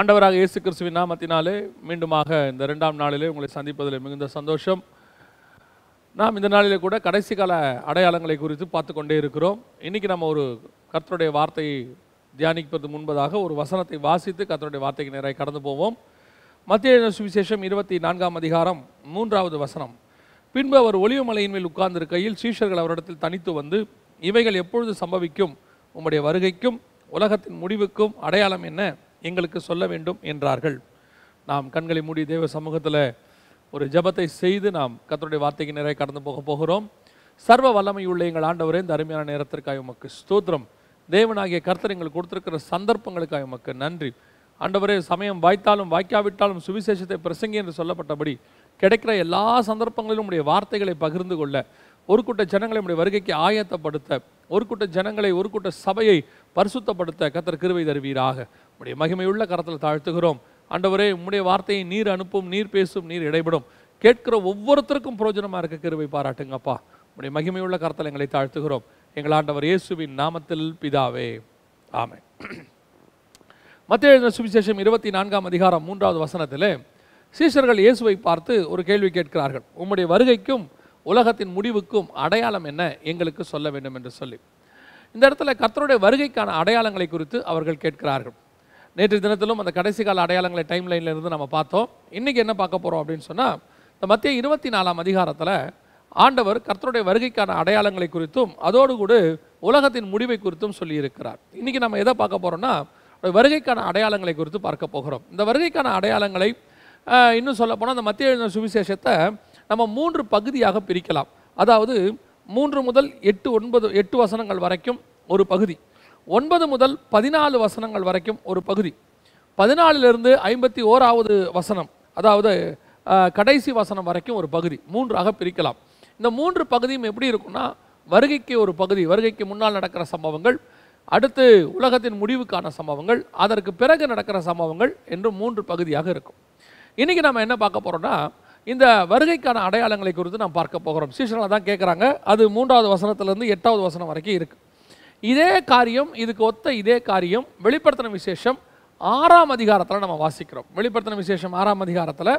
ஆண்டவராக இயேசு கிறிஸ்துவின் நாமத்தினாலே மீண்டுமாக இந்த ரெண்டாம் நாளிலே உங்களை சந்திப்பதில் மிகுந்த சந்தோஷம் நாம் இந்த நாளிலே கூட கடைசி கால அடையாளங்களை குறித்து பார்த்து கொண்டே இருக்கிறோம் இன்றைக்கி நம்ம ஒரு கர்த்தருடைய வார்த்தையை தியானிப்பது முன்பதாக ஒரு வசனத்தை வாசித்து கர்த்தருடைய வார்த்தைக்கு நேராக கடந்து போவோம் மத்திய சுவிசேஷம் இருபத்தி நான்காம் அதிகாரம் மூன்றாவது வசனம் பின்பு அவர் ஒளிவுமலையின் மேல் உட்கார்ந்திருக்கையில் சீஷர்கள் அவரிடத்தில் தனித்து வந்து இவைகள் எப்பொழுது சம்பவிக்கும் உம்முடைய வருகைக்கும் உலகத்தின் முடிவுக்கும் அடையாளம் என்ன எங்களுக்கு சொல்ல வேண்டும் என்றார்கள் நாம் கண்களை மூடி தேவ சமூகத்தில் ஒரு ஜபத்தை செய்து நாம் கத்தருடைய வார்த்தைக்கு நிறைய கடந்து போக போகிறோம் சர்வ வல்லமையுள்ள எங்கள் ஆண்டவரே இந்த அருமையான நேரத்திற்காக உமக்கு ஸ்தோத்திரம் தேவனாகிய கர்த்தர் எங்களுக்கு கொடுத்துருக்கிற சந்தர்ப்பங்களுக்காக உமக்கு நன்றி ஆண்டவரே சமயம் வாய்த்தாலும் வாய்க்காவிட்டாலும் சுவிசேஷத்தை பிரசங்கி என்று சொல்லப்பட்டபடி கிடைக்கிற எல்லா சந்தர்ப்பங்களிலும் உடைய வார்த்தைகளை பகிர்ந்து கொள்ள ஒரு கூட்ட ஜனங்களை உடைய வருகைக்கு ஆயத்தப்படுத்த ஒரு கூட்ட ஜனங்களை ஒரு கூட்ட சபையை பரிசுத்தப்படுத்த கத்தர் கிருவை தருவீராக உடைய மகிமையுள்ள கரத்தில் தாழ்த்துகிறோம் அண்டவரே உம்முடைய வார்த்தையை நீர் அனுப்பும் நீர் பேசும் நீர் இடைபடும் கேட்கிற ஒவ்வொருத்தருக்கும் பிரோஜனமாக இருக்க கிருவை பாராட்டுங்கப்பா உடைய மகிமையுள்ள கரத்தில் எங்களை தாழ்த்துகிறோம் எங்கள் ஆண்டவர் இயேசுவின் நாமத்தில் பிதாவே ஆமை மத்திய எழுதின சுவிசேஷம் இருபத்தி நான்காம் அதிகாரம் மூன்றாவது வசனத்தில் சீஷர்கள் இயேசுவை பார்த்து ஒரு கேள்வி கேட்கிறார்கள் உம்முடைய வருகைக்கும் உலகத்தின் முடிவுக்கும் அடையாளம் என்ன எங்களுக்கு சொல்ல வேண்டும் என்று சொல்லி இந்த இடத்துல கர்த்தருடைய வருகைக்கான அடையாளங்களை குறித்து அவர்கள் கேட்கிறார்கள் நேற்று தினத்திலும் அந்த கடைசி கால அடையாளங்களை டைம் லைனில் இருந்து நம்ம பார்த்தோம் இன்றைக்கி என்ன பார்க்க போகிறோம் அப்படின்னு சொன்னால் இந்த மத்திய இருபத்தி நாலாம் அதிகாரத்தில் ஆண்டவர் கர்த்தருடைய வருகைக்கான அடையாளங்களை குறித்தும் அதோடு கூட உலகத்தின் முடிவை குறித்தும் சொல்லியிருக்கிறார் இன்றைக்கி நம்ம எதை பார்க்க போகிறோம்னா வருகைக்கான அடையாளங்களை குறித்து பார்க்க போகிறோம் இந்த வருகைக்கான அடையாளங்களை இன்னும் சொல்லப்போனால் அந்த மத்திய எழுந்த சுவிசேஷத்தை நம்ம மூன்று பகுதியாக பிரிக்கலாம் அதாவது மூன்று முதல் எட்டு ஒன்பது எட்டு வசனங்கள் வரைக்கும் ஒரு பகுதி ஒன்பது முதல் பதினாலு வசனங்கள் வரைக்கும் ஒரு பகுதி பதினாலிலிருந்து ஐம்பத்தி ஓராவது வசனம் அதாவது கடைசி வசனம் வரைக்கும் ஒரு பகுதி மூன்றாக பிரிக்கலாம் இந்த மூன்று பகுதியும் எப்படி இருக்குன்னா வருகைக்கு ஒரு பகுதி வருகைக்கு முன்னால் நடக்கிற சம்பவங்கள் அடுத்து உலகத்தின் முடிவுக்கான சம்பவங்கள் அதற்கு பிறகு நடக்கிற சம்பவங்கள் என்று மூன்று பகுதியாக இருக்கும் இன்றைக்கி நம்ம என்ன பார்க்க போகிறோம்னா இந்த வருகைக்கான அடையாளங்களை குறித்து நாம் பார்க்க போகிறோம் சீசனில் தான் கேட்குறாங்க அது மூன்றாவது வசனத்திலேருந்து எட்டாவது வசனம் வரைக்கும் இருக்குது இதே காரியம் இதுக்கு ஒத்த இதே காரியம் வெளிப்படுத்தின விசேஷம் ஆறாம் அதிகாரத்தில் நம்ம வாசிக்கிறோம் வெளிப்படுத்தின விசேஷம் ஆறாம் அதிகாரத்தில்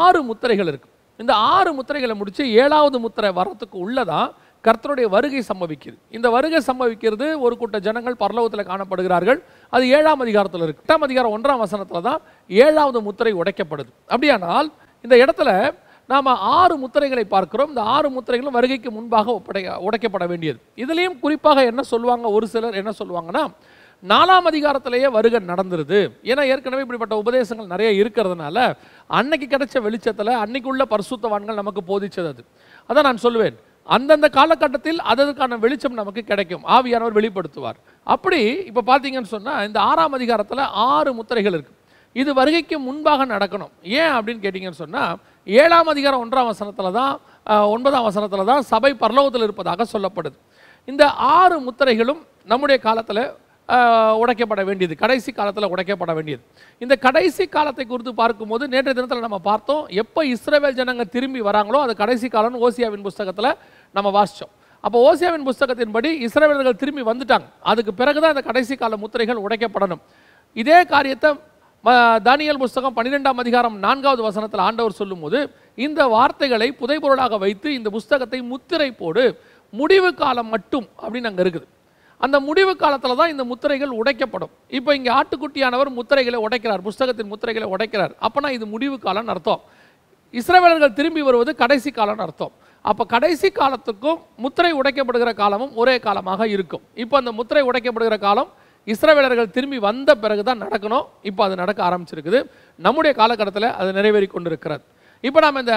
ஆறு முத்திரைகள் இருக்குது இந்த ஆறு முத்திரைகளை முடித்து ஏழாவது முத்திரை வரத்துக்கு உள்ளதான் கர்த்தருடைய வருகை சம்பவிக்குது இந்த வருகை சம்பவிக்கிறது ஒரு கூட்ட ஜனங்கள் பரலோகத்தில் காணப்படுகிறார்கள் அது ஏழாம் அதிகாரத்தில் இருக்குது எட்டாம் அதிகாரம் ஒன்றாம் வசனத்தில் தான் ஏழாவது முத்திரை உடைக்கப்படுது அப்படியானால் இந்த இடத்துல நாம் ஆறு முத்திரைகளை பார்க்கிறோம் இந்த ஆறு முத்திரைகளும் வருகைக்கு முன்பாக ஒப்படை உடைக்கப்பட வேண்டியது இதுலேயும் குறிப்பாக என்ன சொல்லுவாங்க ஒரு சிலர் என்ன சொல்லுவாங்கன்னா நாலாம் அதிகாரத்திலேயே வருகை நடந்துருது ஏன்னா ஏற்கனவே இப்படிப்பட்ட உபதேசங்கள் நிறைய இருக்கிறதுனால அன்னைக்கு கிடைச்ச வெளிச்சத்தில் அன்னைக்கு உள்ள பரிசுத்தவான்கள் நமக்கு போதிச்சது அது அதான் நான் சொல்லுவேன் அந்தந்த காலகட்டத்தில் அதற்கான வெளிச்சம் நமக்கு கிடைக்கும் ஆவியானவர் வெளிப்படுத்துவார் அப்படி இப்போ பார்த்தீங்கன்னு சொன்னால் இந்த ஆறாம் அதிகாரத்தில் ஆறு முத்திரைகள் இருக்குது இது வருகைக்கு முன்பாக நடக்கணும் ஏன் அப்படின்னு கேட்டிங்கன்னு சொன்னால் ஏழாம் அதிகாரம் ஒன்றாம் வசனத்தில் தான் ஒன்பதாம் வசனத்தில் தான் சபை பரலோகத்தில் இருப்பதாக சொல்லப்படுது இந்த ஆறு முத்திரைகளும் நம்முடைய காலத்தில் உடைக்கப்பட வேண்டியது கடைசி காலத்தில் உடைக்கப்பட வேண்டியது இந்த கடைசி காலத்தை குறித்து பார்க்கும்போது நேற்றைய தினத்தில் நம்ம பார்த்தோம் எப்போ இஸ்ரேவேல் ஜனங்க திரும்பி வராங்களோ அது கடைசி காலம்னு ஓசியாவின் புஸ்தகத்தில் நம்ம வாசித்தோம் அப்போ ஓசியாவின் புஸ்தகத்தின்படி இஸ்ரேவேலர்கள் திரும்பி வந்துட்டாங்க அதுக்கு பிறகு தான் இந்த கடைசி கால முத்திரைகள் உடைக்கப்படணும் இதே காரியத்தை தானியல் புஸ்தகம் பன்னிரெண்டாம் அதிகாரம் நான்காவது வசனத்தில் ஆண்டவர் சொல்லும்போது இந்த வார்த்தைகளை புதைபொருளாக வைத்து இந்த புஸ்தகத்தை முத்திரை போடு முடிவு காலம் மட்டும் அப்படின்னு அங்கே இருக்குது அந்த முடிவு காலத்தில் தான் இந்த முத்திரைகள் உடைக்கப்படும் இப்போ இங்கே ஆட்டுக்குட்டியானவர் முத்திரைகளை உடைக்கிறார் புஸ்தகத்தின் முத்திரைகளை உடைக்கிறார் அப்போனா இது முடிவு காலம்னு அர்த்தம் இஸ்ரவேலர்கள் திரும்பி வருவது கடைசி காலம்னு அர்த்தம் அப்போ கடைசி காலத்துக்கும் முத்திரை உடைக்கப்படுகிற காலமும் ஒரே காலமாக இருக்கும் இப்போ அந்த முத்திரை உடைக்கப்படுகிற காலம் இஸ்ரவேலர்கள் திரும்பி வந்த பிறகு தான் நடக்கணும் இப்போ அது நடக்க ஆரம்பிச்சிருக்குது நம்முடைய காலகட்டத்தில் அது நிறைவேறி கொண்டிருக்கிறது இப்போ நாம் இந்த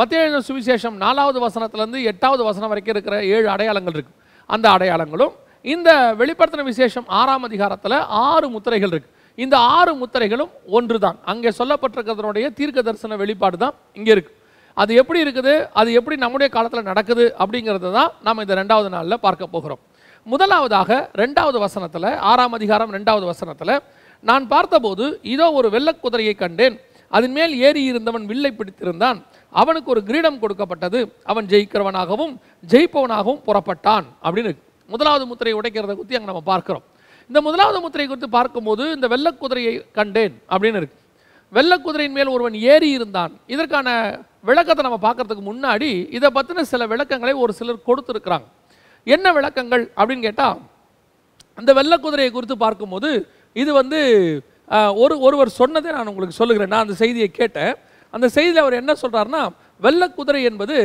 மத்திய சுவிசேஷம் நாலாவது வசனத்துலேருந்து எட்டாவது வசனம் வரைக்கும் இருக்கிற ஏழு அடையாளங்கள் இருக்குது அந்த அடையாளங்களும் இந்த வெளிப்படுத்தின விசேஷம் ஆறாம் அதிகாரத்தில் ஆறு முத்திரைகள் இருக்குது இந்த ஆறு முத்திரைகளும் ஒன்று தான் அங்கே சொல்லப்பட்டிருக்கிறதனுடைய தீர்க்க தரிசன வெளிப்பாடு தான் இங்கே இருக்குது அது எப்படி இருக்குது அது எப்படி நம்முடைய காலத்தில் நடக்குது அப்படிங்கிறது தான் நாம் இந்த ரெண்டாவது நாளில் பார்க்க போகிறோம் முதலாவதாக ரெண்டாவது வசனத்தில் ஆறாம் அதிகாரம் ரெண்டாவது வசனத்தில் நான் பார்த்தபோது இதோ ஒரு வெள்ளக்குதிரையை கண்டேன் அதன் மேல் ஏறி இருந்தவன் வில்லை பிடித்திருந்தான் அவனுக்கு ஒரு கிரீடம் கொடுக்கப்பட்டது அவன் ஜெயிக்கிறவனாகவும் ஜெயிப்பவனாகவும் புறப்பட்டான் அப்படின்னு முதலாவது முத்திரையை உடைக்கிறத குறித்து அங்கே நம்ம பார்க்குறோம் இந்த முதலாவது முத்திரை குறித்து பார்க்கும்போது இந்த வெள்ளக்குதிரையை கண்டேன் அப்படின்னு இருக்கு வெள்ளக்குதிரையின் மேல் ஒருவன் ஏறி இருந்தான் இதற்கான விளக்கத்தை நம்ம பார்க்கறதுக்கு முன்னாடி இதை பற்றின சில விளக்கங்களை ஒரு சிலர் கொடுத்துருக்குறாங்க என்ன விளக்கங்கள் அப்படின்னு கேட்டால் அந்த வெள்ளக்குதிரையை குறித்து பார்க்கும்போது இது வந்து ஒரு ஒருவர் சொன்னதை நான் உங்களுக்கு சொல்லுகிறேன் நான் அந்த செய்தியை கேட்டேன் அந்த செய்தியில் அவர் என்ன சொல்கிறாருன்னா வெள்ளக்குதிரை என்பது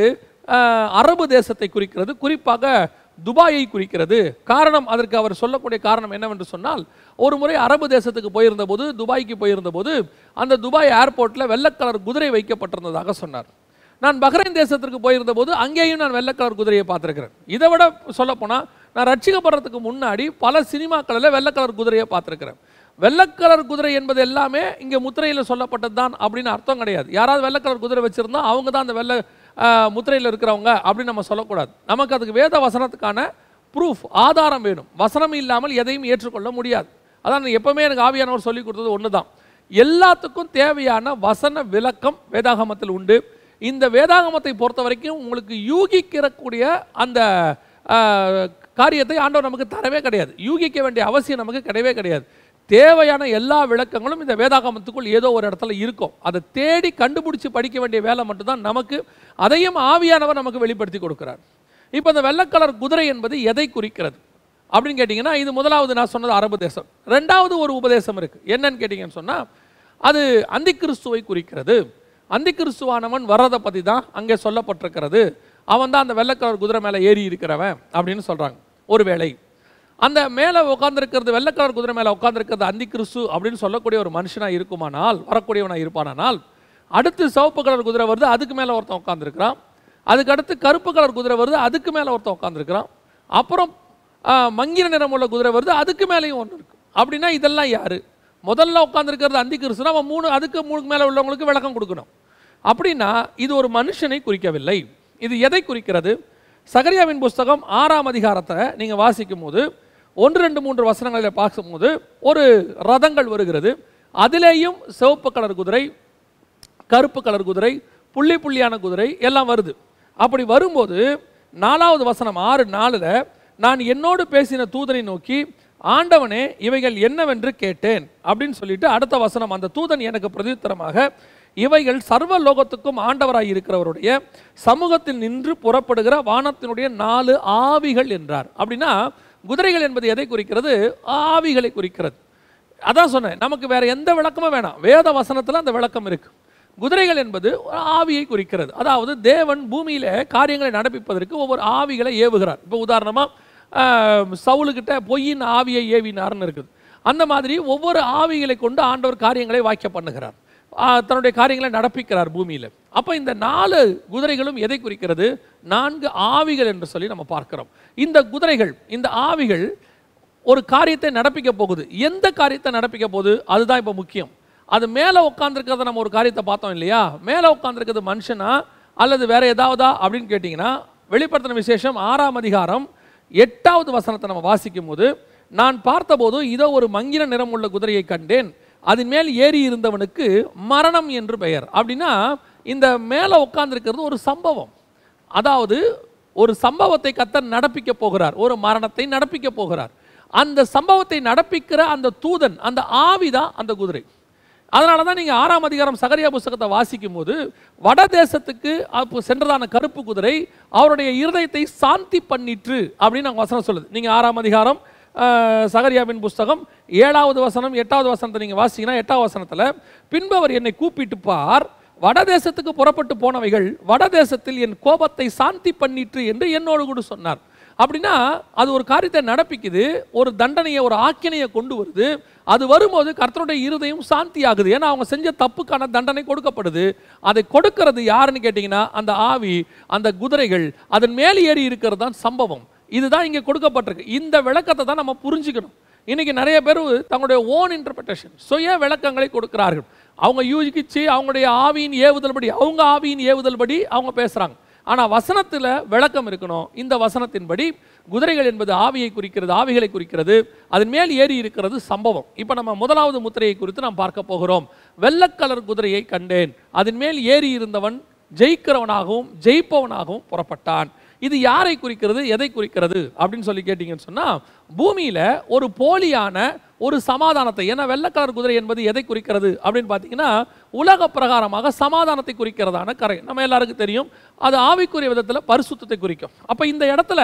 அரபு தேசத்தை குறிக்கிறது குறிப்பாக துபாயை குறிக்கிறது காரணம் அதற்கு அவர் சொல்லக்கூடிய காரணம் என்னவென்று சொன்னால் ஒரு முறை அரபு தேசத்துக்கு போயிருந்தபோது துபாய்க்கு போயிருந்தபோது அந்த துபாய் ஏர்போர்ட்டில் வெள்ளக்கலர் குதிரை வைக்கப்பட்டிருந்ததாக சொன்னார் நான் பஹ்ரைன் தேசத்திற்கு போயிருந்த போது அங்கேயும் நான் வெள்ளக்கலர் குதிரையை பார்த்துருக்கிறேன் இதை விட சொல்லப்போனால் நான் ரட்சிக்கப்படுறதுக்கு முன்னாடி பல சினிமாக்களில் வெள்ளக்கலர் குதிரையை பார்த்துருக்கிறேன் வெள்ளக்கலர் குதிரை என்பது எல்லாமே இங்கே முத்திரையில் சொல்லப்பட்டது தான் அப்படின்னு அர்த்தம் கிடையாது யாராவது வெள்ளக்கலர் குதிரை வச்சுருந்தா அவங்க தான் அந்த வெள்ளை முத்திரையில் இருக்கிறவங்க அப்படின்னு நம்ம சொல்லக்கூடாது நமக்கு அதுக்கு வேத வசனத்துக்கான ப்ரூஃப் ஆதாரம் வேணும் வசனம் இல்லாமல் எதையும் ஏற்றுக்கொள்ள முடியாது அதான் எப்போவுமே எனக்கு ஆவியானவர் சொல்லிக் கொடுத்தது ஒன்று தான் எல்லாத்துக்கும் தேவையான வசன விளக்கம் வேதாகமத்தில் உண்டு இந்த வேதாகமத்தை பொறுத்த வரைக்கும் உங்களுக்கு யூகிக்கிறக்கூடிய அந்த காரியத்தை ஆண்டவர் நமக்கு தரவே கிடையாது யூகிக்க வேண்டிய அவசியம் நமக்கு கிடையவே கிடையாது தேவையான எல்லா விளக்கங்களும் இந்த வேதாகமத்துக்குள் ஏதோ ஒரு இடத்துல இருக்கும் அதை தேடி கண்டுபிடிச்சி படிக்க வேண்டிய வேலை மட்டும்தான் நமக்கு அதையும் ஆவியானவர் நமக்கு வெளிப்படுத்தி கொடுக்கிறார் இப்போ இந்த வெள்ளக்கலர் குதிரை என்பது எதை குறிக்கிறது அப்படின்னு கேட்டிங்கன்னா இது முதலாவது நான் சொன்னது அரபு தேசம் ரெண்டாவது ஒரு உபதேசம் இருக்குது என்னன்னு கேட்டிங்கன்னு சொன்னால் அது கிறிஸ்துவை குறிக்கிறது அந்த கிறிஸ்துவானவன் வர்றதை பற்றி தான் அங்கே சொல்லப்பட்டிருக்கிறது அவன் தான் அந்த வெள்ளக்கலர் குதிரை மேலே ஏறி இருக்கிறவன் அப்படின்னு சொல்கிறாங்க ஒரு வேளை அந்த மேலே உட்காந்துருக்கிறது வெள்ளக்கலர் குதிரை மேலே உட்காந்துருக்கிறது அந்தி கிறிஸ்து அப்படின்னு சொல்லக்கூடிய ஒரு மனுஷனாக இருக்குமானால் வரக்கூடியவனாக இருப்பானால் அடுத்து சிவப்பு கலர் குதிரை வருது அதுக்கு மேலே ஒருத்தன் உட்காந்துருக்கிறான் அதுக்கடுத்து கருப்பு கலர் குதிரை வருது அதுக்கு மேலே ஒருத்தன் உட்காந்துருக்கிறான் அப்புறம் மங்கின நிறம் உள்ள குதிரை வருது அதுக்கு மேலேயும் ஒன்று இருக்குது அப்படின்னா இதெல்லாம் யார் முதல்ல உட்காந்துருக்கிறது அந்தி கிறிஸ்துனா அவன் மூணு அதுக்கு மூணுக்கு மேலே உள்ளவங்களுக்கு விளக்கம் கொடுக்கணும் அப்படின்னா இது ஒரு மனுஷனை குறிக்கவில்லை இது எதை குறிக்கிறது சகரியாவின் புஸ்தகம் ஆறாம் அதிகாரத்தை நீங்கள் வாசிக்கும் போது ஒன்று ரெண்டு மூன்று வசனங்களில் பார்க்கும்போது ஒரு ரதங்கள் வருகிறது அதிலேயும் சிவப்பு கலர் குதிரை கருப்பு கலர் குதிரை புள்ளி புள்ளியான குதிரை எல்லாம் வருது அப்படி வரும்போது நாலாவது வசனம் ஆறு நாளில் நான் என்னோடு பேசின தூதனை நோக்கி ஆண்டவனே இவைகள் என்னவென்று கேட்டேன் அப்படின்னு சொல்லிட்டு அடுத்த வசனம் அந்த தூதன் எனக்கு பிரதித்தரமாக இவைகள் சர்வ லோகத்துக்கும் ஆண்டவராய் இருக்கிறவருடைய சமூகத்தில் நின்று புறப்படுகிற வானத்தினுடைய நாலு ஆவிகள் என்றார் அப்படின்னா குதிரைகள் என்பது எதை குறிக்கிறது ஆவிகளை குறிக்கிறது அதான் சொன்னேன் நமக்கு வேற எந்த விளக்கமும் வேணாம் வேத வசனத்தில் அந்த விளக்கம் இருக்குது குதிரைகள் என்பது ஆவியை குறிக்கிறது அதாவது தேவன் பூமியில் காரியங்களை நடப்பிப்பதற்கு ஒவ்வொரு ஆவிகளை ஏவுகிறார் இப்போ உதாரணமாக சவுளுக்கிட்ட பொய்யின் ஆவியை ஏவினார்னு இருக்குது அந்த மாதிரி ஒவ்வொரு ஆவிகளை கொண்டு ஆண்டவர் காரியங்களை வாக்கிய பண்ணுகிறார் தன்னுடைய காரியங்களை நடப்பிக்கிறார் பூமியில் அப்போ இந்த நாலு குதிரைகளும் எதை குறிக்கிறது நான்கு ஆவிகள் என்று சொல்லி நம்ம பார்க்கிறோம் இந்த குதிரைகள் இந்த ஆவிகள் ஒரு காரியத்தை நடப்பிக்க போகுது எந்த காரியத்தை நடப்பிக்க போகுது அதுதான் இப்போ முக்கியம் அது மேலே உட்காந்துருக்கிறத நம்ம ஒரு காரியத்தை பார்த்தோம் இல்லையா மேலே உட்காந்துருக்கிறது மனுஷனா அல்லது வேற ஏதாவதா அப்படின்னு கேட்டிங்கன்னா வெளிப்படுத்தின விசேஷம் ஆறாம் அதிகாரம் எட்டாவது வசனத்தை நம்ம வாசிக்கும் போது நான் பார்த்தபோது இதோ ஒரு மங்கின நிறம் உள்ள குதிரையை கண்டேன் அதன் மேல் ஏறி இருந்தவனுக்கு மரணம் என்று பெயர் அப்படின்னா இந்த மேலே உட்கார்ந்துருக்கிறது ஒரு சம்பவம் அதாவது ஒரு சம்பவத்தை கத்தர் நடப்பிக்க போகிறார் ஒரு மரணத்தை நடப்பிக்க போகிறார் அந்த சம்பவத்தை நடப்பிக்கிற அந்த தூதன் அந்த ஆவி தான் அந்த குதிரை அதனால தான் நீங்கள் ஆறாம் அதிகாரம் சகரியா புஸ்தகத்தை வாசிக்கும் போது வட தேசத்துக்கு அப்போ சென்றதான கருப்பு குதிரை அவருடைய இருதயத்தை சாந்தி பண்ணிற்று அப்படின்னு நாங்கள் வசனம் சொல்லுது நீங்கள் ஆறாம் அதிகாரம் சகரியாவின் புஸ்தகம் ஏழாவது வசனம் எட்டாவது வசனத்தை நீங்கள் வாசிங்கன்னா எட்டாவது வசனத்தில் பின்பு அவர் என்னை கூப்பிட்டு பார் வடதேசத்துக்கு புறப்பட்டு போனவைகள் வடதேசத்தில் என் கோபத்தை சாந்தி பண்ணிற்று என்று என்னோடு கூட சொன்னார் அப்படின்னா அது ஒரு காரியத்தை நடப்பிக்குது ஒரு தண்டனையை ஒரு ஆக்கினையை கொண்டு வருது அது வரும்போது கர்த்தருடைய இருதயம் சாந்தி ஆகுது ஏன்னா அவங்க செஞ்ச தப்புக்கான தண்டனை கொடுக்கப்படுது அதை கொடுக்கறது யாருன்னு கேட்டிங்கன்னா அந்த ஆவி அந்த குதிரைகள் அதன் மேலே ஏறி இருக்கிறது தான் சம்பவம் இதுதான் இங்கே கொடுக்கப்பட்டிருக்கு இந்த விளக்கத்தை தான் நம்ம புரிஞ்சுக்கணும் இன்றைக்கி நிறைய பேர் தங்களுடைய ஓன் இன்டர்பிரிட்டேஷன் சுய விளக்கங்களை கொடுக்கிறார்கள் அவங்க யூகிச்சு அவங்களுடைய ஆவியின் ஏவுதல் படி அவங்க ஆவியின் ஏவுதல் படி அவங்க பேசுகிறாங்க ஆனால் வசனத்தில் விளக்கம் இருக்கணும் இந்த வசனத்தின்படி குதிரைகள் என்பது ஆவியை குறிக்கிறது ஆவிகளை குறிக்கிறது அதன் மேல் ஏறி இருக்கிறது சம்பவம் இப்போ நம்ம முதலாவது முத்திரையை குறித்து நாம் பார்க்க போகிறோம் வெள்ளக்கலர் குதிரையை கண்டேன் அதன் மேல் ஏறி இருந்தவன் ஜெயிக்கிறவனாகவும் ஜெயிப்பவனாகவும் புறப்பட்டான் இது யாரை குறிக்கிறது எதை குறிக்கிறது அப்படின்னு சொல்லி கேட்டிங்கன்னு சொன்னால் பூமியில் ஒரு போலியான ஒரு சமாதானத்தை ஏன்னா வெள்ளக்காரர் குதிரை என்பது எதை குறிக்கிறது அப்படின்னு பார்த்தீங்கன்னா உலக பிரகாரமாக சமாதானத்தை குறிக்கிறதான கரை நம்ம எல்லாருக்கும் தெரியும் அது ஆவிக்குரிய விதத்தில் பரிசுத்தத்தை குறிக்கும் அப்போ இந்த இடத்துல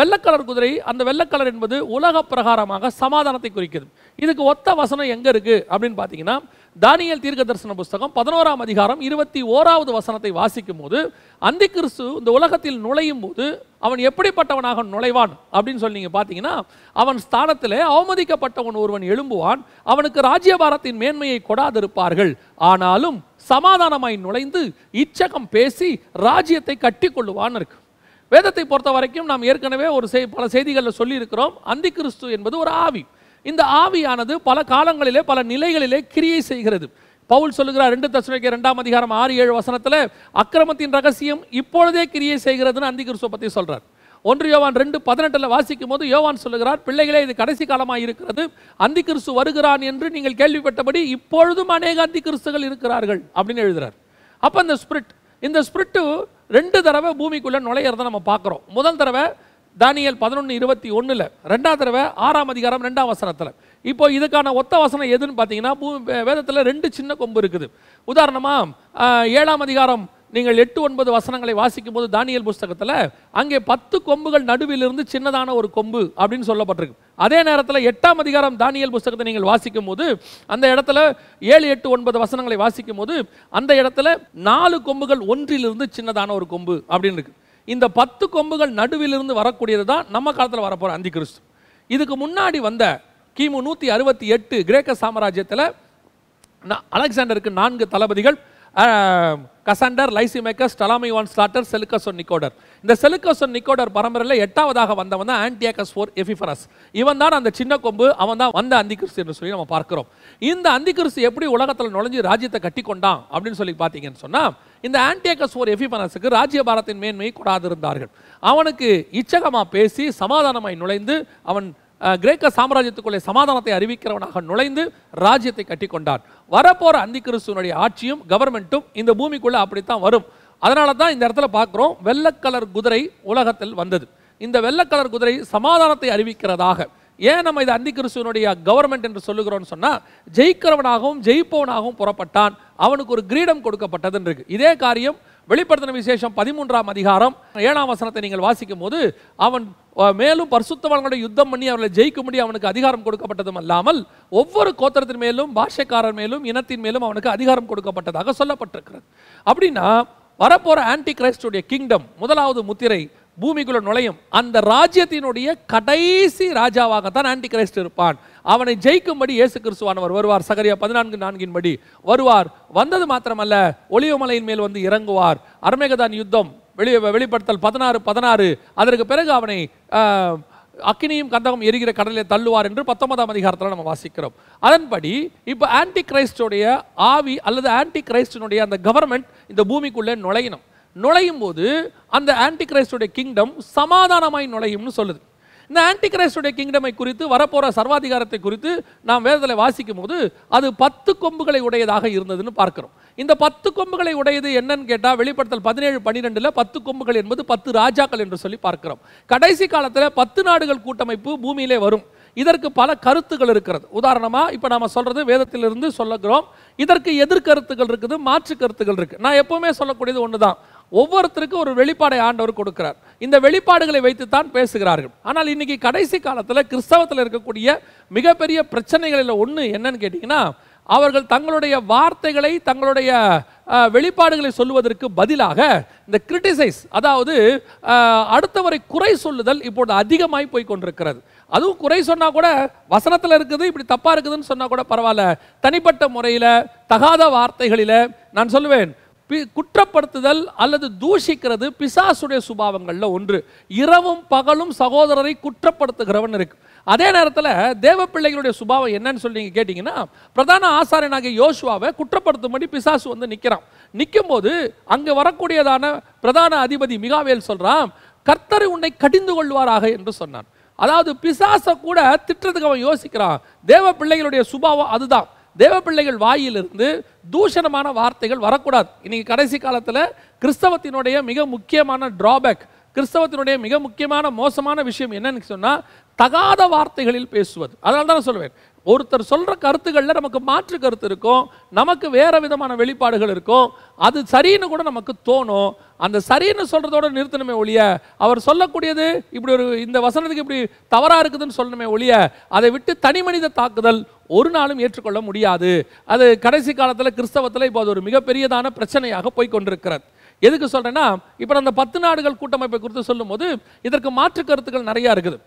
வெள்ளக்கலர் குதிரை அந்த வெள்ளக்கலர் என்பது உலக பிரகாரமாக சமாதானத்தை குறிக்கிறது இதுக்கு ஒத்த வசனம் எங்கே இருக்குது அப்படின்னு பார்த்தீங்கன்னா தானியல் தீர்க்க தரிசன புஸ்தகம் பதினோராம் அதிகாரம் இருபத்தி ஓராவது வசனத்தை வாசிக்கும் போது அந்தி கிறிஸ்து இந்த உலகத்தில் நுழையும் போது அவன் எப்படிப்பட்டவனாக நுழைவான் அப்படின்னு சொல்லி நீங்கள் பார்த்தீங்கன்னா அவன் ஸ்தானத்தில் அவமதிக்கப்பட்டவன் ஒருவன் எழும்புவான் அவனுக்கு ராஜ்யபாரத்தின் மேன்மையை கொடாதிருப்பார்கள் ஆனாலும் சமாதானமாய் நுழைந்து இச்சகம் பேசி ராஜ்யத்தை கட்டி கொள்ளுவான் இருக்கு வேதத்தை பொறுத்த வரைக்கும் நாம் ஏற்கனவே ஒரு செய் பல செய்திகளில் சொல்லியிருக்கிறோம் அந்தி கிறிஸ்து என்பது ஒரு ஆவி இந்த ஆவியானது பல காலங்களிலே பல நிலைகளிலே கிரியை செய்கிறது பவுல் சொல்லுகிறார் ரெண்டு தசுரைக்கு ரெண்டாம் அதிகாரம் ஆறு ஏழு வசனத்தில் அக்கிரமத்தின் ரகசியம் இப்பொழுதே கிரியை செய்கிறதுன்னு அந்திகிறிஸ்துவ பற்றி சொல்கிறார் ஒன்று யோவான் ரெண்டு பதினெட்டில் வாசிக்கும் போது யோவான் சொல்லுகிறார் பிள்ளைகளே இது கடைசி காலமாக இருக்கிறது அந்திகிறிஸ்து வருகிறான் என்று நீங்கள் கேள்விப்பட்டபடி இப்பொழுதும் அநேக அந்திகிறிஸ்துகள் இருக்கிறார்கள் அப்படின்னு எழுதுகிறார் அப்போ அந்த ஸ்பிரிட் இந்த ஸ்பிரிட்டு ரெண்டு தடவை பூமிக்குள்ளே நுழையிறத நம்ம பார்க்குறோம் முதல் தடவை தானியல் பதினொன்று இருபத்தி ஒன்றில் ரெண்டாம் தடவை ஆறாம் அதிகாரம் ரெண்டாம் வசனத்தில் இப்போ இதுக்கான ஒத்த வசனம் எதுன்னு பார்த்தீங்கன்னா வேதத்தில் ரெண்டு சின்ன கொம்பு இருக்குது உதாரணமாக ஏழாம் அதிகாரம் நீங்கள் எட்டு ஒன்பது வசனங்களை வாசிக்கும் போது தானியல் புஸ்தகத்தில் அங்கே பத்து கொம்புகள் நடுவில் இருந்து சின்னதான ஒரு கொம்பு அப்படின்னு சொல்லப்பட்டிருக்கு அதே நேரத்தில் எட்டாம் அதிகாரம் தானியல் புஸ்தகத்தை நீங்கள் வாசிக்கும் போது அந்த இடத்துல ஏழு எட்டு ஒன்பது வசனங்களை வாசிக்கும் போது அந்த இடத்துல நாலு கொம்புகள் ஒன்றிலிருந்து சின்னதான ஒரு கொம்பு அப்படின்னு இருக்கு இந்த பத்து கொம்புகள் நடுவிலிருந்து வரக்கூடியது தான் நம்ம காலத்தில் வரப்போகிற அந்தி கிறிஸ்து இதுக்கு முன்னாடி வந்த கிமு நூற்றி அறுபத்தி எட்டு கிரேக்க சாம்ராஜ்யத்தில் அலெக்சாண்டருக்கு நான்கு தளபதிகள் கசாண்டர் லைசி ஸ்டலாமி ஒன் ஸ்டார்டர் செலுக்கசொன் நிக்கோடர் இந்த செலுக்கசொன் நிக்கோடர் பரம்பரையில் எட்டாவதாக வந்தவன் தான் ஆன்டியாக்கஸ் ஃபோர் எஃபிஃபரஸ் இவன் தான் அந்த சின்ன கொம்பு அவன் தான் வந்த அந்திகிறிஸ்து என்று சொல்லி நம்ம பார்க்குறோம் இந்த அந்திகிறிஸ்து எப்படி உலகத்தில் நுழைஞ்சு ராஜ்யத்தை கட்டி கொண்டான் அப்படின்னு சொல்லி பார்த்தீங்கன்னு சொன்னால் இந்த ஆன்டியக்கஸ் ஒரு எஃபிபனஸுக்கு ராஜ்யபாரத்தின் கூடாது இருந்தார்கள் அவனுக்கு இச்சகமாக பேசி சமாதானமாய் நுழைந்து அவன் கிரேக்க சாம்ராஜ்யத்துக்குள்ளே சமாதானத்தை அறிவிக்கிறவனாக நுழைந்து ராஜ்யத்தை கட்டி கொண்டான் வரப்போகிற அந்தி கிறிஸ்துவனுடைய ஆட்சியும் கவர்மெண்ட்டும் இந்த பூமிக்குள்ளே அப்படித்தான் வரும் அதனால தான் இந்த இடத்துல பார்க்குறோம் வெள்ளக்கலர் குதிரை உலகத்தில் வந்தது இந்த வெள்ளக்கலர் குதிரை சமாதானத்தை அறிவிக்கிறதாக ஏன் நம்ம இதை அந்தி கிறிஸ்துவனுடைய கவர்மெண்ட் என்று சொல்லுகிறோன்னு சொன்னால் ஜெயிக்கிறவனாகவும் ஜெயிப்பவனாகவும் புறப்பட்டான் அவனுக்கு ஒரு கிரீடம் கொடுக்கப்பட்டதுன்னு இருக்கு இதே காரியம் வெளிப்படுத்தின விசேஷம் பதிமூன்றாம் அதிகாரம் ஏழாம் வசனத்தை நீங்கள் வாசிக்கும் போது அவன் மேலும் பரிசுத்தவான்களோட யுத்தம் பண்ணி அவர்களை முடியும் அவனுக்கு அதிகாரம் கொடுக்கப்பட்டதும் அல்லாமல் ஒவ்வொரு கோத்திரத்தின் மேலும் பாஷைக்காரர் மேலும் இனத்தின் மேலும் அவனுக்கு அதிகாரம் கொடுக்கப்பட்டதாக சொல்லப்பட்டிருக்கிறது அப்படின்னா வரப்போகிற ஆன்டி கிரைஸ்டுடைய கிங்டம் முதலாவது முத்திரை பூமிக்குள்ள நுழையும் அந்த ராஜ்யத்தினுடைய கடைசி ராஜாவாகத்தான் ஆன்டி கிரைஸ்ட் இருப்பான் அவனை ஜெயிக்கும்படி இயேசு கிறிஸ்துவானவர் வருவார் சகரியா பதினான்கு நான்கின் படி வருவார் வந்தது மாத்திரமல்ல ஒளிவமலையின் மேல் வந்து இறங்குவார் அருமேகதான் யுத்தம் வெளியே வெளிப்படுத்தல் பதினாறு பதினாறு அதற்கு பிறகு அவனை அக்கினியும் கந்தகம் எரிகிற கடலை தள்ளுவார் என்று பத்தொன்பதாம் அதிகாரத்தில் நம்ம வாசிக்கிறோம் அதன்படி இப்போ ஆன்டி கிரைஸ்டோடைய ஆவி அல்லது ஆன்டி கிரைஸ்டனுடைய அந்த கவர்மெண்ட் இந்த பூமிக்குள்ளே நுழையணும் நுழையும் போது அந்த ஆன்டி கிரைஸ்டுடைய கிங்டம் சமாதானமாய் நுழையும்னு சொல்லுது இந்த ஆன்டி கிரைஸ்டுடைய கிங்டமை குறித்து வரப்போகிற சர்வாதிகாரத்தை குறித்து நாம் வேதத்தில் வாசிக்கும் போது அது பத்து கொம்புகளை உடையதாக இருந்ததுன்னு பார்க்குறோம் இந்த பத்து கொம்புகளை உடையது என்னன்னு கேட்டால் வெளிப்படுத்தல் பதினேழு பன்னிரெண்டில் பத்து கொம்புகள் என்பது பத்து ராஜாக்கள் என்று சொல்லி பார்க்கிறோம் கடைசி காலத்தில் பத்து நாடுகள் கூட்டமைப்பு பூமியிலே வரும் இதற்கு பல கருத்துகள் இருக்கிறது உதாரணமாக இப்போ நம்ம சொல்கிறது வேதத்திலிருந்து சொல்லுகிறோம் இதற்கு எதிர்கருத்துகள் இருக்குது மாற்று கருத்துகள் இருக்குது நான் எப்போவுமே சொல்லக்கூடியது ஒன்று தான் ஒவ்வொருத்தருக்கும் ஒரு வெளிப்பாடை ஆண்டவர் கொடுக்கிறார் இந்த வெளிப்பாடுகளை வைத்து தான் பேசுகிறார்கள் ஆனால் இன்னைக்கு கடைசி காலத்தில் கிறிஸ்தவத்தில் இருக்கக்கூடிய மிகப்பெரிய பிரச்சனைகளில் ஒன்று என்னன்னு கேட்டிங்கன்னா அவர்கள் தங்களுடைய வார்த்தைகளை தங்களுடைய வெளிப்பாடுகளை சொல்லுவதற்கு பதிலாக இந்த கிரிட்டிசைஸ் அதாவது அடுத்தவரை குறை சொல்லுதல் இப்பொழுது அதிகமாகி போய் கொண்டிருக்கிறது அதுவும் குறை சொன்னால் கூட வசனத்தில் இருக்குது இப்படி தப்பாக இருக்குதுன்னு சொன்னால் கூட பரவாயில்ல தனிப்பட்ட முறையில் தகாத வார்த்தைகளில் நான் சொல்லுவேன் குற்றப்படுத்துதல் அல்லது தூஷிக்கிறது பிசாசுடைய சுபாவங்களில் ஒன்று இரவும் பகலும் சகோதரரை குற்றப்படுத்துகிறவன் இருக்கு அதே நேரத்தில் தேவ பிள்ளைகளுடைய சுபாவம் என்னன்னு சொல்லி நீங்கள் கேட்டிங்கன்னா பிரதான ஆசாரியனாக யோசுவாவை குற்றப்படுத்தும்படி பிசாசு வந்து நிற்கிறான் நிற்கும் போது அங்கே வரக்கூடியதான பிரதான அதிபதி மிகாவேல் சொல்கிறான் கர்த்தரை உன்னை கடிந்து கொள்வாராக என்று சொன்னான் அதாவது பிசாசை கூட திட்டுறதுக்கு அவன் யோசிக்கிறான் தேவ பிள்ளைகளுடைய சுபாவம் அதுதான் தேவ பிள்ளைகள் வாயிலிருந்து தூஷணமான வார்த்தைகள் வரக்கூடாது இன்னைக்கு கடைசி காலத்தில் கிறிஸ்தவத்தினுடைய மிக முக்கியமான ட்ராபேக் கிறிஸ்தவத்தினுடைய மிக முக்கியமான மோசமான விஷயம் என்னன்னு சொன்னால் தகாத வார்த்தைகளில் பேசுவது அதனால தான் நான் சொல்லுவேன் ஒருத்தர் சொல்கிற கருத்துக்களில் நமக்கு மாற்று கருத்து இருக்கும் நமக்கு வேறு விதமான வெளிப்பாடுகள் இருக்கும் அது சரின்னு கூட நமக்கு தோணும் அந்த சரின்னு சொல்கிறதோட நிறுத்தணுமே ஒழிய அவர் சொல்லக்கூடியது இப்படி ஒரு இந்த வசனத்துக்கு இப்படி தவறாக இருக்குதுன்னு சொல்லணுமே ஒழிய அதை விட்டு தனி மனித தாக்குதல் ஒரு நாளும் ஏற்றுக்கொள்ள முடியாது அது கடைசி காலத்தில் கிறிஸ்தவத்தில் இப்போ அது ஒரு மிகப்பெரியதான பிரச்சனையாக போய்கொண்டிருக்கிறது எதுக்கு சொல்கிறேன்னா இப்போ அந்த பத்து நாடுகள் கூட்டமைப்பை குறித்து சொல்லும்போது இதற்கு மாற்று கருத்துக்கள் நிறையா இருக்குது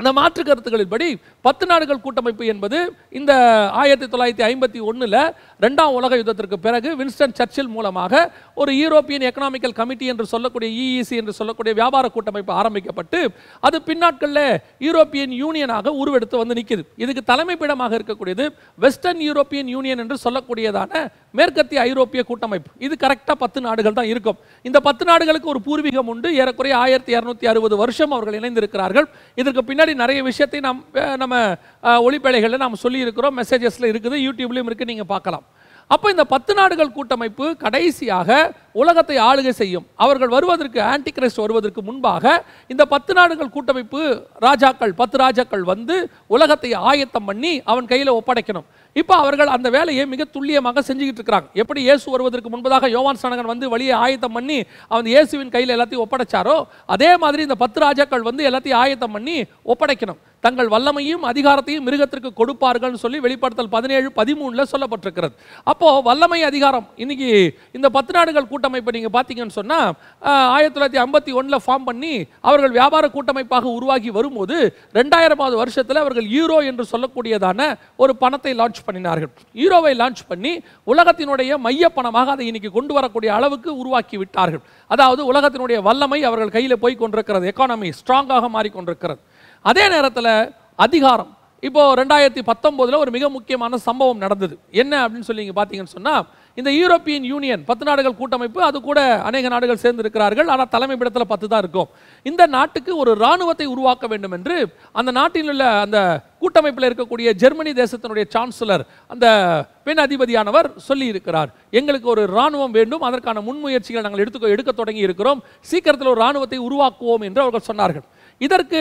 அந்த மாற்று கருத்துக்களின்படி பத்து நாடுகள் கூட்டமைப்பு என்பது இந்த ஆயிரத்தி தொள்ளாயிரத்தி ஐம்பத்தி ஒன்றில் ரெண்டாம் உலக யுத்தத்திற்கு பிறகு வின்ஸ்டன் சர்ச்சில் மூலமாக ஒரு யூரோப்பியன் எக்கனாமிக்கல் கமிட்டி என்று சொல்லக்கூடிய இஇசி e e என்று சொல்லக்கூடிய வியாபார கூட்டமைப்பு ஆரம்பிக்கப்பட்டு அது பின்னாட்களில் யூரோப்பியன் யூனியனாக உருவெடுத்து வந்து நிற்கிது இதுக்கு தலைமைப்பிடமாக இருக்கக்கூடியது வெஸ்டர்ன் யூரோப்பியன் யூனியன் என்று சொல்லக்கூடியதான மேற்கத்திய ஐரோப்பிய கூட்டமைப்பு இது கரெக்டாக பத்து நாடுகள் தான் இருக்கும் இந்த பத்து நாடுகளுக்கு ஒரு பூர்வீகம் உண்டு ஏறக்குறைய ஆயிரத்தி இரநூத்தி அறுபது வருஷம் அவர்கள் இணைந்திருக்கிறார்கள் இதற்கு பின்னாடி நிறைய விஷயத்தை நாம் நம்ம ஒளிப்பேழைகளில் நாம் சொல்லியிருக்கிறோம் மெசேஜஸில் இருக்குது யூடியூப்லேயும் இருக்குது நீங்கள் பார்க்கலாம் அப்போ இந்த பத்து நாடுகள் கூட்டமைப்பு கடைசியாக உலகத்தை ஆளுகை செய்யும் அவர்கள் வருவதற்கு ஆன்டிகிரைஸ்ட் வருவதற்கு முன்பாக இந்த பத்து நாடுகள் கூட்டமைப்பு ராஜாக்கள் பத்து ராஜாக்கள் வந்து உலகத்தை ஆயத்தம் பண்ணி அவன் கையில் ஒப்படைக்கணும் இப்போ அவர்கள் அந்த வேலையை மிக துல்லியமாக செஞ்சுக்கிட்டு இருக்கிறாங்க எப்படி இயேசு வருவதற்கு முன்பதாக யோவான் சனகன் வந்து வழியை ஆயத்தம் பண்ணி அவன் இயேசுவின் கையில் எல்லாத்தையும் ஒப்படைச்சாரோ அதே மாதிரி இந்த பத்து ராஜாக்கள் வந்து எல்லாத்தையும் ஆயத்தம் பண்ணி ஒப்படைக்கணும் தங்கள் வல்லமையும் அதிகாரத்தையும் மிருகத்திற்கு கொடுப்பார்கள்னு சொல்லி வெளிப்படுத்தல் பதினேழு பதிமூணில் சொல்லப்பட்டிருக்கிறது அப்போது வல்லமை அதிகாரம் இன்னைக்கு இந்த பத்து நாடுகள் கூட்டமைப்பை நீங்கள் பார்த்தீங்கன்னு சொன்னால் ஆயிரத்தி தொள்ளாயிரத்தி ஐம்பத்தி ஒன்றில் ஃபார்ம் பண்ணி அவர்கள் வியாபார கூட்டமைப்பாக உருவாகி வரும்போது ரெண்டாயிரமாவது வருஷத்தில் அவர்கள் ஹீரோ என்று சொல்லக்கூடியதான ஒரு பணத்தை லான்ச் பண்ணினார்கள் ஹீரோவை லான்ச் பண்ணி உலகத்தினுடைய மைய பணமாக அதை இன்னைக்கு கொண்டு வரக்கூடிய அளவுக்கு உருவாக்கி விட்டார்கள் அதாவது உலகத்தினுடைய வல்லமை அவர்கள் கையில் போய் கொண்டிருக்கிறது எக்கானமி ஸ்ட்ராங்காக மாறிக்கொண்டிருக்கிறது அதே நேரத்தில் அதிகாரம் இப்போது ரெண்டாயிரத்தி பத்தொம்போதில் ஒரு மிக முக்கியமான சம்பவம் நடந்தது என்ன அப்படின்னு சொல்லி பார்த்தீங்கன்னு சொன்னால் இந்த யூரோப்பியன் யூனியன் பத்து நாடுகள் கூட்டமைப்பு அது கூட அநேக நாடுகள் சேர்ந்து இருக்கிறார்கள் ஆனால் தலைமைப்பிடத்தில் பத்து தான் இருக்கும் இந்த நாட்டுக்கு ஒரு இராணுவத்தை உருவாக்க வேண்டும் என்று அந்த நாட்டில் உள்ள அந்த கூட்டமைப்பில் இருக்கக்கூடிய ஜெர்மனி தேசத்தினுடைய சான்சலர் அந்த பெண் அதிபதியானவர் சொல்லி இருக்கிறார் எங்களுக்கு ஒரு இராணுவம் வேண்டும் அதற்கான முன்முயற்சிகள் நாங்கள் எடுத்து எடுக்க தொடங்கி இருக்கிறோம் சீக்கிரத்தில் ஒரு இராணுவத்தை உருவாக்குவோம் என்று அவர்கள் சொன்னார்கள் இதற்கு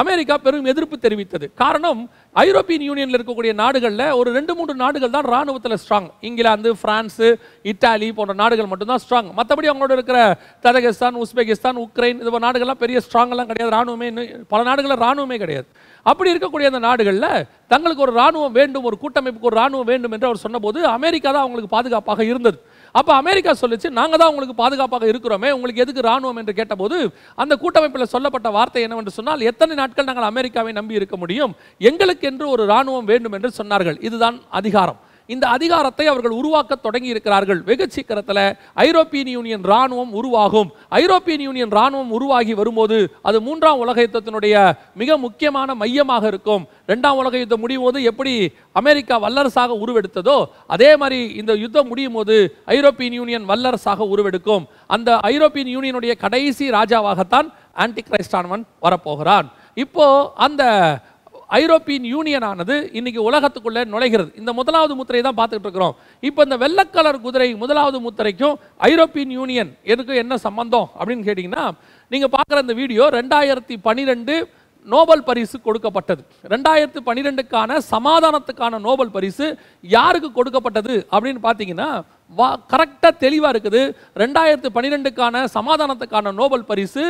அமெரிக்கா பெரும் எதிர்ப்பு தெரிவித்தது காரணம் ஐரோப்பியன் யூனியனில் இருக்கக்கூடிய நாடுகளில் ஒரு ரெண்டு மூன்று நாடுகள் தான் ராணுவத்தில் ஸ்ட்ராங் இங்கிலாந்து ஃப்ரான்ஸு இட்டாலி போன்ற நாடுகள் மட்டும்தான் ஸ்ட்ராங் மற்றபடி அவங்களோட இருக்கிற தஜகஸ்தான் உஸ்பெகிஸ்தான் உக்ரைன் இது நாடுகள்லாம் பெரிய ஸ்ட்ராங்கெல்லாம் கிடையாது ராணுவமே பல நாடுகளில் ராணுவமே கிடையாது அப்படி இருக்கக்கூடிய அந்த நாடுகளில் தங்களுக்கு ஒரு ராணுவம் வேண்டும் ஒரு கூட்டமைப்புக்கு ஒரு ராணுவம் வேண்டும் என்று அவர் சொன்னபோது அமெரிக்கா தான் அவங்களுக்கு பாதுகாப்பாக இருந்தது அப்போ அமெரிக்கா சொல்லிச்சு நாங்கள் தான் உங்களுக்கு பாதுகாப்பாக இருக்கிறோமே உங்களுக்கு எதுக்கு ராணுவம் என்று கேட்டபோது அந்த கூட்டமைப்பில் சொல்லப்பட்ட வார்த்தை என்னவென்று சொன்னால் எத்தனை நாட்கள் நாங்கள் அமெரிக்காவை நம்பி இருக்க முடியும் எங்களுக்கு என்று ஒரு ராணுவம் வேண்டும் என்று சொன்னார்கள் இதுதான் அதிகாரம் இந்த அதிகாரத்தை அவர்கள் உருவாக்க தொடங்கி இருக்கிறார்கள் வெகு சீக்கிரத்தில் ஐரோப்பியன் யூனியன் இராணுவம் உருவாகும் ஐரோப்பியன் யூனியன் இராணுவம் உருவாகி வரும்போது அது மூன்றாம் உலக யுத்தத்தினுடைய மிக முக்கியமான மையமாக இருக்கும் ரெண்டாம் உலக யுத்தம் முடியும் போது எப்படி அமெரிக்கா வல்லரசாக உருவெடுத்ததோ அதே மாதிரி இந்த யுத்தம் முடியும் போது ஐரோப்பியன் யூனியன் வல்லரசாக உருவெடுக்கும் அந்த ஐரோப்பியன் யூனியனுடைய கடைசி ராஜாவாகத்தான் ஆன்டி கிரைஸ்டானவன் வரப்போகிறான் இப்போ அந்த ஐரோப்பியன் யூனியன் ஆனது இன்னைக்கு உலகத்துக்குள்ளே நுழைகிறது இந்த முதலாவது முத்திரை தான் பார்த்துக்கிட்டு இருக்கிறோம் இப்போ இந்த வெள்ளக்கலர் குதிரை முதலாவது முத்திரைக்கும் ஐரோப்பியன் யூனியன் எதுக்கு என்ன சம்பந்தம் அப்படின்னு கேட்டிங்கன்னா நீங்கள் பார்க்குற இந்த வீடியோ ரெண்டாயிரத்தி பன்னிரெண்டு நோபல் பரிசு கொடுக்கப்பட்டது ரெண்டாயிரத்து பன்னிரெண்டுக்கான சமாதானத்துக்கான நோபல் பரிசு யாருக்கு கொடுக்கப்பட்டது அப்படின்னு பார்த்தீங்கன்னா வா கரெக்டாக தெளிவாக இருக்குது ரெண்டாயிரத்து பன்னிரெண்டுக்கான சமாதானத்துக்கான நோபல் பரிசு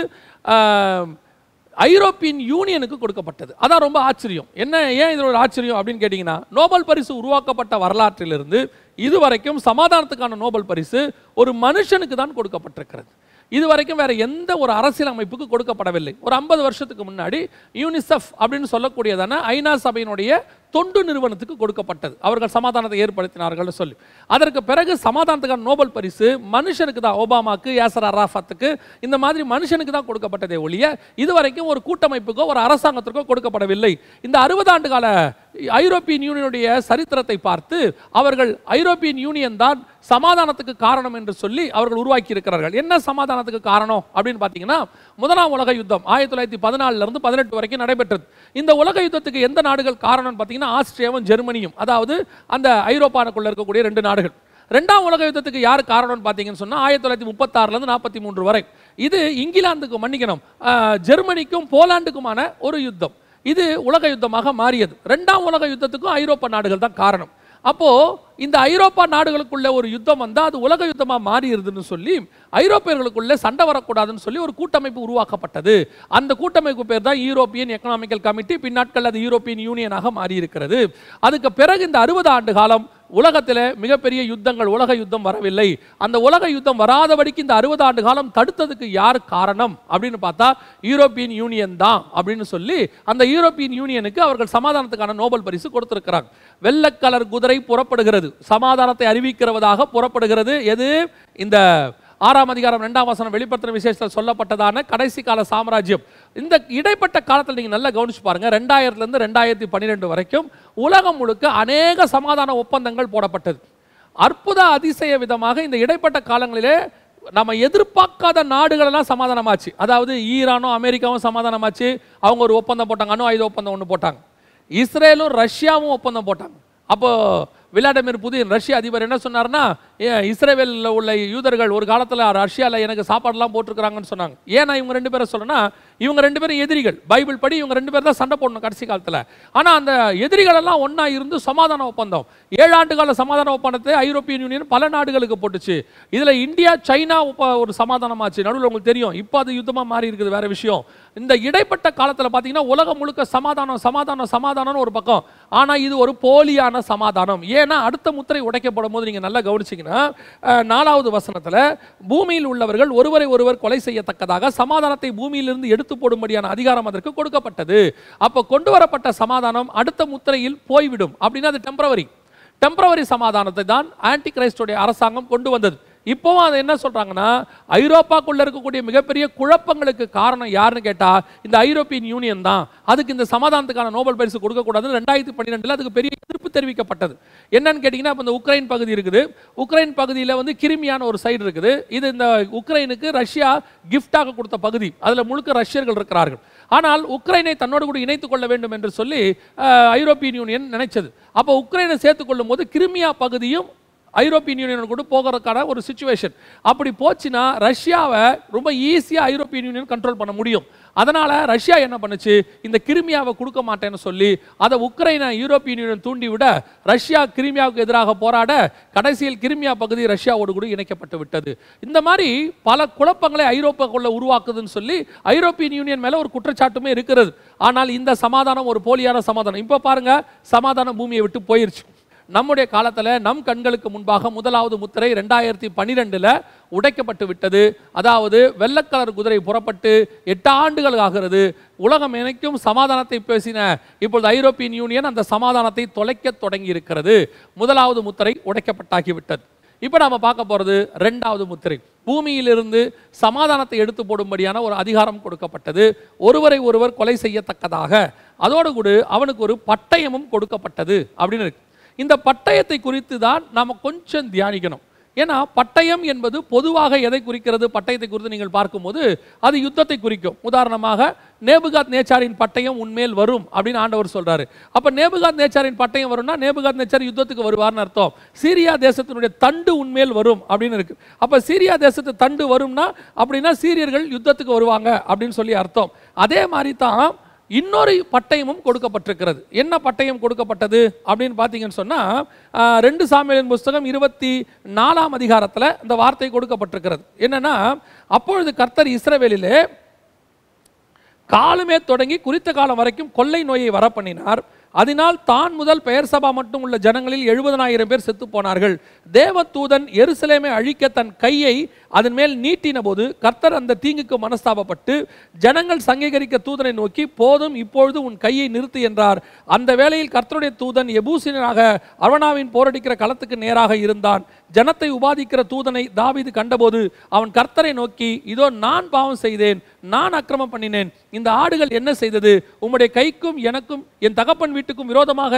ஐரோப்பியன் யூனியனுக்கு கொடுக்கப்பட்டது அதான் ரொம்ப ஆச்சரியம் என்ன ஏன் இதில் ஒரு ஆச்சரியம் அப்படின்னு கேட்டிங்கன்னா நோபல் பரிசு உருவாக்கப்பட்ட வரலாற்றிலிருந்து இது வரைக்கும் சமாதானத்துக்கான நோபல் பரிசு ஒரு மனுஷனுக்கு தான் கொடுக்கப்பட்டிருக்கிறது இது வரைக்கும் வேறு எந்த ஒரு அரசியல் அமைப்புக்கு கொடுக்கப்படவில்லை ஒரு ஐம்பது வருஷத்துக்கு முன்னாடி யூனிசெஃப் அப்படின்னு சொல்லக்கூடியதான ஐநா சபையினுடைய தொண்டு நிறுவனத்துக்கு கொடுக்கப்பட்டது அவர்கள் சமாதானத்தை ஏற்படுத்தினார்கள் சொல்லி அதற்கு பிறகு சமாதானத்துக்கான நோபல் பரிசு மனுஷனுக்கு தான் ஒபாமாக்கு ஏசர் அராஃபத்துக்கு இந்த மாதிரி மனுஷனுக்கு தான் கொடுக்கப்பட்டதே ஒழிய இதுவரைக்கும் ஒரு கூட்டமைப்புக்கோ ஒரு அரசாங்கத்திற்கோ கொடுக்கப்படவில்லை இந்த அறுபது ஆண்டு கால ஐரோப்பியன் யூனியனுடைய சரித்திரத்தை பார்த்து அவர்கள் ஐரோப்பியன் யூனியன் தான் சமாதானத்துக்கு காரணம் என்று சொல்லி அவர்கள் உருவாக்கி இருக்கிறார்கள் என்ன சமாதானத்துக்கு காரணம் அப்படின்னு பார்த்தீங்கன்னா முதலாம் உலக யுத்தம் ஆயிரத்தி தொள்ளாயிரத்தி பதினாலிருந்து பதினெட்டு வரைக்கும் நடைபெற்றது இந்த உலக யுத்தத்துக்கு எந்த நாடுகள் காரணம் பார்த்தீங்கன்னா பார்த்தீங்கன்னா ஆஸ்திரியாவும் ஜெர்மனியும் அதாவது அந்த ஐரோப்பாவுக்குள்ளே இருக்கக்கூடிய ரெண்டு நாடுகள் ரெண்டாம் உலக யுத்தத்துக்கு யார் காரணம்னு பார்த்தீங்கன்னு சொன்னால் ஆயிரத்தி தொள்ளாயிரத்தி இருந்து நாற்பத்தி மூன்று வரை இது இங்கிலாந்துக்கு மன்னிக்கணும் ஜெர்மனிக்கும் போலாண்டுக்குமான ஒரு யுத்தம் இது உலக யுத்தமாக மாறியது ரெண்டாம் உலக யுத்தத்துக்கும் ஐரோப்பா நாடுகள் தான் காரணம் அப்போது இந்த ஐரோப்பா நாடுகளுக்குள்ள ஒரு யுத்தம் வந்தால் அது உலக யுத்தமாக மாறிடுதுன்னு சொல்லி ஐரோப்பியர்களுக்குள்ளே சண்டை வரக்கூடாதுன்னு சொல்லி ஒரு கூட்டமைப்பு உருவாக்கப்பட்டது அந்த கூட்டமைப்பு பேர் தான் யூரோப்பியன் எக்கனாமிக்கல் கமிட்டி பின்னாட்கள் அது யூரோப்பியன் யூனியனாக மாறி இருக்கிறது அதுக்கு பிறகு இந்த அறுபது ஆண்டு காலம் உலகத்தில் மிகப்பெரிய யுத்தங்கள் உலக யுத்தம் வரவில்லை அந்த உலக யுத்தம் வராதபடிக்கு இந்த அறுபது ஆண்டு காலம் தடுத்ததுக்கு யார் காரணம் அப்படின்னு பார்த்தா யூரோப்பியன் யூனியன் தான் அப்படின்னு சொல்லி அந்த யூரோப்பியன் யூனியனுக்கு அவர்கள் சமாதானத்துக்கான நோபல் பரிசு கொடுத்திருக்கிறாங்க வெள்ளை கலர் குதிரை புறப்படுகிறது சமாதானத்தை அறிவிக்கிறவதாக புறப்படுகிறது எது இந்த ஆறாம் அதிகாரம் ரெண்டாம் வசனம் வெளிப்படுத்தின விசேஷத்தில் சொல்லப்பட்டதான கடைசி கால சாம்ராஜ்யம் இந்த இடைப்பட்ட காலத்தில் நீங்கள் நல்லா கவனிச்சு பாருங்கள் ரெண்டாயிரத்துலேருந்து ரெண்டாயிரத்தி பன்னிரெண்டு வரைக்கும் உலகம் முழுக்க அநேக சமாதான ஒப்பந்தங்கள் போடப்பட்டது அற்புத அதிசய விதமாக இந்த இடைப்பட்ட காலங்களிலே நம்ம எதிர்பார்க்காத நாடுகளெல்லாம் சமாதானமாச்சு அதாவது ஈரானும் அமெரிக்காவும் சமாதானமாச்சு அவங்க ஒரு ஒப்பந்தம் போட்டாங்க அணு ஆயுத ஒப்பந்தம் ஒன்று போட்டாங்க இஸ்ரேலும் ரஷ்யாவும் ஒப்பந்தம் போட்டாங்க அப்போது விளாடிமிர் புதின் ரஷ்ய அதிபர் என்ன சொன்னார்னா இஸ்ரேவேலில் உள்ள யூதர்கள் ஒரு காலத்தில் ரஷ்யாவில் எனக்கு சாப்பாடுலாம் போட்டிருக்கிறாங்கன்னு சொன்னாங்க ஏன்னா நான் இவங்க ரெண்டு பேரை சொல்லுன்னா இவங்க ரெண்டு பேரும் எதிரிகள் பைபிள் படி இவங்க ரெண்டு பேர் தான் சண்டை போடணும் கடைசி காலத்தில் ஆனால் அந்த எதிரிகளெல்லாம் ஒன்றா இருந்து சமாதான ஒப்பந்தம் ஏழாண்டு கால சமாதான ஒப்பந்தத்தை ஐரோப்பியன் யூனியன் பல நாடுகளுக்கு போட்டுச்சு இதில் இந்தியா சைனா ஒரு சமாதானமாச்சு நடுவில் உங்களுக்கு தெரியும் இப்போ அது யுத்தமாக மாறி இருக்குது வேறு விஷயம் இந்த இடைப்பட்ட காலத்தில் பார்த்தீங்கன்னா உலகம் முழுக்க சமாதானம் சமாதானம் சமாதானம்னு ஒரு பக்கம் ஆனால் இது ஒரு போலியான சமாதானம் ஏன்னா அடுத்த முத்திரை உடைக்கப்படும் போது நீங்கள் நல்லா கவனிச்சிக்கணும் பார்த்தீங்கன்னா நாலாவது வசனத்தில் பூமியில் உள்ளவர்கள் ஒருவரை ஒருவர் கொலை செய்யத்தக்கதாக சமாதானத்தை பூமியிலிருந்து எடுத்து போடும்படியான அதிகாரம் அதற்கு கொடுக்கப்பட்டது அப்போ கொண்டு வரப்பட்ட சமாதானம் அடுத்த முத்திரையில் போய்விடும் அப்படின்னா அது டெம்பரவரி டெம்பரவரி சமாதானத்தை தான் ஆன்டி கிரைஸ்டோடைய அரசாங்கம் கொண்டு வந்தது இப்போவும் அதை என்ன சொல்கிறாங்கன்னா ஐரோப்பாக்குள்ளே இருக்கக்கூடிய மிகப்பெரிய குழப்பங்களுக்கு காரணம் யாருன்னு கேட்டால் இந்த ஐரோப்பியன் யூனியன் தான் அதுக்கு இந்த சமாதானத்துக்கான நோபல் பரிசு கொடுக்கக்கூடாதுன்னு ரெண்டாயிரத்தி பன்னிரெண்டில் அதுக்கு பெரிய எதிர்ப்பு தெரிவிக்கப்பட்டது என்னன்னு கேட்டிங்கன்னா இப்போ இந்த உக்ரைன் பகுதி இருக்குது உக்ரைன் பகுதியில் வந்து கிருமியான ஒரு சைடு இருக்குது இது இந்த உக்ரைனுக்கு ரஷ்யா கிஃப்டாக கொடுத்த பகுதி அதில் முழுக்க ரஷ்யர்கள் இருக்கிறார்கள் ஆனால் உக்ரைனை தன்னோடு கூட இணைத்துக் கொள்ள வேண்டும் என்று சொல்லி ஐரோப்பியன் யூனியன் நினைச்சது அப்போ உக்ரைனை சேர்த்துக் கொள்ளும் போது கிருமியா பகுதியும் ஐரோப்பியன் யூனியன் கூட போகிறதுக்கான ஒரு சுச்சுவேஷன் அப்படி போச்சுன்னா ரஷ்யாவை ரொம்ப ஈஸியாக ஐரோப்பியன் யூனியன் கண்ட்ரோல் பண்ண முடியும் அதனால் ரஷ்யா என்ன பண்ணுச்சு இந்த கிருமியாவை கொடுக்க மாட்டேன்னு சொல்லி அதை உக்ரைனை யூரோப்பியன் யூனியன் தூண்டி விட ரஷ்யா கிருமியாவுக்கு எதிராக போராட கடைசியில் கிருமியா பகுதி ரஷ்யாவோடு கூட இணைக்கப்பட்டு விட்டது இந்த மாதிரி பல குழப்பங்களை ஐரோப்பாக்குள்ள உருவாக்குதுன்னு சொல்லி ஐரோப்பியன் யூனியன் மேலே ஒரு குற்றச்சாட்டுமே இருக்கிறது ஆனால் இந்த சமாதானம் ஒரு போலியான சமாதானம் இப்போ பாருங்க சமாதான பூமியை விட்டு போயிருச்சு நம்முடைய காலத்தில் நம் கண்களுக்கு முன்பாக முதலாவது முத்திரை ரெண்டாயிரத்தி பன்னிரெண்டில் உடைக்கப்பட்டு விட்டது அதாவது வெள்ளக்கலர் குதிரை புறப்பட்டு எட்டு ஆண்டுகள் ஆகிறது உலகம் எனக்கும் சமாதானத்தை பேசின இப்பொழுது ஐரோப்பியன் யூனியன் அந்த சமாதானத்தை தொலைக்க தொடங்கி இருக்கிறது முதலாவது முத்திரை உடைக்கப்பட்டாகிவிட்டது இப்போ நாம் பார்க்க போகிறது ரெண்டாவது முத்திரை பூமியிலிருந்து சமாதானத்தை எடுத்து போடும்படியான ஒரு அதிகாரம் கொடுக்கப்பட்டது ஒருவரை ஒருவர் கொலை செய்யத்தக்கதாக அதோடு கூட அவனுக்கு ஒரு பட்டயமும் கொடுக்கப்பட்டது அப்படின்னு இருக்கு இந்த பட்டயத்தை குறித்து தான் நாம் கொஞ்சம் தியானிக்கணும் ஏன்னா பட்டயம் என்பது பொதுவாக எதை குறிக்கிறது பட்டயத்தை குறித்து நீங்கள் பார்க்கும்போது அது யுத்தத்தை குறிக்கும் உதாரணமாக நேபுகாத் நேச்சாரின் பட்டயம் உண்மையில் வரும் அப்படின்னு ஆண்டவர் சொல்கிறாரு அப்போ நேபுகாத் நேச்சாரின் பட்டயம் வரும்னா நேபுகாத் நேச்சார் யுத்தத்துக்கு வருவார்னு அர்த்தம் சீரியா தேசத்தினுடைய தண்டு உண்மையில் வரும் அப்படின்னு இருக்கு அப்போ சீரியா தேசத்து தண்டு வரும்னா அப்படின்னா சீரியர்கள் யுத்தத்துக்கு வருவாங்க அப்படின்னு சொல்லி அர்த்தம் அதே மாதிரி தான் இன்னொரு பட்டயமும் கொடுக்கப்பட்டிருக்கிறது என்ன பட்டயம் கொடுக்கப்பட்டது அப்படின்னு பார்த்தீங்கன்னு சொன்னால் ரெண்டு சாமியலின் புஸ்தகம் இருபத்தி நாலாம் அதிகாரத்தில் இந்த வார்த்தை கொடுக்கப்பட்டிருக்கிறது என்னென்னா அப்பொழுது கர்த்தர் இஸ்ரவேலிலே காலமே தொடங்கி குறித்த காலம் வரைக்கும் கொள்ளை நோயை வர பண்ணினார் அதனால் தான் முதல் பெயர் சபா மட்டும் உள்ள ஜனங்களில் எழுபதனாயிரம் பேர் செத்து போனார்கள் தேவதூதன் எருசலேமை அழிக்க தன் கையை அதன் மேல் நீட்டின போது கர்த்தர் அந்த தீங்குக்கு மனஸ்தாபப்பட்டு ஜனங்கள் சங்கீகரிக்க தூதனை நோக்கி போதும் இப்பொழுது உன் கையை நிறுத்து என்றார் அந்த வேளையில் கர்த்தருடைய தூதன் எபூசினராக அரவணாவின் போரடிக்கிற களத்துக்கு நேராக இருந்தான் ஜனத்தை உபாதிக்கிற தூதனை தாவிது கண்டபோது அவன் கர்த்தரை நோக்கி இதோ நான் பாவம் செய்தேன் நான் அக்கிரமம் பண்ணினேன் இந்த ஆடுகள் என்ன செய்தது உம்முடைய கைக்கும் எனக்கும் என் தகப்பன் வீட்டுக்கும் விரோதமாக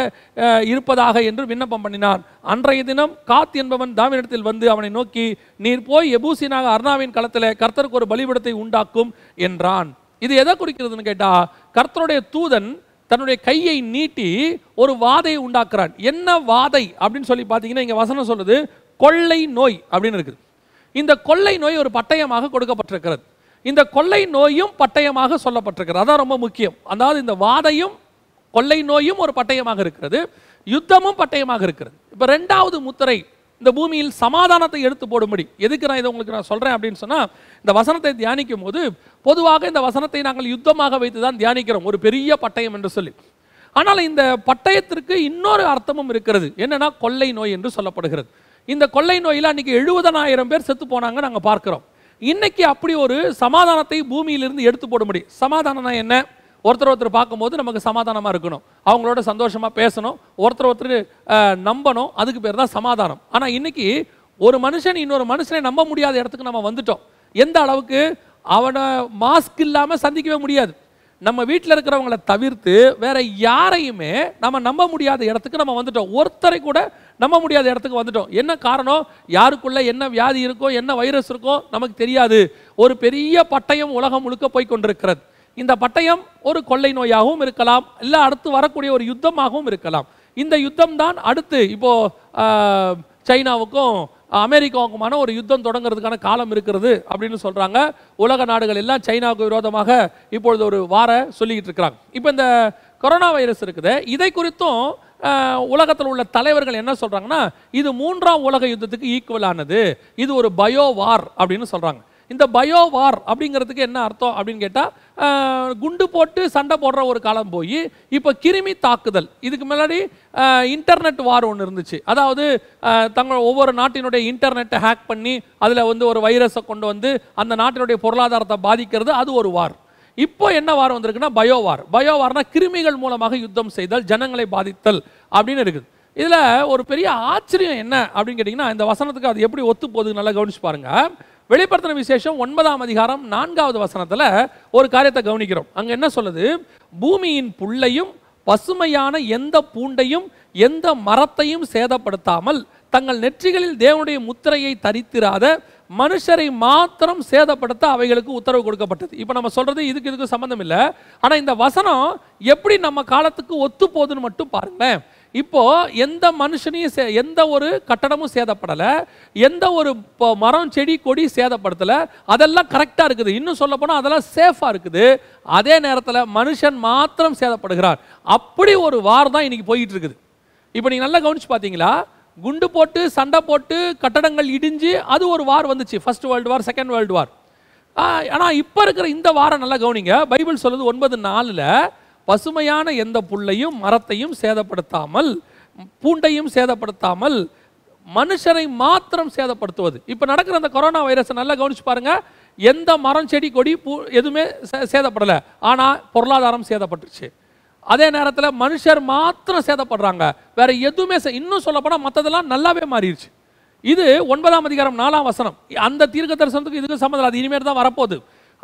இருப்பதாக என்று விண்ணப்பம் பண்ணினான் அன்றைய தினம் காத் என்பவன் தாவினிடத்தில் வந்து அவனை நோக்கி நீர் போய் எபூசினாக அர்ணாவின் களத்தில் கர்த்தருக்கு ஒரு பலிபடத்தை உண்டாக்கும் என்றான் இது எதை குறிக்கிறதுன்னு கேட்டா கர்த்தருடைய தூதன் தன்னுடைய கையை நீட்டி ஒரு வாதையை உண்டாக்குறான் என்ன வாதை அப்படின்னு சொல்லி பார்த்தீங்கன்னா இங்கே வசனம் சொல்லுது கொள்ளை நோய் அப்படின்னு இருக்குது இந்த கொள்ளை நோய் ஒரு பட்டயமாக கொடுக்கப்பட்டிருக்கிறது இந்த கொள்ளை நோயும் பட்டயமாக சொல்லப்பட்டிருக்கிறது அதான் ரொம்ப முக்கியம் அதாவது இந்த வாதையும் கொள்ளை நோயும் ஒரு பட்டயமாக இருக்கிறது யுத்தமும் பட்டயமாக இருக்கிறது இப்போ ரெண்டாவது முத்திரை இந்த பூமியில் சமாதானத்தை எடுத்து போடும்படி எதுக்கு நான் இதை உங்களுக்கு நான் சொல்கிறேன் அப்படின்னு சொன்னால் இந்த வசனத்தை தியானிக்கும் போது பொதுவாக இந்த வசனத்தை நாங்கள் யுத்தமாக வைத்து தான் தியானிக்கிறோம் ஒரு பெரிய பட்டயம் என்று சொல்லி ஆனால் இந்த பட்டயத்திற்கு இன்னொரு அர்த்தமும் இருக்கிறது என்னென்னா கொள்ளை நோய் என்று சொல்லப்படுகிறது இந்த கொள்ளை நோயில் அன்றைக்கி எழுபதனாயிரம் பேர் செத்து போனாங்க நாங்கள் பார்க்குறோம் இன்றைக்கி அப்படி ஒரு சமாதானத்தை பூமியிலிருந்து எடுத்து போட முடியும் சமாதானம்னா என்ன ஒருத்தர் ஒருத்தர் பார்க்கும்போது நமக்கு சமாதானமாக இருக்கணும் அவங்களோட சந்தோஷமாக பேசணும் ஒருத்தர் ஒருத்தர் நம்பணும் அதுக்கு பேர் தான் சமாதானம் ஆனால் இன்றைக்கி ஒரு மனுஷன் இன்னொரு மனுஷனை நம்ப முடியாத இடத்துக்கு நம்ம வந்துட்டோம் எந்த அளவுக்கு அவனை மாஸ்க் இல்லாமல் சந்திக்கவே முடியாது நம்ம வீட்டில் இருக்கிறவங்களை தவிர்த்து வேற யாரையுமே நம்ம நம்ப முடியாத இடத்துக்கு நம்ம வந்துட்டோம் ஒருத்தரை கூட நம்ப முடியாத இடத்துக்கு வந்துட்டோம் என்ன காரணம் யாருக்குள்ள என்ன வியாதி இருக்கோ என்ன வைரஸ் இருக்கோ நமக்கு தெரியாது ஒரு பெரிய பட்டயம் உலகம் முழுக்க போய் கொண்டிருக்கிறது இந்த பட்டயம் ஒரு கொள்ளை நோயாகவும் இருக்கலாம் இல்லை அடுத்து வரக்கூடிய ஒரு யுத்தமாகவும் இருக்கலாம் இந்த யுத்தம் தான் அடுத்து இப்போ சைனாவுக்கும் அமெரிக்காவுக்குமான ஒரு யுத்தம் தொடங்குறதுக்கான காலம் இருக்கிறது அப்படின்னு சொல்கிறாங்க உலக நாடுகள் எல்லாம் சைனாவுக்கு விரோதமாக இப்பொழுது ஒரு வார சொல்லிக்கிட்டு இருக்கிறாங்க இப்போ இந்த கொரோனா வைரஸ் இருக்குது இதை குறித்தும் உலகத்தில் உள்ள தலைவர்கள் என்ன சொல்கிறாங்கன்னா இது மூன்றாம் உலக யுத்தத்துக்கு ஈக்குவலானது இது ஒரு பயோவார் அப்படின்னு சொல்கிறாங்க இந்த பயோ வார் அப்படிங்கிறதுக்கு என்ன அர்த்தம் அப்படின்னு கேட்டால் குண்டு போட்டு சண்டை போடுற ஒரு காலம் போய் இப்போ கிருமி தாக்குதல் இதுக்கு முன்னாடி இன்டர்நெட் வார் ஒன்று இருந்துச்சு அதாவது தங்கள் ஒவ்வொரு நாட்டினுடைய இன்டர்நெட்டை ஹேக் பண்ணி அதில் வந்து ஒரு வைரஸை கொண்டு வந்து அந்த நாட்டினுடைய பொருளாதாரத்தை பாதிக்கிறது அது ஒரு வார் இப்போ என்ன வார் வந்திருக்குன்னா பயோவார் பயோவார்னா கிருமிகள் மூலமாக யுத்தம் செய்தல் ஜனங்களை பாதித்தல் அப்படின்னு இருக்குது இதில் ஒரு பெரிய ஆச்சரியம் என்ன அப்படின்னு கேட்டிங்கன்னா இந்த வசனத்துக்கு அது எப்படி ஒத்து போகுது நல்லா கவனிச்சு பாருங்கள் வெளிப்படுத்தின விசேஷம் ஒன்பதாம் அதிகாரம் நான்காவது வசனத்தில் ஒரு காரியத்தை கவனிக்கிறோம் அங்கே என்ன சொல்லுது பூமியின் புல்லையும் பசுமையான எந்த பூண்டையும் எந்த மரத்தையும் சேதப்படுத்தாமல் தங்கள் நெற்றிகளில் தேவனுடைய முத்திரையை தரித்திராத மனுஷரை மாத்திரம் சேதப்படுத்த அவைகளுக்கு உத்தரவு கொடுக்கப்பட்டது இப்போ நம்ம சொல்கிறது இதுக்கு இதுக்கு சம்மந்தம் இல்லை ஆனால் இந்த வசனம் எப்படி நம்ம காலத்துக்கு ஒத்து போகுதுன்னு மட்டும் பாருங்களேன் இப்போது எந்த மனுஷனையும் சே எந்த ஒரு கட்டடமும் சேதப்படலை எந்த ஒரு இப்போ மரம் செடி கொடி சேதப்படுத்தலை அதெல்லாம் கரெக்டாக இருக்குது இன்னும் சொல்ல போனால் அதெல்லாம் சேஃபாக இருக்குது அதே நேரத்தில் மனுஷன் மாத்திரம் சேதப்படுகிறார் அப்படி ஒரு வார் தான் இன்றைக்கி போயிட்டு இருக்குது இப்போ நீங்கள் நல்லா கவனிச்சு பார்த்தீங்களா குண்டு போட்டு சண்டை போட்டு கட்டடங்கள் இடிஞ்சு அது ஒரு வார் வந்துச்சு first world war second world war ஆனால் இப்போ இருக்கிற இந்த வாரம் நல்லா கவனிங்க பைபிள் சொல்லுது ஒன்பது நாலில் பசுமையான எந்த புல்லையும் மரத்தையும் சேதப்படுத்தாமல் பூண்டையும் சேதப்படுத்தாமல் மனுஷரை மாத்திரம் சேதப்படுத்துவது இப்போ நடக்கிற அந்த கொரோனா வைரஸை நல்லா கவனிச்சு பாருங்க எந்த மரம் செடி கொடி பூ எதுவுமே சேதப்படலை ஆனால் பொருளாதாரம் சேதப்பட்டுருச்சு அதே நேரத்தில் மனுஷர் மாத்திரம் சேதப்படுறாங்க வேற எதுவுமே இன்னும் சொல்லப்போனால் மற்றதெல்லாம் நல்லாவே மாறிடுச்சு இது ஒன்பதாம் அதிகாரம் நாலாம் வசனம் அந்த தீர்க்க தரிசனத்துக்கு இதுக்கு சம்மந்தம் அது இனிமேல் தான் வரப்போகுது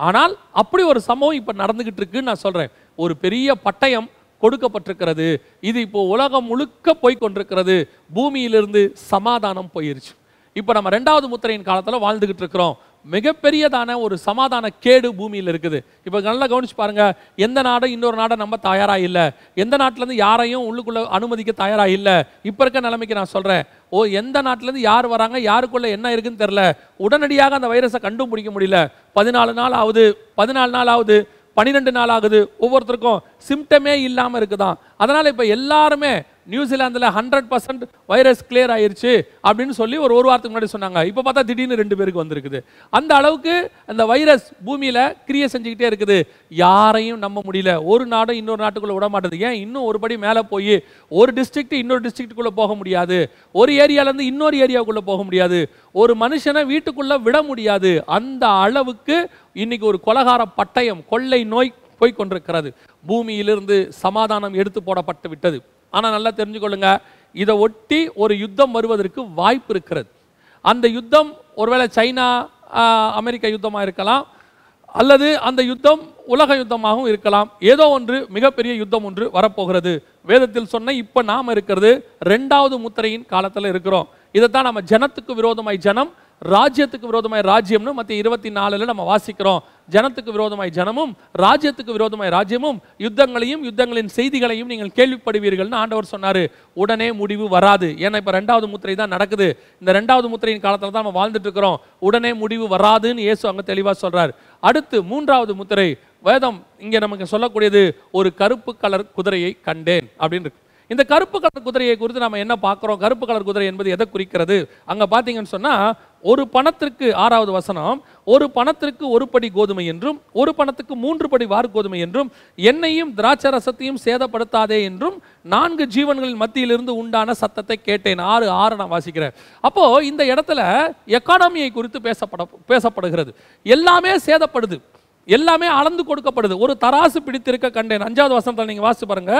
ஆனால் அப்படி ஒரு சம்பவம் இப்போ நடந்துகிட்டு இருக்குன்னு நான் சொல்கிறேன் ஒரு பெரிய பட்டயம் கொடுக்கப்பட்டிருக்கிறது இது இப்போ உலகம் முழுக்க போய் கொண்டிருக்கிறது பூமியிலிருந்து சமாதானம் போயிருச்சு இப்போ நம்ம ரெண்டாவது முத்திரையின் காலத்தில் வாழ்ந்துகிட்டு இருக்கிறோம் மிகப்பெரியதான ஒரு சமாதான கேடு பூமியில் இருக்குது இப்போ நல்லா கவனிச்சு பாருங்க எந்த நாடும் இன்னொரு நாடை நம்ம தயாராக இல்லை எந்த நாட்டிலேருந்து யாரையும் உள்ளுக்குள்ளே அனுமதிக்க தயாராக இல்லை இப்போ இருக்க நிலைமைக்கு நான் சொல்கிறேன் ஓ எந்த நாட்டிலேருந்து யார் வராங்க யாருக்குள்ளே என்ன இருக்குன்னு தெரில உடனடியாக அந்த வைரஸை கண்டுபிடிக்க முடியல பதினாலு நாள் ஆகுது பதினாலு நாள் ஆகுது பன்னிரெண்டு நாள் ஆகுது ஒவ்வொருத்தருக்கும் சிம்டமே இல்லாமல் இருக்குதான் அதனால் இப்போ எல்லாருமே நியூசிலாந்தில் ஹண்ட்ரட் பர்சன்ட் வைரஸ் கிளியர் ஆயிடுச்சு அப்படின்னு சொல்லி ஒரு ஒரு வாரத்துக்கு முன்னாடி சொன்னாங்க இப்போ பார்த்தா திடீர்னு ரெண்டு பேருக்கு வந்திருக்குது அந்த அளவுக்கு அந்த வைரஸ் பூமியில் கிரியை செஞ்சுக்கிட்டே இருக்குது யாரையும் நம்ப முடியல ஒரு நாடும் இன்னொரு நாட்டுக்குள்ளே விட மாட்டேது ஏன் இன்னும் ஒரு படி மேலே போய் ஒரு டிஸ்ட்ரிக்ட் இன்னொரு டிஸ்ட்ரிக்ட்டுக்குள்ளே போக முடியாது ஒரு ஏரியாவிலேருந்து இன்னொரு ஏரியாவுக்குள்ளே போக முடியாது ஒரு மனுஷனை வீட்டுக்குள்ளே விட முடியாது அந்த அளவுக்கு இன்னைக்கு ஒரு கொலகார பட்டயம் கொள்ளை நோய் போய்கொண்டிருக்கிறது பூமியிலிருந்து சமாதானம் எடுத்து போடப்பட்டு விட்டது ஆனால் நல்லா தெரிஞ்சுக்கொள்ளுங்க இதை ஒட்டி ஒரு யுத்தம் வருவதற்கு வாய்ப்பு இருக்கிறது அந்த யுத்தம் ஒருவேளை சைனா அமெரிக்க யுத்தமாக இருக்கலாம் அல்லது அந்த யுத்தம் உலக யுத்தமாகவும் இருக்கலாம் ஏதோ ஒன்று மிகப்பெரிய யுத்தம் ஒன்று வரப்போகிறது வேதத்தில் சொன்ன இப்போ நாம் இருக்கிறது ரெண்டாவது முத்திரையின் காலத்தில் இருக்கிறோம் இதைத்தான் நம்ம ஜனத்துக்கு விரோதமாய் ஜனம் ராஜ்யத்துக்கு விரோதமாய் ராஜ்யம்னு மற்ற இருபத்தி நாலில் நம்ம வாசிக்கிறோம் ஜனத்துக்கு விரோதமாய் ஜனமும் ராஜ்யத்துக்கு விரோதமாய் ராஜ்யமும் யுத்தங்களையும் யுத்தங்களின் செய்திகளையும் நீங்கள் கேள்விப்படுவீர்கள்னு ஆண்டவர் சொன்னார் உடனே முடிவு வராது ஏன்னா இப்போ ரெண்டாவது முத்திரை தான் நடக்குது இந்த ரெண்டாவது முத்திரையின் காலத்தில் தான் நம்ம வாழ்ந்துட்டு இருக்கிறோம் உடனே முடிவு வராதுன்னு இயேசு அங்கே தெளிவாக சொல்கிறார் அடுத்து மூன்றாவது முத்திரை வேதம் இங்கே நமக்கு சொல்லக்கூடியது ஒரு கருப்பு கலர் குதிரையை கண்டேன் அப்படின்னு இருக்கு இந்த கருப்பு கலர் குதிரையை குறித்து நம்ம என்ன பார்க்குறோம் கருப்பு கலர் குதிரை என்பது எதை குறிக்கிறது அங்கே பார்த்தீங்கன்னு சொன்னால் ஒரு பணத்திற்கு ஆறாவது வசனம் ஒரு பணத்திற்கு ஒரு படி கோதுமை என்றும் ஒரு பணத்துக்கு மூன்று படி வார் கோதுமை என்றும் என்னையும் திராட்சை ரசத்தையும் சேதப்படுத்தாதே என்றும் நான்கு ஜீவன்களின் மத்தியிலிருந்து உண்டான சத்தத்தை கேட்டேன் ஆறு ஆறு நான் வாசிக்கிறேன் அப்போது இந்த இடத்துல எக்கானமியை குறித்து பேசப்பட பேசப்படுகிறது எல்லாமே சேதப்படுது எல்லாமே அளந்து கொடுக்கப்படுது ஒரு தராசு பிடித்திருக்க கண்டேன் அஞ்சாவது வசனத்தில் நீங்கள் வாசி பாருங்க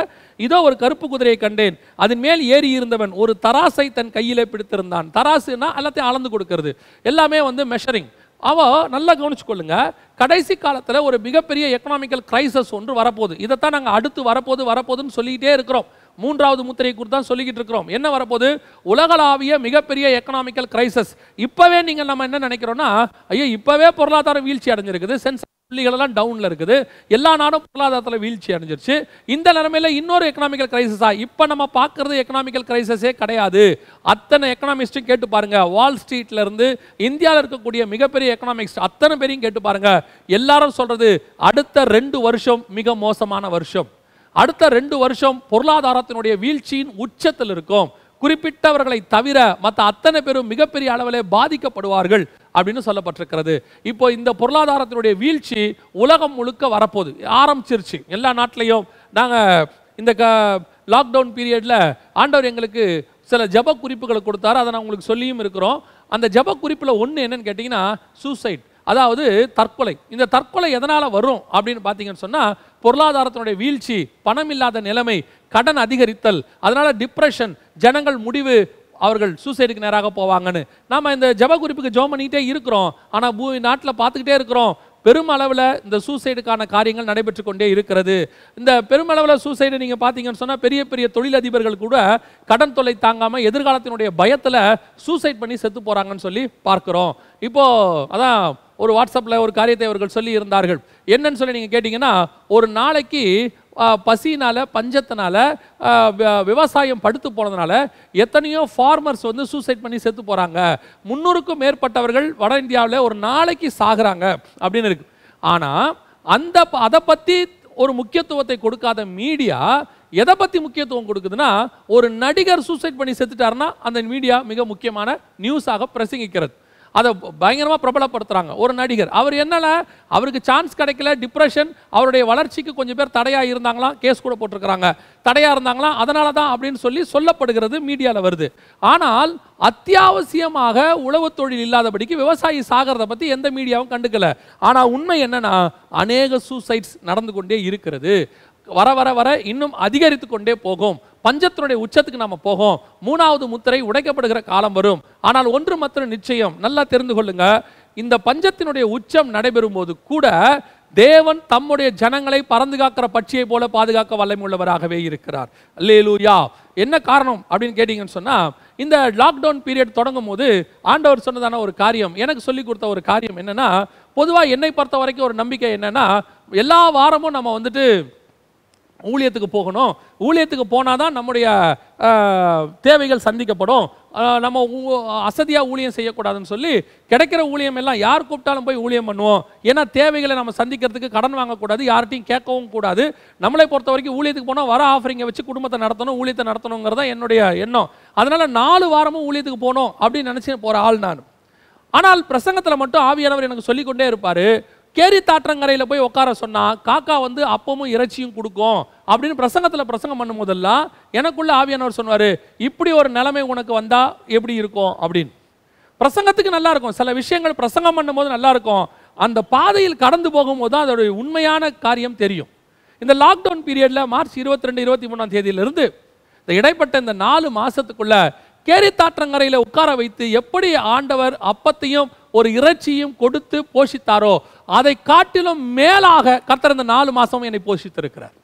இதோ ஒரு கருப்பு குதிரையை கண்டேன் அதன் மேல் ஏறி இருந்தவன் ஒரு தராசை தன் கையிலே பிடித்திருந்தான் தராசுனா எல்லாத்தையும் அளந்து கொடுக்கறது எல்லாமே வந்து மெஷரிங் அவ நல்லா கவனிச்சுக்கொள்ளுங்க கடைசி காலத்தில் ஒரு மிகப்பெரிய எக்கனாமிக்கல் கிரைசஸ் ஒன்று வரப்போகுது இதைத்தான் நாங்கள் அடுத்து வரப்போது வரப்போதுன்னு சொல்லிக்கிட்டே இருக்கிறோம் மூன்றாவது முத்திரை குறித்து தான் சொல்லிக்கிட்டு இருக்கிறோம் என்ன வரப்போது உலகளாவிய மிகப்பெரிய எக்கனாமிக்கல் கிரைசஸ் இப்போவே நீங்கள் நம்ம என்ன நினைக்கிறோம்னா ஐயோ இப்போவே பொருளாதார வீழ்ச்சி அடைஞ்சிருக்குது சென்ஸ் புள்ளிகளெல்லாம் டவுனில் இருக்குது எல்லா நாடும் பொருளாதாரத்தில் வீழ்ச்சி அடைஞ்சிருச்சு இந்த நிலைமையில் இன்னொரு எக்கனாமிக்கல் கிரைசிஸா இப்போ நம்ம பார்க்குறது எக்கனாமிக்கல் கிரைசஸே கிடையாது அத்தனை எக்கனாமிஸ்ட்டும் கேட்டு பாருங்க வால் ஸ்ட்ரீட்லேருந்து இந்தியாவில் இருக்கக்கூடிய மிகப்பெரிய எக்கனாமிக்ஸ் அத்தனை பேரையும் கேட்டு பாருங்க எல்லாரும் சொல்கிறது அடுத்த ரெண்டு வருஷம் மிக மோசமான வருஷம் அடுத்த ரெண்டு வருஷம் பொருளாதாரத்தினுடைய வீழ்ச்சியின் உச்சத்தில் இருக்கும் குறிப்பிட்டவர்களை தவிர மற்ற அத்தனை பேரும் மிகப்பெரிய அளவில் பாதிக்கப்படுவார்கள் அப்படின்னு சொல்லப்பட்டிருக்கிறது இப்போ இந்த பொருளாதாரத்தினுடைய வீழ்ச்சி உலகம் முழுக்க வரப்போகுது ஆரம்பிச்சிருச்சு எல்லா நாட்டிலையும் நாங்கள் இந்த க லாக்டவுன் பீரியடில் ஆண்டவர் எங்களுக்கு சில ஜப குறிப்புகளை கொடுத்தாரு அதை நான் உங்களுக்கு சொல்லியும் இருக்கிறோம் அந்த ஜப குறிப்பில் ஒன்று என்னன்னு கேட்டிங்கன்னா சூசைட் அதாவது தற்கொலை இந்த தற்கொலை எதனால் வரும் அப்படின்னு பார்த்தீங்கன்னு சொன்னால் பொருளாதாரத்தினுடைய வீழ்ச்சி பணம் இல்லாத நிலைமை கடன் அதிகரித்தல் அதனால் டிப்ரெஷன் ஜனங்கள் முடிவு அவர்கள் சூசைடுக்கு நேராக போவாங்கன்னு நாம் இந்த ஜப குறிப்புக்கு ஜோம் பண்ணிக்கிட்டே இருக்கிறோம் ஆனால் பூமி நாட்டில் பார்த்துக்கிட்டே இருக்கிறோம் பெருமளவில் இந்த சூசைடுக்கான காரியங்கள் நடைபெற்று கொண்டே இருக்கிறது இந்த பெருமளவில் சூசைடு நீங்கள் பார்த்தீங்கன்னு சொன்னால் பெரிய பெரிய தொழிலதிபர்கள் கூட கடன் தொல்லை தாங்காமல் எதிர்காலத்தினுடைய பயத்தில் சூசைட் பண்ணி செத்து போகிறாங்கன்னு சொல்லி பார்க்குறோம் இப்போது அதான் ஒரு வாட்ஸ்அப்பில் ஒரு காரியத்தை அவர்கள் சொல்லி இருந்தார்கள் என்னன்னு சொல்லி நீங்கள் கேட்டிங்கன்னா ஒரு நாளைக்கு பசினால் பஞ்சத்தினால் விவசாயம் படுத்து போனதுனால எத்தனையோ ஃபார்மர்ஸ் வந்து சூசைட் பண்ணி செத்து போகிறாங்க முந்நூறுக்கும் மேற்பட்டவர்கள் வட இந்தியாவில் ஒரு நாளைக்கு சாகுறாங்க அப்படின்னு இருக்கு ஆனால் அந்த அதை பற்றி ஒரு முக்கியத்துவத்தை கொடுக்காத மீடியா எதை பற்றி முக்கியத்துவம் கொடுக்குதுன்னா ஒரு நடிகர் சூசைட் பண்ணி செத்துட்டாருன்னா அந்த மீடியா மிக முக்கியமான நியூஸாக பிரசங்கிக்கிறது அதை பயங்கரமாக பிரபலப்படுத்துகிறாங்க ஒரு நடிகர் அவர் என்னால் அவருக்கு சான்ஸ் கிடைக்கல டிப்ரெஷன் அவருடைய வளர்ச்சிக்கு கொஞ்சம் பேர் தடையாக இருந்தாங்களாம் கேஸ் கூட போட்டிருக்கிறாங்க தடையாக இருந்தாங்களாம் அதனால தான் அப்படின்னு சொல்லி சொல்லப்படுகிறது மீடியாவில் வருது ஆனால் அத்தியாவசியமாக உழவு தொழில் இல்லாதபடிக்கு விவசாயி சாகிறத பற்றி எந்த மீடியாவும் கண்டுக்கல ஆனால் உண்மை என்னன்னா அநேக சூசைட்ஸ் நடந்து கொண்டே இருக்கிறது வர வர வர இன்னும் அதிகரித்து கொண்டே போகும் பஞ்சத்தினுடைய உச்சத்துக்கு நம்ம போகும் மூணாவது முத்திரை உடைக்கப்படுகிற காலம் வரும் ஆனால் ஒன்று மாத்திரம் நிச்சயம் நல்லா தெரிந்து கொள்ளுங்க இந்த பஞ்சத்தினுடைய உச்சம் நடைபெறும் போது கூட தேவன் தம்முடைய ஜனங்களை பறந்து காக்கிற பட்சியை போல பாதுகாக்க வல்லமை உள்ளவராகவே இருக்கிறார் அல்லேலூயா என்ன காரணம் அப்படின்னு கேட்டீங்கன்னு சொன்னால் இந்த லாக்டவுன் பீரியட் தொடங்கும் போது ஆண்டவர் சொன்னதான ஒரு காரியம் எனக்கு சொல்லி கொடுத்த ஒரு காரியம் என்னென்னா பொதுவாக என்னை பொறுத்த வரைக்கும் ஒரு நம்பிக்கை என்னென்னா எல்லா வாரமும் நம்ம வந்துட்டு ஊழியத்துக்கு போகணும் ஊழியத்துக்கு போனால் தான் நம்முடைய தேவைகள் சந்திக்கப்படும் நம்ம அசதியாக ஊழியம் செய்யக்கூடாதுன்னு சொல்லி கிடைக்கிற ஊழியம் எல்லாம் யார் கூப்பிட்டாலும் போய் ஊழியம் பண்ணுவோம் ஏன்னா தேவைகளை நம்ம சந்திக்கிறதுக்கு கடன் வாங்கக்கூடாது யார்கிட்டையும் கேட்கவும் கூடாது நம்மளை பொறுத்த வரைக்கும் ஊழியத்துக்கு போனால் வர ஆஃபரிங்கை வச்சு குடும்பத்தை நடத்தணும் ஊழியத்தை நடத்தணுங்கிறதா என்னுடைய எண்ணம் அதனால் நாலு வாரமும் ஊழியத்துக்கு போகணும் அப்படின்னு நினச்சி போகிற ஆள் நான் ஆனால் பிரசங்கத்தில் மட்டும் ஆவியானவர் எனக்கு சொல்லிக்கொண்டே இருப்பார் கேரி தாற்றங்கரையில் போய் உட்கார சொன்னால் காக்கா வந்து அப்பமும் இறைச்சியும் கொடுக்கும் அப்படின்னு பிரசங்கத்தில் பிரசங்கம் பண்ணும் போதெல்லாம் எனக்குள்ள ஆவியானவர் சொன்னார் இப்படி ஒரு நிலைமை உனக்கு வந்தால் எப்படி இருக்கும் அப்படின்னு பிரசங்கத்துக்கு நல்லா இருக்கும் சில விஷயங்கள் பிரசங்கம் பண்ணும்போது நல்லா இருக்கும் அந்த பாதையில் கடந்து போகும்போது தான் அதோடைய உண்மையான காரியம் தெரியும் இந்த லாக்டவுன் பீரியடில் மார்ச் இருபத்தி ரெண்டு இருபத்தி மூணாம் தேதியிலிருந்து இந்த இடைப்பட்ட இந்த நாலு மாதத்துக்குள்ளே கேரி தாற்றங்கரையில் உட்கார வைத்து எப்படி ஆண்டவர் அப்பத்தையும் ஒரு இறைச்சியும் கொடுத்து போஷித்தாரோ அதை காட்டிலும் மேலாக கர்த்தர் இந்த நாலு மாதம் என்னை போஷித்திருக்கிறார்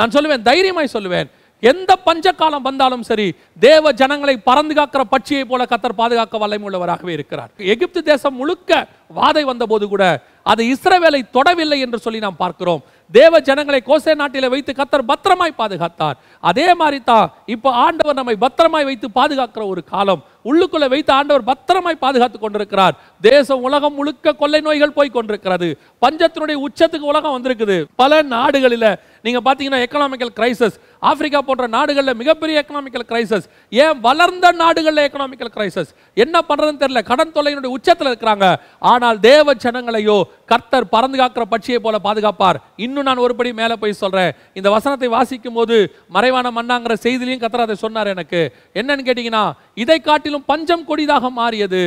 நான் சொல்லுவேன் தைரியமாய் சொல்லுவேன் எந்த பஞ்சகாலம் வந்தாலும் சரி தேவ ஜனங்களை பறந்து காக்கிற பட்சியை போல கத்தர் பாதுகாக்க வல்லமை உள்ளவராகவே இருக்கிறார் எகிப்து தேசம் முழுக்க வாதை வந்தபோது கூட அது இஸ்ரவேலை தொடவில்லை என்று சொல்லி நாம் பார்க்கிறோம் தேவ ஜனங்களை கோசை நாட்டில் வைத்து கத்தர் பத்திரமாய் பாதுகாத்தார் அதே மாதிரி தான் இப்போ ஆண்டவர் நம்மை பத்திரமாய் வைத்து பாதுகாக்கிற ஒரு காலம் உள்ளுக்குள்ள வைத்து ஆண்டவர் பத்திரமாய் பாதுகாத்து கொண்டிருக்கிறார் தேசம் உலகம் முழுக்க கொள்ளை நோய்கள் போய் கொண்டிருக்கிறது பஞ்சத்தினுடைய உச்சத்துக்கு உலகம் வந்திருக்குது பல நாடுகளில் நீங்கள் பார்த்தீங்கன்னா எக்கனாமிக்கல் கிரைசஸ் ஆப்பிரிக்கா போன்ற நாடுகளில் மிகப்பெரிய எக்கனாமிக்கல் கிரைசஸ் ஏன் வளர்ந்த நாடுகளில் எக்கனாமிக்கல் கிரைசஸ் என்ன பண்ணுறதுன்னு தெரியல கடன் தொல்லையினுடைய உச்சத்தில் இருக்கிறாங்க ஆனால் தேவ ஜனங்களையோ கர்த்தர் பறந்து காக்கிற பட்சியை போல பாதுகாப்பார் இன்னும் இன்னும் நான் ஒருபடி மேலே போய் சொல்கிறேன் இந்த வசனத்தை வாசிக்கும் போது மறைவான மண்ணாங்கிற செய்திலையும் கத்தர் அதை சொன்னார் எனக்கு என்னன்னு கேட்டிங்கன்னா இதை காட்டிலும் பஞ்சம் கொடிதாக மாறியது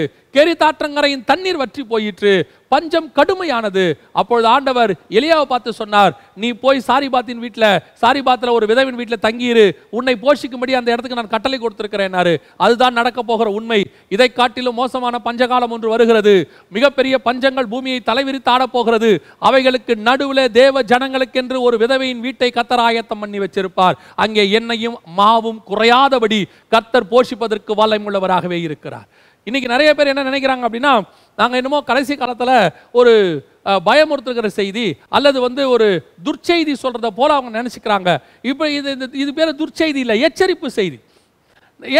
தாற்றங்கரையின் தண்ணீர் வற்றி போயிற்று பஞ்சம் கடுமையானது அப்பொழுது ஆண்டவர் எளியாவை பார்த்து சொன்னார் நீ போய் சாரிபாத்தின் வீட்டில் சாரிபாத்தில் ஒரு விதவின் வீட்டில் தங்கியிரு உன்னை போஷிக்கும்படி அந்த இடத்துக்கு நான் கட்டளை கொடுத்துருக்கிறேன் அதுதான் நடக்க போகிற உண்மை இதை காட்டிலும் மோசமான பஞ்சகாலம் ஒன்று வருகிறது மிகப்பெரிய பஞ்சங்கள் பூமியை தலைவிரித்து ஆடப்போகிறது அவைகளுக்கு நடுவில் தேவ ஜனங்களுக்கென்று ஒரு விதவையின் வீட்டை கத்தர் ஆயத்தம் பண்ணி வச்சிருப்பார் அங்கே எண்ணெயும் மாவும் குறையாதபடி கத்தர் போஷிப்பதற்கு வல்லமுள்ளவராகவே இருக்கிறார் இன்றைக்கி நிறைய பேர் என்ன நினைக்கிறாங்க அப்படின்னா நாங்கள் என்னமோ கடைசி காலத்தில் ஒரு பயமுறுத்துக்கிற செய்தி அல்லது வந்து ஒரு துர்ச்செய்தி சொல்கிறத போல் அவங்க நினச்சிக்கிறாங்க இப்போ இது இது பேர் துர்ச்செய்தி இல்லை எச்சரிப்பு செய்தி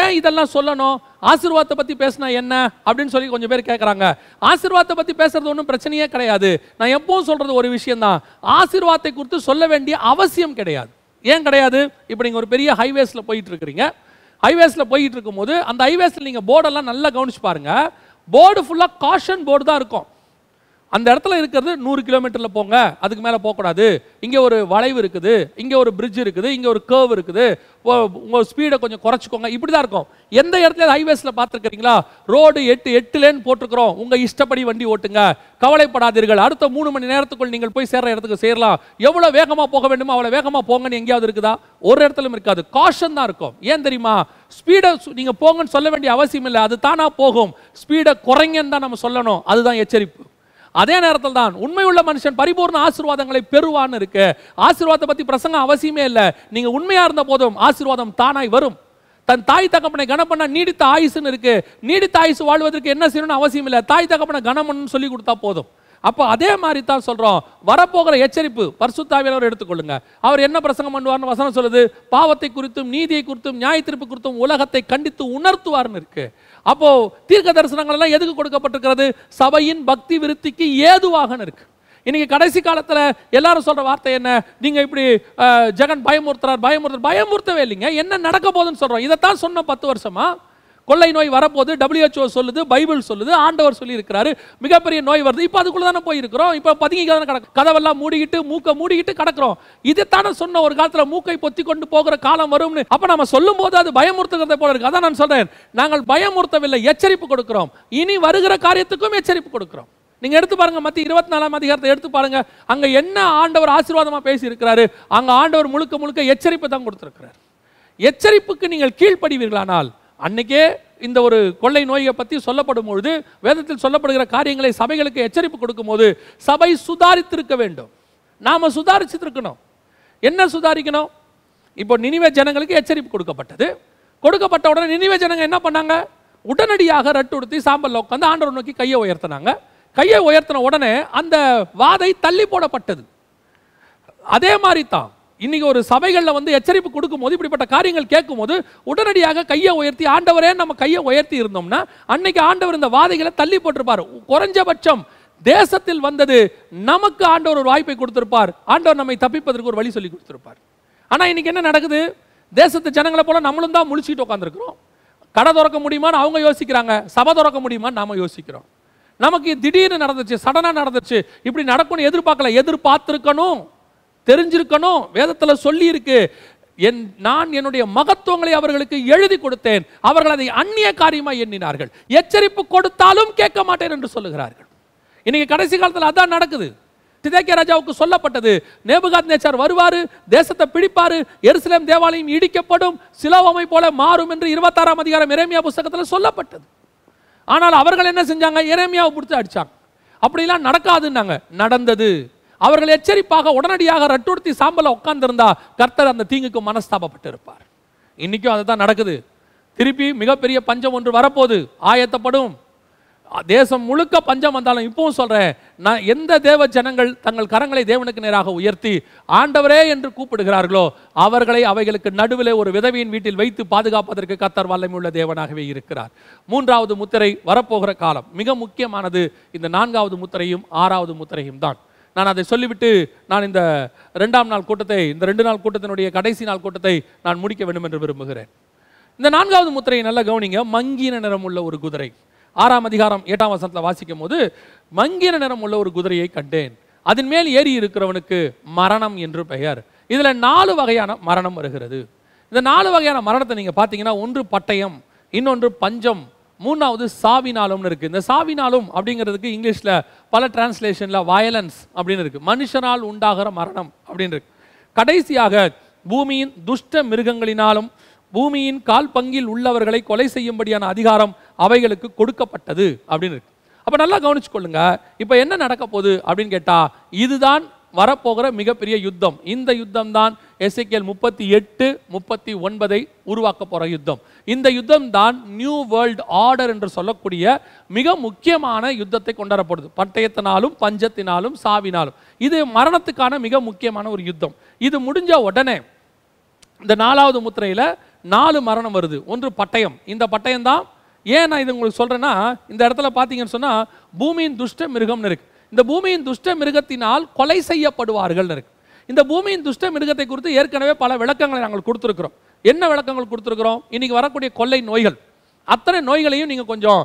ஏன் இதெல்லாம் சொல்லணும் ஆசீர்வாதத்தை பற்றி பேசினா என்ன அப்படின்னு சொல்லி கொஞ்சம் பேர் கேட்குறாங்க ஆசீர்வாதத்தை பற்றி பேசுறது ஒன்றும் பிரச்சனையே கிடையாது நான் எப்பவும் சொல்கிறது ஒரு விஷயந்தான் ஆசீர்வாதத்தை குறித்து சொல்ல வேண்டிய அவசியம் கிடையாது ஏன் கிடையாது இப்போ நீங்கள் ஒரு பெரிய ஹைவேஸில் போயிட்டு இருக்கிறீங்க ஹைவேஸில் போயிட்டு இருக்கும்போது அந்த ஹைவேஸில் நீங்கள் போர்டெல்லாம் நல்லா கவனிச்சு பாருங்கள் போர்டு ஃபுல்லாக காஷன் போர்டு தான் இருக்கும் அந்த இடத்துல இருக்கிறது நூறு கிலோமீட்டரில் போங்க அதுக்கு மேலே போகக்கூடாது இங்கே ஒரு வளைவு இருக்குது இங்கே ஒரு பிரிட்ஜ் இருக்குது இங்கே ஒரு கேர்வ் இருக்குது உங்கள் ஸ்பீடை கொஞ்சம் குறைச்சிக்கோங்க இப்படி தான் இருக்கும் எந்த இடத்துல ஹைவேஸில் பார்த்துருக்குறீங்களா ரோடு எட்டு எட்டு லேன் போட்டிருக்கிறோம் உங்கள் இஷ்டப்படி வண்டி ஓட்டுங்க கவலைப்படாதீர்கள் அடுத்த மூணு மணி நேரத்துக்குள் நீங்கள் போய் சேர்ற இடத்துக்கு சேரலாம் எவ்வளோ வேகமாக போக வேண்டுமோ அவ்வளோ வேகமாக போங்கன்னு எங்கேயாவது இருக்குதா ஒரு இடத்துலையும் இருக்காது காஷன் தான் இருக்கும் ஏன் தெரியுமா ஸ்பீடை நீங்கள் போங்கன்னு சொல்ல வேண்டிய அவசியம் இல்லை அது தானாக போகும் ஸ்பீடை குறைங்கன்னு தான் நம்ம சொல்லணும் அதுதான் எச்சரிப்பு அதே நேரத்தில் தான் உண்மை உள்ள மனுஷன் பரிபூர்ண ஆசீர்வாதங்களை பெறுவான்னு இருக்கு ஆசீர்வாதத்தை பற்றி பிரசங்கம் அவசியமே இல்லை நீங்கள் உண்மையாக இருந்த போதும் ஆசீர்வாதம் தானாய் வரும் தன் தாய் தகப்பனை கனப்பண்ணா நீடித்த ஆயுசுன்னு இருக்கு நீடித்த ஆயுசு வாழ்வதற்கு என்ன செய்யணும்னு அவசியம் இல்லை தாய் தகப்பனை கனமன்னு சொல்லி கொடுத்தா போதும் அப்போ அதே மாதிரி தான் சொல்கிறோம் வரப்போகிற எச்சரிப்பு பர்சுத்தாவியில் அவர் எடுத்துக்கொள்ளுங்க அவர் என்ன பிரசங்கம் பண்ணுவார்னு வசனம் சொல்லுது பாவத்தை குறித்தும் நீதியை குறித்தும் நியாய தீர்ப்பு குறித்தும் உலகத்தை கண்டித்து உணர்த்துவார்னு இருக்கு அப்போ தீர்க்க தரிசனங்கள் எல்லாம் எதுக்கு கொடுக்கப்பட்டிருக்கிறது சபையின் பக்தி விருத்திக்கு ஏதுவாகன்னு இருக்கு இன்னைக்கு கடைசி காலத்தில் எல்லாரும் சொல்கிற வார்த்தை என்ன நீங்கள் இப்படி ஜெகன் பயமுறுத்துறார் பயமுறுத்துறார் பயமுறுத்தவே இல்லைங்க என்ன நடக்க போதுன்னு சொல்கிறோம் இதைத்தான் சொன்ன பத்து வருஷமா கொள்ளை நோய் வரப்போது டபிள்யூஹெச்ஓ சொல்லுது பைபிள் சொல்லுது ஆண்டவர் சொல்லியிருக்கிறாரு மிகப்பெரிய நோய் வருது இப்போ அதுக்குள்ளே தானே போயிருக்கிறோம் இப்போ பதுங்கி தானே கிடக்கு கதவெல்லாம் மூடிக்கிட்டு மூக்கை மூடிக்கிட்டு கிடக்கிறோம் இதைத்தானே சொன்ன ஒரு காலத்தில் மூக்கை பொத்தி கொண்டு போகிற காலம் வரும்னு அப்போ நம்ம சொல்லும் போது அது பயமுறுத்துகிறத போல இருக்கு அதான் நான் சொல்கிறேன் நாங்கள் பயமுறுத்தவில்லை எச்சரிப்பு கொடுக்குறோம் இனி வருகிற காரியத்துக்கும் எச்சரிப்பு கொடுக்குறோம் நீங்கள் எடுத்து பாருங்கள் மற்ற இருபத்தி நாலாம் அதிகாரத்தை எடுத்து பாருங்கள் அங்கே என்ன ஆண்டவர் ஆசீர்வாதமாக பேசியிருக்கிறாரு அங்கே ஆண்டவர் முழுக்க முழுக்க எச்சரிப்பு தான் கொடுத்திருக்கிறார் எச்சரிப்புக்கு நீங்கள் கீழ்ப்படிவீர்களானால் அன்னைக்கே இந்த ஒரு கொள்ளை நோயை பற்றி சொல்லப்படும் பொழுது வேதத்தில் சொல்லப்படுகிற காரியங்களை சபைகளுக்கு எச்சரிப்பு கொடுக்கும் போது சபை சுதாரித்திருக்க வேண்டும் நாம் சுதாரிச்சிருக்கணும் என்ன சுதாரிக்கணும் இப்போ நினைவே ஜனங்களுக்கு எச்சரிப்பு கொடுக்கப்பட்டது கொடுக்கப்பட்ட உடனே நினைவே ஜனங்கள் என்ன பண்ணாங்க உடனடியாக ரட்டு உடுத்தி சாம்பலில் உட்காந்து ஆண்டவர் நோக்கி கையை உயர்த்தினாங்க கையை உயர்த்தின உடனே அந்த வாதை தள்ளி போடப்பட்டது அதே மாதிரி தான் இன்னைக்கு ஒரு சபைகளில் வந்து எச்சரிப்பு கொடுக்கும்போது இப்படிப்பட்ட காரியங்கள் கேட்கும்போது உடனடியாக கையை உயர்த்தி ஆண்டவரே நம்ம கையை உயர்த்தி இருந்தோம்னா அன்னைக்கு ஆண்டவர் இந்த வாதைகளை தள்ளி போட்டிருப்பார் குறைஞ்சபட்சம் தேசத்தில் வந்தது நமக்கு ஆண்டவர் ஒரு வாய்ப்பை கொடுத்திருப்பார் ஆண்டவர் நம்மை தப்பிப்பதற்கு ஒரு வழி சொல்லி கொடுத்திருப்பார் ஆனால் இன்னைக்கு என்ன நடக்குது தேசத்து ஜனங்களை போல நம்மளும் தான் முழிச்சுட்டு உட்காந்துருக்குறோம் கடை திறக்க முடியுமான்னு அவங்க யோசிக்கிறாங்க சபை திறக்க முடியுமான்னு நாம யோசிக்கிறோம் நமக்கு திடீர்னு நடந்துச்சு சடனாக நடந்துச்சு இப்படி நடக்கும்னு எதிர்பார்க்கல எதிர்பார்த்துருக்கணும் தெரிஞ்சிருக்கணும் வேதத்தில் சொல்லியிருக்கு என் நான் என்னுடைய மகத்துவங்களை அவர்களுக்கு எழுதி கொடுத்தேன் அவர்கள் அதை அந்நிய காரியமாக எண்ணினார்கள் எச்சரிப்பு கொடுத்தாலும் கேட்க மாட்டேன் என்று சொல்லுகிறார்கள் இன்னைக்கு கடைசி காலத்தில் அதான் நடக்குது திதேக்கிய ராஜாவுக்கு சொல்லப்பட்டது நேபுகாத் நேச்சார் வருவார் தேசத்தை பிடிப்பார் எருசலேம் தேவாலயம் இடிக்கப்படும் சிலோவமை போல மாறும் என்று இருபத்தாறாம் அதிகாரம் இரேமியா புஸ்தகத்தில் சொல்லப்பட்டது ஆனால் அவர்கள் என்ன செஞ்சாங்க இரேமியாவை பிடிச்சி அடித்தாங்க அப்படிலாம் நடக்காதுன்னாங்க நடந்தது அவர்கள் எச்சரிப்பாக உடனடியாக ரட்டுடுத்தி சாம்பல உட்கார்ந்திருந்தா கர்த்தர் அந்த தீங்குக்கு மனஸ்தாபப்பட்டு இருப்பார் இன்னைக்கும் அதுதான் நடக்குது திருப்பி மிகப்பெரிய பஞ்சம் ஒன்று வரப்போகுது ஆயத்தப்படும் தேசம் முழுக்க பஞ்சம் வந்தாலும் இப்பவும் சொல்கிறேன் நான் எந்த தேவ ஜனங்கள் தங்கள் கரங்களை தேவனுக்கு நேராக உயர்த்தி ஆண்டவரே என்று கூப்பிடுகிறார்களோ அவர்களை அவைகளுக்கு நடுவில் ஒரு விதவியின் வீட்டில் வைத்து பாதுகாப்பதற்கு கத்தர் வல்லமை உள்ள தேவனாகவே இருக்கிறார் மூன்றாவது முத்திரை வரப்போகிற காலம் மிக முக்கியமானது இந்த நான்காவது முத்திரையும் ஆறாவது முத்திரையும் தான் நான் அதை சொல்லிவிட்டு நான் இந்த ரெண்டாம் நாள் கூட்டத்தை இந்த ரெண்டு நாள் கூட்டத்தினுடைய கடைசி நாள் கூட்டத்தை நான் முடிக்க வேண்டும் என்று விரும்புகிறேன் இந்த நான்காவது முத்திரையை நல்லா கவனிங்க மங்கின நிறம் உள்ள ஒரு குதிரை ஆறாம் அதிகாரம் எட்டாம் வசனத்தில் வாசிக்கும் போது மங்கின நிறம் உள்ள ஒரு குதிரையை கண்டேன் அதன் மேல் ஏறி இருக்கிறவனுக்கு மரணம் என்று பெயர் இதில் நாலு வகையான மரணம் வருகிறது இந்த நாலு வகையான மரணத்தை நீங்கள் பார்த்தீங்கன்னா ஒன்று பட்டயம் இன்னொன்று பஞ்சம் மூணாவது சாவினாலும்னு இருக்குது இந்த சாவினாலும் அப்படிங்கிறதுக்கு இங்கிலீஷில் பல டிரான்ஸ்லேஷனில் வயலன்ஸ் அப்படின்னு இருக்குது மனுஷனால் உண்டாகிற மரணம் அப்படின்னு இருக்கு கடைசியாக பூமியின் துஷ்ட மிருகங்களினாலும் பூமியின் கால் பங்கில் உள்ளவர்களை கொலை செய்யும்படியான அதிகாரம் அவைகளுக்கு கொடுக்கப்பட்டது அப்படின்னு இருக்கு அப்போ நல்லா கவனிச்சுக்கொள்ளுங்க இப்போ என்ன நடக்க போகுது அப்படின்னு கேட்டால் இதுதான் வரப்போகிற மிகப்பெரிய யுத்தம் இந்த யுத்தம் தான் எஸ்ஐகேல் முப்பத்தி எட்டு முப்பத்தி ஒன்பதை உருவாக்க போகிற யுத்தம் இந்த யுத்தம் தான் நியூ வேர்ல்டு ஆர்டர் என்று சொல்லக்கூடிய மிக முக்கியமான யுத்தத்தை கொண்டாடப்படுது பட்டயத்தினாலும் பஞ்சத்தினாலும் சாவினாலும் இது மரணத்துக்கான மிக முக்கியமான ஒரு யுத்தம் இது முடிஞ்ச உடனே இந்த நாலாவது முத்திரையில் நாலு மரணம் வருது ஒன்று பட்டயம் இந்த பட்டயம் தான் ஏன் நான் இது உங்களுக்கு சொல்கிறேன்னா இந்த இடத்துல பார்த்தீங்கன்னு சொன்னால் பூமியின் துஷ்ட மிருகம்னு இருக்குது இந்த பூமியின் துஷ்ட மிருகத்தினால் கொலை செய்யப்படுவார்கள் இருக்கு இந்த பூமியின் துஷ்ட மிருகத்தை குறித்து ஏற்கனவே பல விளக்கங்களை நாங்கள் கொடுத்துருக்குறோம் என்ன விளக்கங்கள் கொடுத்துருக்குறோம் இன்றைக்கி வரக்கூடிய கொள்ளை நோய்கள் அத்தனை நோய்களையும் நீங்கள் கொஞ்சம்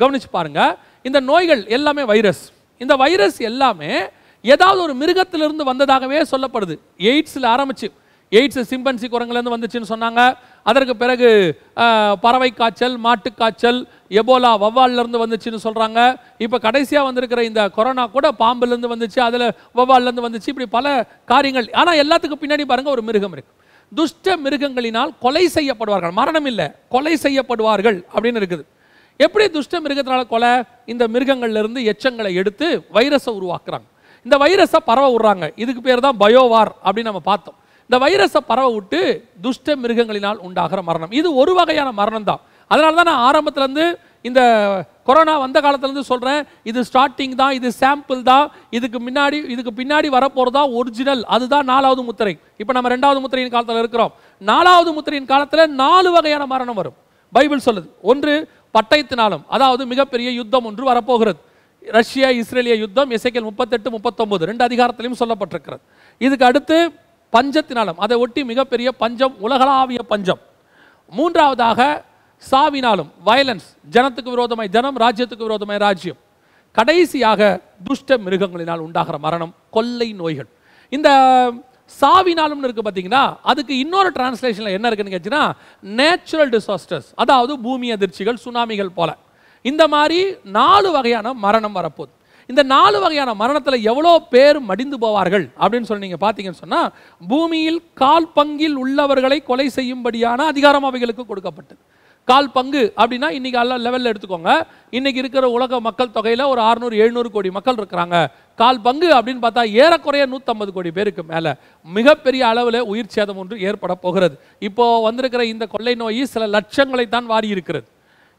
கவனித்து பாருங்கள் இந்த நோய்கள் எல்லாமே வைரஸ் இந்த வைரஸ் எல்லாமே ஏதாவது ஒரு மிருகத்திலிருந்து வந்ததாகவே சொல்லப்படுது எய்ட்ஸில் ஆரம்பிச்சு எய்ட்ஸ் சிம்பன்சி குரங்குலேருந்து வந்துச்சுன்னு சொன்னாங்க அதற்கு பிறகு பறவை காய்ச்சல் மாட்டுக்காய்ச்சல் எபோலா வவ்வால்லேருந்து வந்துச்சுன்னு சொல்கிறாங்க இப்போ கடைசியாக வந்திருக்கிற இந்த கொரோனா கூட பாம்புலேருந்து வந்துச்சு அதில் வவ்வால்லேருந்து வந்துச்சு இப்படி பல காரியங்கள் ஆனால் எல்லாத்துக்கும் பின்னாடி பாருங்கள் ஒரு மிருகம் இருக்குது துஷ்ட மிருகங்களினால் கொலை செய்யப்படுவார்கள் மரணம் இல்லை கொலை செய்யப்படுவார்கள் அப்படின்னு இருக்குது எப்படி துஷ்ட மிருகத்தினால கொலை இந்த மிருகங்கள்லேருந்து எச்சங்களை எடுத்து வைரஸை உருவாக்குறாங்க இந்த வைரஸை பரவ விடுறாங்க இதுக்கு பேர் தான் பயோவார் அப்படின்னு நம்ம பார்த்தோம் இந்த வைரஸை பரவ விட்டு துஷ்ட மிருகங்களினால் உண்டாகிற மரணம் இது ஒரு வகையான மரணம் தான் அதனால தான் நான் ஆரம்பத்துலேருந்து இந்த கொரோனா வந்த காலத்துலேருந்து சொல்கிறேன் இது ஸ்டார்டிங் தான் இது சாம்பிள் தான் இதுக்கு முன்னாடி இதுக்கு பின்னாடி வரப்போகிறது தான் ஒரிஜினல் அதுதான் நாலாவது முத்திரை இப்போ நம்ம ரெண்டாவது முத்திரையின் காலத்தில் இருக்கிறோம் நாலாவது முத்திரையின் காலத்தில் நாலு வகையான மரணம் வரும் பைபிள் சொல்லுது ஒன்று பட்டயத்தினாலும் அதாவது மிகப்பெரிய யுத்தம் ஒன்று வரப்போகிறது ரஷ்யா இஸ்ரேலிய யுத்தம் இசைக்கல் முப்பத்தெட்டு முப்பத்தொம்பது ரெண்டு அதிகாரத்திலையும் சொல்லப்பட்டிருக்கிறது இதுக்கு அடுத்து பஞ்சத்தினாலும் அதை ஒட்டி மிகப்பெரிய பஞ்சம் உலகளாவிய பஞ்சம் மூன்றாவதாக சாவினாலும் வயலன்ஸ் ஜனத்துக்கு விரோதமாய் ஜனம் ராஜ்யத்துக்கு விரோதமாய் ராஜ்யம் கடைசியாக துஷ்ட மிருகங்களினால் உண்டாகிற மரணம் கொல்லை நோய்கள் இந்த சாவினாலும்னு இருக்குது பார்த்தீங்கன்னா அதுக்கு இன்னொரு டிரான்ஸ்லேஷனில் என்ன இருக்குன்னு கேச்சுன்னா நேச்சுரல் டிசாஸ்டர்ஸ் அதாவது பூமி அதிர்ச்சிகள் சுனாமிகள் போல இந்த மாதிரி நாலு வகையான மரணம் வரப்போகுது இந்த நாலு வகையான மரணத்தில் எவ்வளோ பேர் மடிந்து போவார்கள் அப்படின்னு சொல்லி நீங்கள் பார்த்தீங்கன்னு சொன்னால் பூமியில் கால் பங்கில் உள்ளவர்களை கொலை செய்யும்படியான அதிகாரம் அவைகளுக்கு கொடுக்கப்பட்டது கால் பங்கு அப்படின்னா இன்றைக்கி எல்லா லெவலில் எடுத்துக்கோங்க இன்றைக்கி இருக்கிற உலக மக்கள் தொகையில் ஒரு அறுநூறு எழுநூறு கோடி மக்கள் இருக்கிறாங்க கால் பங்கு அப்படின்னு பார்த்தா ஏறக்குறைய நூற்றம்பது கோடி பேருக்கு மேலே மிகப்பெரிய அளவில் உயிர் சேதம் ஒன்று ஏற்பட போகிறது இப்போது வந்திருக்கிற இந்த கொள்ளை நோய் சில லட்சங்களை தான் வாரி இருக்கிறது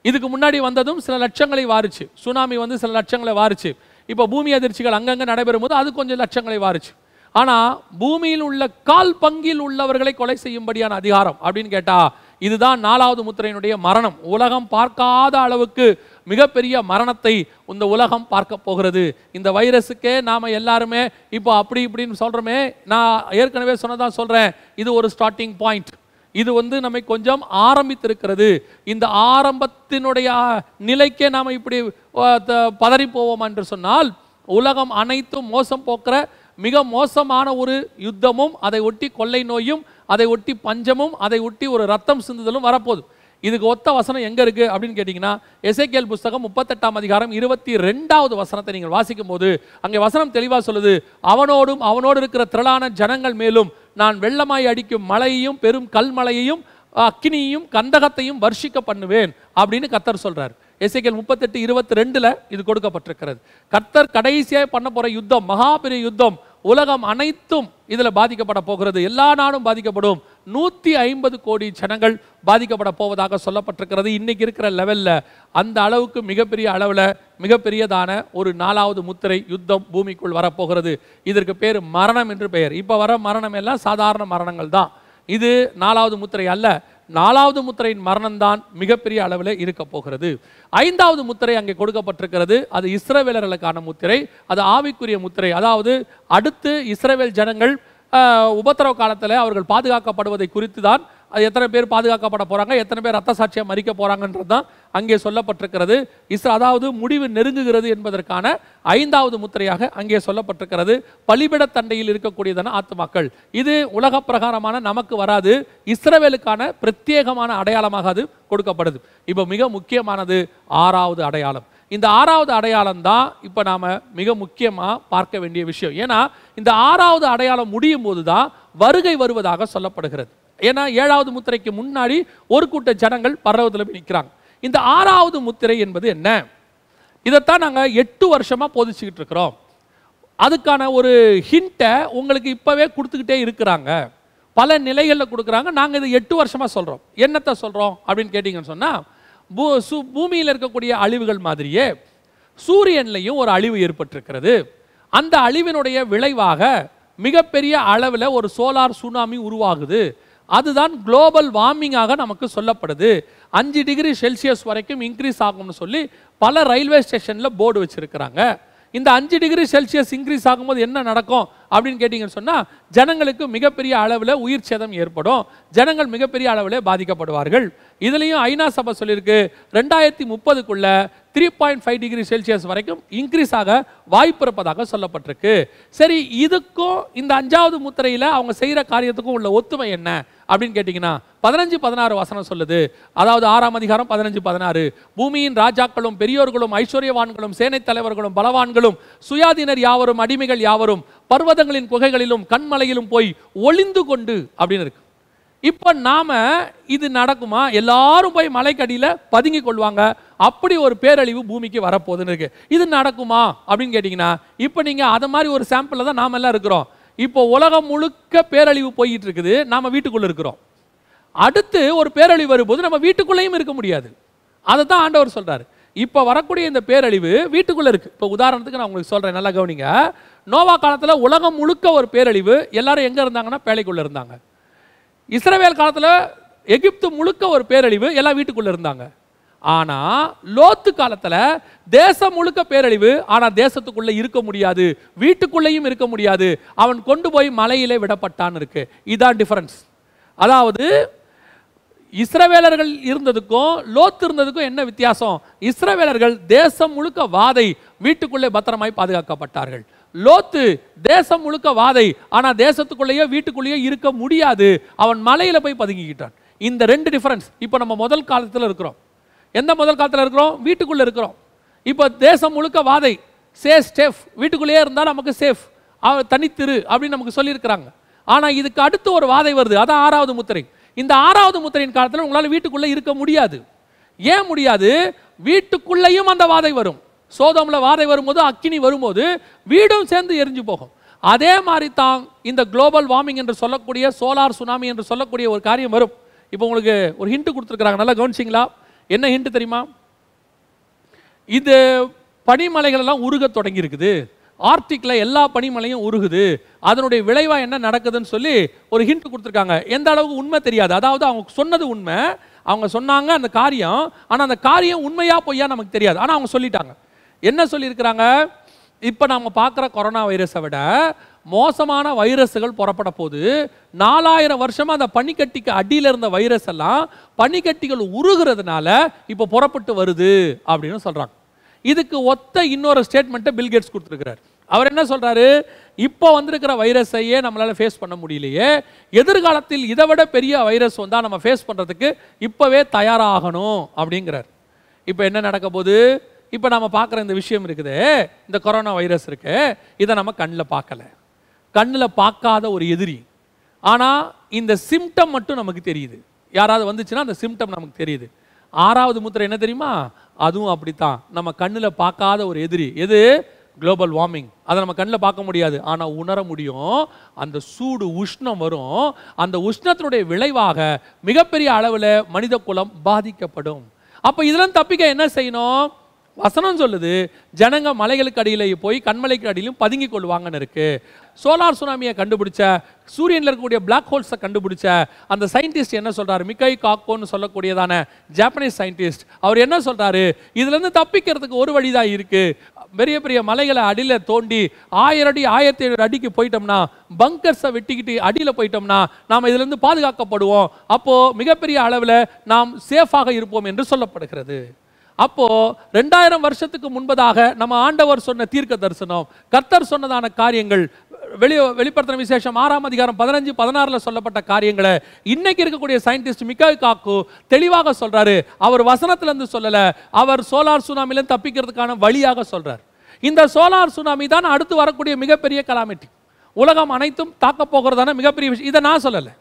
இதுக்கு முன்னாடி வந்ததும் சில லட்சங்களை வாரிச்சு சுனாமி வந்து சில லட்சங்களை வாரிச்சு இப்போ பூமி அதிர்ச்சிகள் அங்கங்கே நடைபெறும் போது அது கொஞ்சம் லட்சங்களை வாரிச்சு ஆனால் பூமியில் உள்ள கால் பங்கில் உள்ளவர்களை கொலை செய்யும்படியான அதிகாரம் அப்படின்னு கேட்டால் இதுதான் நாலாவது முத்திரையினுடைய மரணம் உலகம் பார்க்காத அளவுக்கு மிகப்பெரிய மரணத்தை இந்த உலகம் பார்க்க போகிறது இந்த வைரஸுக்கே நாம் எல்லாருமே இப்போ அப்படி இப்படின்னு சொல்கிறோமே நான் ஏற்கனவே சொன்னதான் சொல்கிறேன் இது ஒரு ஸ்டார்டிங் பாயிண்ட் இது வந்து நம்மை கொஞ்சம் ஆரம்பித்திருக்கிறது இந்த ஆரம்பத்தினுடைய நிலைக்கே நாம் இப்படி பதறி போவோம் என்று சொன்னால் உலகம் அனைத்தும் மோசம் போக்குற மிக மோசமான ஒரு யுத்தமும் அதை ஒட்டி கொள்ளை நோயும் அதை ஒட்டி பஞ்சமும் அதை ஒட்டி ஒரு ரத்தம் சிந்துதலும் வரப்போகுது இதுக்கு ஒத்த வசனம் எங்கே இருக்குது அப்படின்னு கேட்டிங்கன்னா எசைக்கேல் புஸ்தகம் முப்பத்தெட்டாம் அதிகாரம் இருபத்தி ரெண்டாவது வசனத்தை நீங்கள் வாசிக்கும் போது அங்கே வசனம் தெளிவாக சொல்லுது அவனோடும் அவனோடு இருக்கிற திரளான ஜனங்கள் மேலும் நான் வெள்ளமாய் அடிக்கும் மலையையும் பெரும் கல்மலையையும் அக்னியையும் கந்தகத்தையும் வர்ஷிக்க பண்ணுவேன் அப்படின்னு கத்தர் சொல்கிறார் எசைக்கல் முப்பத்தெட்டு இருபத்தி ரெண்டில் இது கொடுக்கப்பட்டிருக்கிறது கர்த்தர் கடைசியாக பண்ண போகிற யுத்தம் மகாபெரிய யுத்தம் உலகம் அனைத்தும் இதில் பாதிக்கப்பட போகிறது எல்லா நாடும் பாதிக்கப்படும் நூற்றி ஐம்பது கோடி ஜனங்கள் பாதிக்கப்பட போவதாக சொல்லப்பட்டிருக்கிறது இன்னைக்கு இருக்கிற லெவலில் அந்த அளவுக்கு மிகப்பெரிய அளவில் மிகப்பெரியதான ஒரு நாலாவது முத்திரை யுத்தம் பூமிக்குள் வரப்போகிறது இதற்கு பேர் மரணம் என்று பெயர் இப்போ வர மரணம் எல்லாம் சாதாரண மரணங்கள் தான் இது நாலாவது முத்திரை அல்ல நாலாவது முத்திரையின் மரணம்தான் மிகப்பெரிய அளவில் இருக்க போகிறது ஐந்தாவது முத்திரை அங்கே கொடுக்கப்பட்டிருக்கிறது அது இஸ்ரவேலர்களுக்கான முத்திரை அது ஆவிக்குரிய முத்திரை அதாவது அடுத்து இஸ்ரவேல் ஜனங்கள் உபத்திரவ காலத்தில் அவர்கள் பாதுகாக்கப்படுவதை குறித்து தான் அது எத்தனை பேர் பாதுகாக்கப்பட போகிறாங்க எத்தனை பேர் ரத்த சாட்சியம் மறிக்க போகிறாங்கன்றது தான் அங்கே சொல்லப்பட்டிருக்கிறது இஸ் அதாவது முடிவு நெருங்குகிறது என்பதற்கான ஐந்தாவது முத்திரையாக அங்கே சொல்லப்பட்டிருக்கிறது பலிபிட தண்டையில் இருக்கக்கூடியதான ஆத்மாக்கள் இது உலக பிரகாரமான நமக்கு வராது இஸ்ரவேலுக்கான பிரத்யேகமான அடையாளமாக அது கொடுக்கப்படுது இப்போ மிக முக்கியமானது ஆறாவது அடையாளம் இந்த ஆறாவது அடையாளம் தான் இப்போ நாம் மிக முக்கியமாக பார்க்க வேண்டிய விஷயம் ஏன்னா இந்த ஆறாவது அடையாளம் முடியும் போது தான் வருகை வருவதாக சொல்லப்படுகிறது ஏன்னா ஏழாவது முத்திரைக்கு முன்னாடி ஒரு கூட்ட ஜனங்கள் பரவதில் நிற்கிறாங்க இந்த ஆறாவது முத்திரை என்பது என்ன இதைத்தான் நாங்கள் எட்டு வருஷமாக போதிச்சுக்கிட்டு இருக்கிறோம் அதுக்கான ஒரு ஹிண்ட்டை உங்களுக்கு இப்போவே கொடுத்துக்கிட்டே இருக்கிறாங்க பல நிலைகளில் கொடுக்குறாங்க நாங்கள் இது எட்டு வருஷமாக சொல்கிறோம் என்னத்தை சொல்கிறோம் அப்படின்னு கேட்டிங்கன்னு சொன்னால் பூ சு பூமியில் இருக்கக்கூடிய அழிவுகள் மாதிரியே சூரியன்லையும் ஒரு அழிவு ஏற்பட்டிருக்கிறது அந்த அழிவினுடைய விளைவாக மிகப்பெரிய அளவில் ஒரு சோலார் சுனாமி உருவாகுது அதுதான் குளோபல் வார்மிங்காக நமக்கு சொல்லப்படுது அஞ்சு டிகிரி செல்சியஸ் வரைக்கும் இன்க்ரீஸ் ஆகும்னு சொல்லி பல ரயில்வே ஸ்டேஷனில் போர்டு வச்சுருக்கிறாங்க இந்த அஞ்சு டிகிரி செல்சியஸ் இன்க்ரீஸ் ஆகும்போது என்ன நடக்கும் அப்படின்னு கேட்டிங்கன்னு சொன்னால் ஜனங்களுக்கு மிகப்பெரிய அளவில் உயிர் சேதம் ஏற்படும் ஜனங்கள் மிகப்பெரிய அளவில் பாதிக்கப்படுவார்கள் இதுலேயும் ஐநா சபை சொல்லியிருக்கு ரெண்டாயிரத்தி முப்பதுக்குள்ளே three point five degree Celsius வரைக்கும் இன்க்ரீஸ் ஆக வாய்ப்பு இருப்பதாக சொல்லப்பட்டிருக்கு சரி இதுக்கும் இந்த அஞ்சாவது முத்திரையில் அவங்க செய்கிற காரியத்துக்கும் உள்ள ஒத்துமை என்ன அப்படின்னு கேட்டிங்கன்னா பதினஞ்சு பதினாறு வசனம் சொல்லுது அதாவது ஆறாம் அதிகாரம் பதினஞ்சு பதினாறு பூமியின் ராஜாக்களும் பெரியோர்களும் ஐஸ்வர்யவான்களும் சேனை தலைவர்களும் பலவான்களும் சுயாதீனர் யாவரும் அடிமைகள் யாவரும் பர்வதங்களின் குகைகளிலும் கண்மலையிலும் போய் ஒளிந்து கொண்டு அப்படின்னு இருக்கு இப்போ நாம் இது நடக்குமா எல்லாரும் போய் மலைக்கடியில் பதுங்கி கொள்வாங்க அப்படி ஒரு பேரழிவு பூமிக்கு வரப்போகுதுன்னு இருக்கு இது நடக்குமா அப்படின்னு கேட்டிங்கன்னா இப்போ நீங்கள் அதை மாதிரி ஒரு சாம்பிளில் தான் நாம் எல்லாம் இருக்கிறோம் இப்போ உலகம் முழுக்க பேரழிவு போயிட்டு இருக்குது நாம் வீட்டுக்குள்ளே இருக்கிறோம் அடுத்து ஒரு பேரழிவு வரும்போது நம்ம வீட்டுக்குள்ளேயும் இருக்க முடியாது அதை தான் ஆண்டவர் சொல்கிறார் இப்போ வரக்கூடிய இந்த பேரழிவு வீட்டுக்குள்ளே இருக்குது இப்போ உதாரணத்துக்கு நான் உங்களுக்கு சொல்கிறேன் நல்லா கவனிங்க நோவா காலத்தில் உலகம் முழுக்க ஒரு பேரழிவு எல்லாரும் எங்கே இருந்தாங்கன்னா பேழைக்குள்ளே இருந்தாங்க இஸ்ரேவேல் காலத்தில் எகிப்து முழுக்க ஒரு பேரழிவு எல்லாம் வீட்டுக்குள்ளே இருந்தாங்க ஆனால் லோத்து காலத்தில் தேசம் முழுக்க பேரழிவு ஆனால் தேசத்துக்குள்ளே இருக்க முடியாது வீட்டுக்குள்ளேயும் இருக்க முடியாது அவன் கொண்டு போய் மலையிலே விடப்பட்டான்னு இருக்கு இதான் டிஃபரன்ஸ் அதாவது இஸ்ரவேலர்கள் இருந்ததுக்கும் லோத்து இருந்ததுக்கும் என்ன வித்தியாசம் இஸ்ரவேலர்கள் தேசம் முழுக்க வாதை வீட்டுக்குள்ளே பத்திரமாய் பாதுகாக்கப்பட்டார்கள் லோத்து தேசம் முழுக்க வாதை ஆனால் தேசத்துக்குள்ளேயோ வீட்டுக்குள்ளேயோ இருக்க முடியாது அவன் மலையில் போய் பதுங்கிக்கிட்டான் இந்த ரெண்டு டிஃபரன்ஸ் இப்போ நம்ம முதல் காலத்தில் இருக்கிறோம் எந்த முதல் காலத்தில் இருக்கிறோம் வீட்டுக்குள்ளே இருக்கிறோம் இப்போ தேசம் முழுக்க வாதை சே ஸ்டேஃப் வீட்டுக்குள்ளேயே இருந்தால் நமக்கு சேஃப் தனித்திரு அப்படின்னு நமக்கு சொல்லியிருக்கிறாங்க ஆனால் இதுக்கு அடுத்து ஒரு வாதை வருது அதான் ஆறாவது முத்திரை இந்த ஆறாவது முத்திரையின் காலத்தில் உங்களால் வீட்டுக்குள்ளே இருக்க முடியாது ஏன் முடியாது வீட்டுக்குள்ளேயும் அந்த வாதை வரும் சோதமில் வாதை வரும்போது அக்கினி வரும்போது வீடும் சேர்ந்து எரிஞ்சு போகும் அதே மாதிரி தான் இந்த குளோபல் வார்மிங் என்று சொல்லக்கூடிய சோலார் சுனாமி என்று சொல்லக்கூடிய ஒரு காரியம் வரும் இப்போ உங்களுக்கு ஒரு ஹிண்ட்டு கொடுத்துருக்குறாங்க நல்லா கவனிச்சிங்களா என்ன ஹிண்ட்டு தெரியுமா இது பனிமலைகள் எல்லாம் உருக தொடங்கி இருக்குது ஆர்டிக்ல எல்லா பனிமலையும் உருகுது அதனுடைய விளைவாக என்ன நடக்குதுன்னு சொல்லி ஒரு ஹிண்ட் கொடுத்துருக்காங்க எந்த அளவுக்கு உண்மை தெரியாது அதாவது அவங்க சொன்னது உண்மை அவங்க சொன்னாங்க அந்த காரியம் ஆனால் அந்த காரியம் உண்மையா பொய்யா நமக்கு தெரியாது ஆனால் அவங்க சொல்லிட்டாங்க என்ன சொல்லியிருக்கிறாங்க இப்போ நாம் பார்க்குற கொரோனா வைரஸை விட மோசமான வைரஸுகள் புறப்பட போது நாலாயிரம் வருஷமாக அந்த பனிக்கட்டிக்கு அடியில் இருந்த வைரஸ் எல்லாம் பனிக்கட்டிகள் உருகிறதுனால இப்போ புறப்பட்டு வருது அப்படின்னு சொல்றாங்க இதுக்கு ஒத்த இன்னொரு ஸ்டேட்மெண்ட்டை பில்கேட்ஸ் கொடுத்துருக்கிறார் அவர் என்ன சொல்கிறாரு இப்போ வந்திருக்கிற வைரஸையே நம்மளால் ஃபேஸ் பண்ண முடியலையே எதிர்காலத்தில் இதை விட பெரிய வைரஸ் வந்தால் நம்ம ஃபேஸ் பண்ணுறதுக்கு இப்போவே தயாராகணும் அப்படிங்கிறார் இப்போ என்ன நடக்க போது இப்போ நம்ம பார்க்குற இந்த விஷயம் இருக்குது இந்த கொரோனா வைரஸ் இருக்கு இதை நம்ம கண்ணில் பார்க்கல கண்ணில் பார்க்காத ஒரு எதிரி ஆனால் இந்த சிம்டம் மட்டும் நமக்கு தெரியுது யாராவது வந்துச்சுன்னா அந்த சிம்டம் நமக்கு தெரியுது ஆறாவது முத்திரை என்ன தெரியுமா அதுவும் அப்படி தான் நம்ம கண்ணில் பார்க்காத ஒரு எதிரி எது குளோபல் வார்மிங் அதை நம்ம கண்ணில் பார்க்க முடியாது ஆனால் உணர முடியும் அந்த சூடு உஷ்ணம் வரும் அந்த உஷ்ணத்தினுடைய விளைவாக மிகப்பெரிய அளவில் மனித குலம் பாதிக்கப்படும் அப்போ இதெல்லாம் தப்பிக்க என்ன செய்யணும் வசனம் சொல்லுது ஜனங்க மலைகளுக்கு அடியிலேயே போய் கண்மலைக்கு அடியிலும் பதுங்கி கொள்வாங்கன்னு இருக்கு சோலார் சுனாமியை கண்டுபிடிச்ச சூரியனில் இருக்கக்கூடிய பிளாக் ஹோல்ஸை கண்டுபிடிச்ச அந்த சயின்டிஸ்ட் என்ன சொல்கிறார் மிக்கை காக்கோன்னு சொல்லக்கூடியதான ஜாப்பனீஸ் சயின்டிஸ்ட் அவர் என்ன சொல்கிறாரு இதுலேருந்து தப்பிக்கிறதுக்கு ஒரு வழி தான் இருக்குது பெரிய பெரிய மலைகளை அடியில் தோண்டி ஆயிரம் அடி ஆயிரத்தி ஏழு அடிக்கு போயிட்டோம்னா பங்கர்ஸை வெட்டிக்கிட்டு அடியில் போயிட்டோம்னா நாம் இதுலேருந்து பாதுகாக்கப்படுவோம் அப்போது மிகப்பெரிய அளவில் நாம் சேஃபாக இருப்போம் என்று சொல்லப்படுகிறது அப்போ ரெண்டாயிரம் வருஷத்துக்கு முன்பதாக நம்ம ஆண்டவர் சொன்ன தீர்க்க தரிசனம் கர்த்தர் சொன்னதான காரியங்கள் வெளி வெளிப்படுத்தின விசேஷம் ஆறாம் அதிகாரம் பதினஞ்சு பதினாறில் சொல்லப்பட்ட காரியங்களை இன்னைக்கு இருக்கக்கூடிய சயின்டிஸ்ட் மிக்காய் காக்கு தெளிவாக சொல்றாரு அவர் வசனத்திலிருந்து சொல்லலை அவர் சோலார் சுனாமில தப்பிக்கிறதுக்கான வழியாக சொல்றார் இந்த சோலார் சுனாமி தான் அடுத்து வரக்கூடிய மிகப்பெரிய கலாமிட்டி உலகம் அனைத்தும் தாக்கப் போகிறதான மிகப்பெரிய விஷயம் இதை நான் சொல்லலை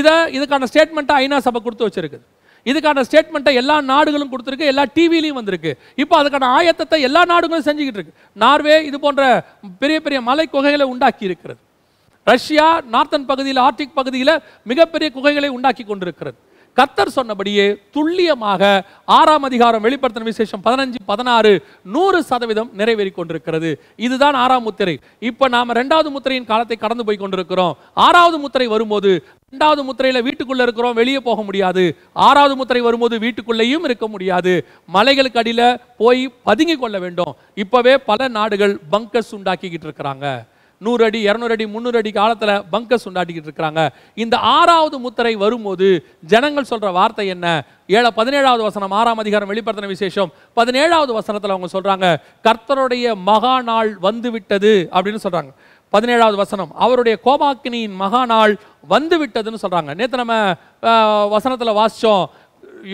இதை இதுக்கான ஸ்டேட்மெண்ட்டை ஐநா சபை கொடுத்து வச்சிருக்குது இதுக்கான ஸ்டேட்மெண்ட்டை எல்லா நாடுகளும் கொடுத்துருக்கு எல்லா டிவிலையும் வந்திருக்கு இப்போ அதுக்கான ஆயத்தத்தை எல்லா நாடுகளும் செஞ்சுக்கிட்டு இருக்கு நார்வே இது போன்ற பெரிய பெரிய மலை குகைகளை உண்டாக்கி இருக்கிறது ரஷ்யா நார்த்தன் பகுதியில் ஆர்டிக் பகுதியில் மிகப்பெரிய குகைகளை உண்டாக்கி கொண்டிருக்கிறது கத்தர் சொன்னபடியே துல்லியமாக ஆறாம் அதிகாரம் வெளிப்படுத்தின விசேஷம் பதினஞ்சு பதினாறு நூறு சதவீதம் நிறைவேறி கொண்டிருக்கிறது இதுதான் ஆறாம் முத்திரை இப்போ நாம் ரெண்டாவது முத்திரையின் காலத்தை கடந்து போய் கொண்டிருக்கிறோம் ஆறாவது முத்திரை வரும்போது ரெண்டாவது முத்திரையில வீட்டுக்குள்ள இருக்கிறோம் வெளியே போக முடியாது ஆறாவது முத்திரை வரும்போது வீட்டுக்குள்ளேயும் இருக்க முடியாது மலைகளுக்கு அடியில் போய் பதுங்கி கொள்ள வேண்டும் இப்பவே பல நாடுகள் பங்கர்ஸ் உண்டாக்கிக்கிட்டு இருக்கிறாங்க நூறு அடி இரநூறு அடி முந்நூறு அடி காலத்தில் பங்கஸ் உண்டாட்டிக்கிட்டு இருக்கிறாங்க இந்த ஆறாவது முத்திரை வரும்போது ஜனங்கள் சொல்கிற வார்த்தை என்ன ஏழை பதினேழாவது வசனம் ஆறாம் அதிகாரம் வெளிப்படுத்தின விசேஷம் பதினேழாவது வசனத்தில் அவங்க சொல்கிறாங்க கர்த்தருடைய மகா நாள் வந்து விட்டது அப்படின்னு சொல்கிறாங்க பதினேழாவது வசனம் அவருடைய கோபாக்கினியின் மகா நாள் வந்து விட்டதுன்னு சொல்கிறாங்க நேற்று நம்ம வசனத்தில் வாசித்தோம்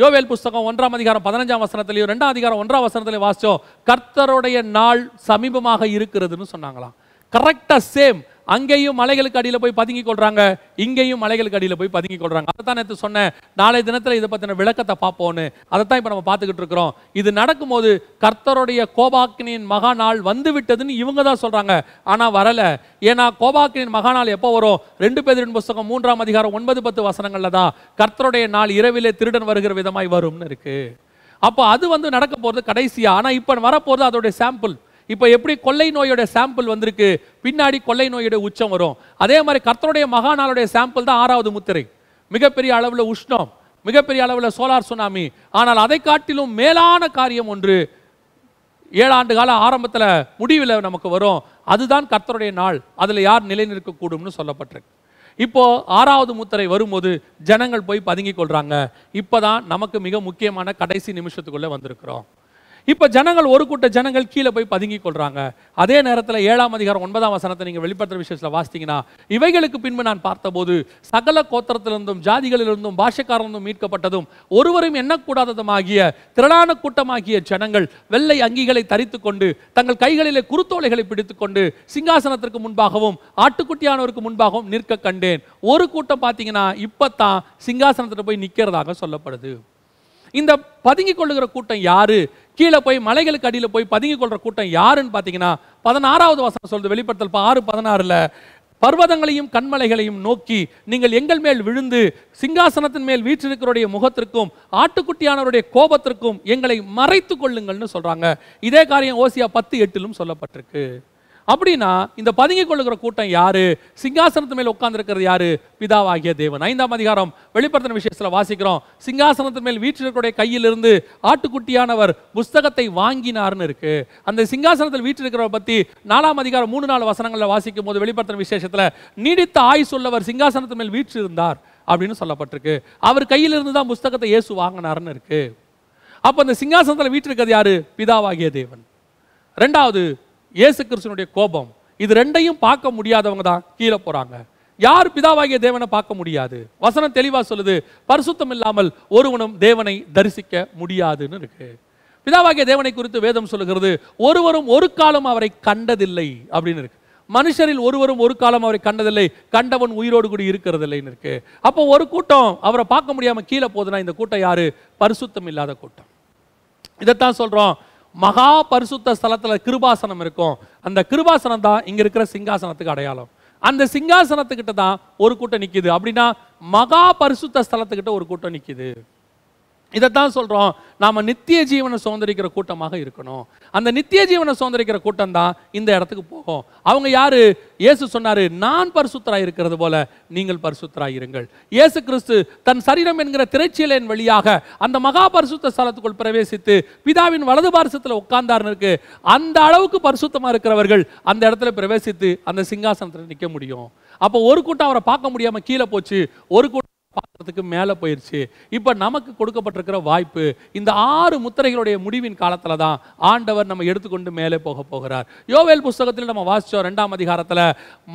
யோவேல் புஸ்தகம் ஒன்றாம் அதிகாரம் பதினஞ்சாம் வசனத்திலையும் ரெண்டாம் அதிகாரம் ஒன்றாம் வசனத்திலையும் வாசித்தோம் கர்த்தருடைய நாள் சமீபமாக இருக்கிறதுன்னு சொன்னாங்களாம் கரெக்டாக சேம் அங்கேயும் மலைகளுக்கு அடியில் போய் பதுங்கி கொள்றாங்க இங்கேயும் மலைகளுக்கு அடியில் போய் பதுங்கி கொள்றாங்க அதை தான் நேற்று சொன்னேன் நாளை தினத்தில் இதை பற்றின விளக்கத்தை பார்ப்போம்னு அதை தான் இப்போ நம்ம பார்த்துக்கிட்டு இருக்கிறோம் இது நடக்கும்போது கர்த்தருடைய கோபாக்கினியின் மகா நாள் வந்து விட்டதுன்னு இவங்க தான் சொல்றாங்க ஆனால் வரலை ஏன்னா கோபாக்கினியின் மகா நாள் எப்போ வரும் ரெண்டு பேரின் புஸ்தகம் மூன்றாம் அதிகாரம் ஒன்பது பத்து வசனங்கள்ல தான் கர்த்தருடைய நாள் இரவிலே திருடன் வருகிற விதமாய் வரும்னு இருக்கு அப்போ அது வந்து நடக்க போகிறது கடைசியாக ஆனால் இப்போ வரப்போகிறது அதோடைய சாம்பிள் இப்போ எப்படி கொள்ளை நோயோட சாம்பிள் வந்திருக்கு பின்னாடி கொள்ளை நோயோட உச்சம் வரும் அதே மாதிரி கர்த்தருடைய மகாநாளுடைய சாம்பிள் தான் ஆறாவது முத்திரை மிகப்பெரிய அளவில் உஷ்ணம் மிகப்பெரிய அளவில் சோலார் சுனாமி ஆனால் அதை காட்டிலும் மேலான காரியம் ஒன்று ஏழாண்டு கால ஆரம்பத்தில் முடிவில் நமக்கு வரும் அதுதான் கர்த்தருடைய நாள் அதில் யார் நிலைநிற்கக்கூடும்னு சொல்லப்பட்டிருக்கு இப்போ ஆறாவது முத்திரை வரும்போது ஜனங்கள் போய் பதுங்கிக் கொள்கிறாங்க இப்போ தான் நமக்கு மிக முக்கியமான கடைசி நிமிஷத்துக்குள்ளே வந்திருக்கிறோம் இப்போ ஜனங்கள் ஒரு கூட்ட ஜனங்கள் கீழே போய் பதுங்கி கொள்றாங்க அதே நேரத்தில் ஏழாம் அதிகாரம் ஒன்பதாம் வசனத்தை நீங்கள் வெளிப்படுத்துற விஷயத்தில் வாசித்தீங்கன்னா இவைகளுக்கு பின்பு நான் பார்த்தபோது சகல கோத்திரத்திலிருந்தும் ஜாதிகளிலிருந்தும் பாஷக்காரிலிருந்தும் மீட்கப்பட்டதும் ஒருவரும் எண்ணக்கூடாததுமாகிய திரளான கூட்டமாகிய ஜனங்கள் வெள்ளை அங்கிகளை தரித்து கொண்டு தங்கள் கைகளிலே குருத்தோலைகளை பிடித்துக்கொண்டு சிங்காசனத்திற்கு முன்பாகவும் ஆட்டுக்குட்டியானவருக்கு முன்பாகவும் நிற்க கண்டேன் ஒரு கூட்டம் பார்த்தீங்கன்னா இப்போ தான் சிங்காசனத்தில் போய் நிற்கிறதாக சொல்லப்படுது இந்த பதுங்கிக் கொள்ளுகிற கூட்டம் யாரு கீழே போய் மலைகளுக்கு அடியில் போய் பதுங்கிக் கொள்கிற கூட்டம் யாருன்னு பார்த்தீங்கன்னா பதினாறாவது வசனம் சொல்றது வெளிப்படுத்தல் ஆறு பதினாறுல பர்வதங்களையும் கண்மலைகளையும் நோக்கி நீங்கள் எங்கள் மேல் விழுந்து சிங்காசனத்தின் மேல் வீற்றிருக்கிறோடைய முகத்திற்கும் ஆட்டுக்குட்டியானவருடைய கோபத்திற்கும் எங்களை மறைத்து கொள்ளுங்கள்னு சொல்றாங்க இதே காரியம் ஓசியா பத்து எட்டிலும் சொல்லப்பட்டிருக்கு அப்படின்னா இந்த பதுங்கிக் கொள்ளுகிற கூட்டம் யாரு சிங்காசனத்து மேல் உட்கார்ந்துருக்கிறது யாரு பிதாவாகிய தேவன் ஐந்தாம் அதிகாரம் வெளிப்படுத்தின விஷயத்தில் வாசிக்கிறோம் சிங்காசனத்து மேல் வீற்றிருக்கக்கூடிய கையிலிருந்து ஆட்டுக்குட்டியானவர் புஸ்தகத்தை வாங்கினார்னு இருக்கு அந்த சிங்காசனத்தில் வீற்றிருக்கிறவர் பத்தி நாலாம் அதிகாரம் மூணு நாலு வசனங்களில் வாசிக்கும் போது வெளிப்படுத்தின விசேஷத்தில் நீடித்த ஆய் சொல்லவர் சிங்காசனத்து மேல் வீற்றிருந்தார் அப்படின்னு சொல்லப்பட்டிருக்கு அவர் கையிலிருந்து தான் புஸ்தகத்தை இயேசு வாங்கினார்னு இருக்கு அப்போ அந்த சிங்காசனத்தில் வீட்டிருக்கிறது யாரு பிதாவாகிய தேவன் ரெண்டாவது இயேசு கிறிஸ்தனுடைய கோபம் இது ரெண்டையும் பார்க்க முடியாதவங்க தான் கீழே போறாங்க யார் பிதாவாகிய தேவனை பார்க்க முடியாது வசனம் தெளிவாக சொல்லுது பரிசுத்தம் இல்லாமல் ஒருவனும் தேவனை தரிசிக்க முடியாதுன்னு இருக்கு பிதாவாகிய தேவனை குறித்து வேதம் சொல்லுகிறது ஒருவரும் ஒரு காலம் அவரை கண்டதில்லை அப்படின்னு இருக்கு மனுஷரில் ஒருவரும் ஒரு காலம் அவரை கண்டதில்லை கண்டவன் உயிரோடு கூடி இருக்கிறது இல்லைன்னு இருக்கு அப்போ ஒரு கூட்டம் அவரை பார்க்க முடியாம கீழே போதுன்னா இந்த கூட்டம் யாரு பரிசுத்தம் இல்லாத கூட்டம் இதைத்தான் சொல்றோம் மகா பரிசுத்த ஸ்தலத்தில் கிருபாசனம் இருக்கும் அந்த கிருபாசனம் தான் இங்கே இருக்கிற சிங்காசனத்துக்கு அடையாளம் அந்த சிங்காசனத்துக்கிட்ட தான் ஒரு கூட்டம் நிற்கிது அப்படின்னா மகா பரிசுத்த ஸ்தலத்துக்கிட்ட ஒரு கூட்டம் நிற்கிது இதைத்தான் சொல்கிறோம் நாம் நித்திய ஜீவனை சுதந்திரிக்கிற கூட்டமாக இருக்கணும் அந்த நித்திய ஜீவனை சுதந்திரிக்கிற கூட்டம் தான் இந்த இடத்துக்கு போகும் அவங்க யார் இயேசு சொன்னார் நான் பரிசுத்தராக இருக்கிறது போல நீங்கள் பரிசுத்தராக இருங்கள் இயேசு கிறிஸ்து தன் சரீரம் என்கிற திரைச்சியலின் வழியாக அந்த மகா பரிசுத்த ஸ்தலத்துக்குள் பிரவேசித்து பிதாவின் வலது பாரசத்தில் உட்கார்ந்தார்னு இருக்கு அந்த அளவுக்கு பரிசுத்தமாக இருக்கிறவர்கள் அந்த இடத்துல பிரவேசித்து அந்த சிங்காசனத்தில் நிற்க முடியும் அப்போ ஒரு கூட்டம் அவரை பார்க்க முடியாமல் கீழே போச்சு ஒரு கூட்டம் பாத்திரத்துக்கு மேலே போயிடுச்சு இப்போ நமக்கு கொடுக்கப்பட்டிருக்கிற வாய்ப்பு இந்த ஆறு முத்திரைகளுடைய முடிவின் காலத்தில் தான் ஆண்டவர் நம்ம எடுத்துக்கொண்டு மேலே போக போகிறார் யோவேல் புஸ்தகத்தில் நம்ம வாசித்தோம் ரெண்டாம் அதிகாரத்தில்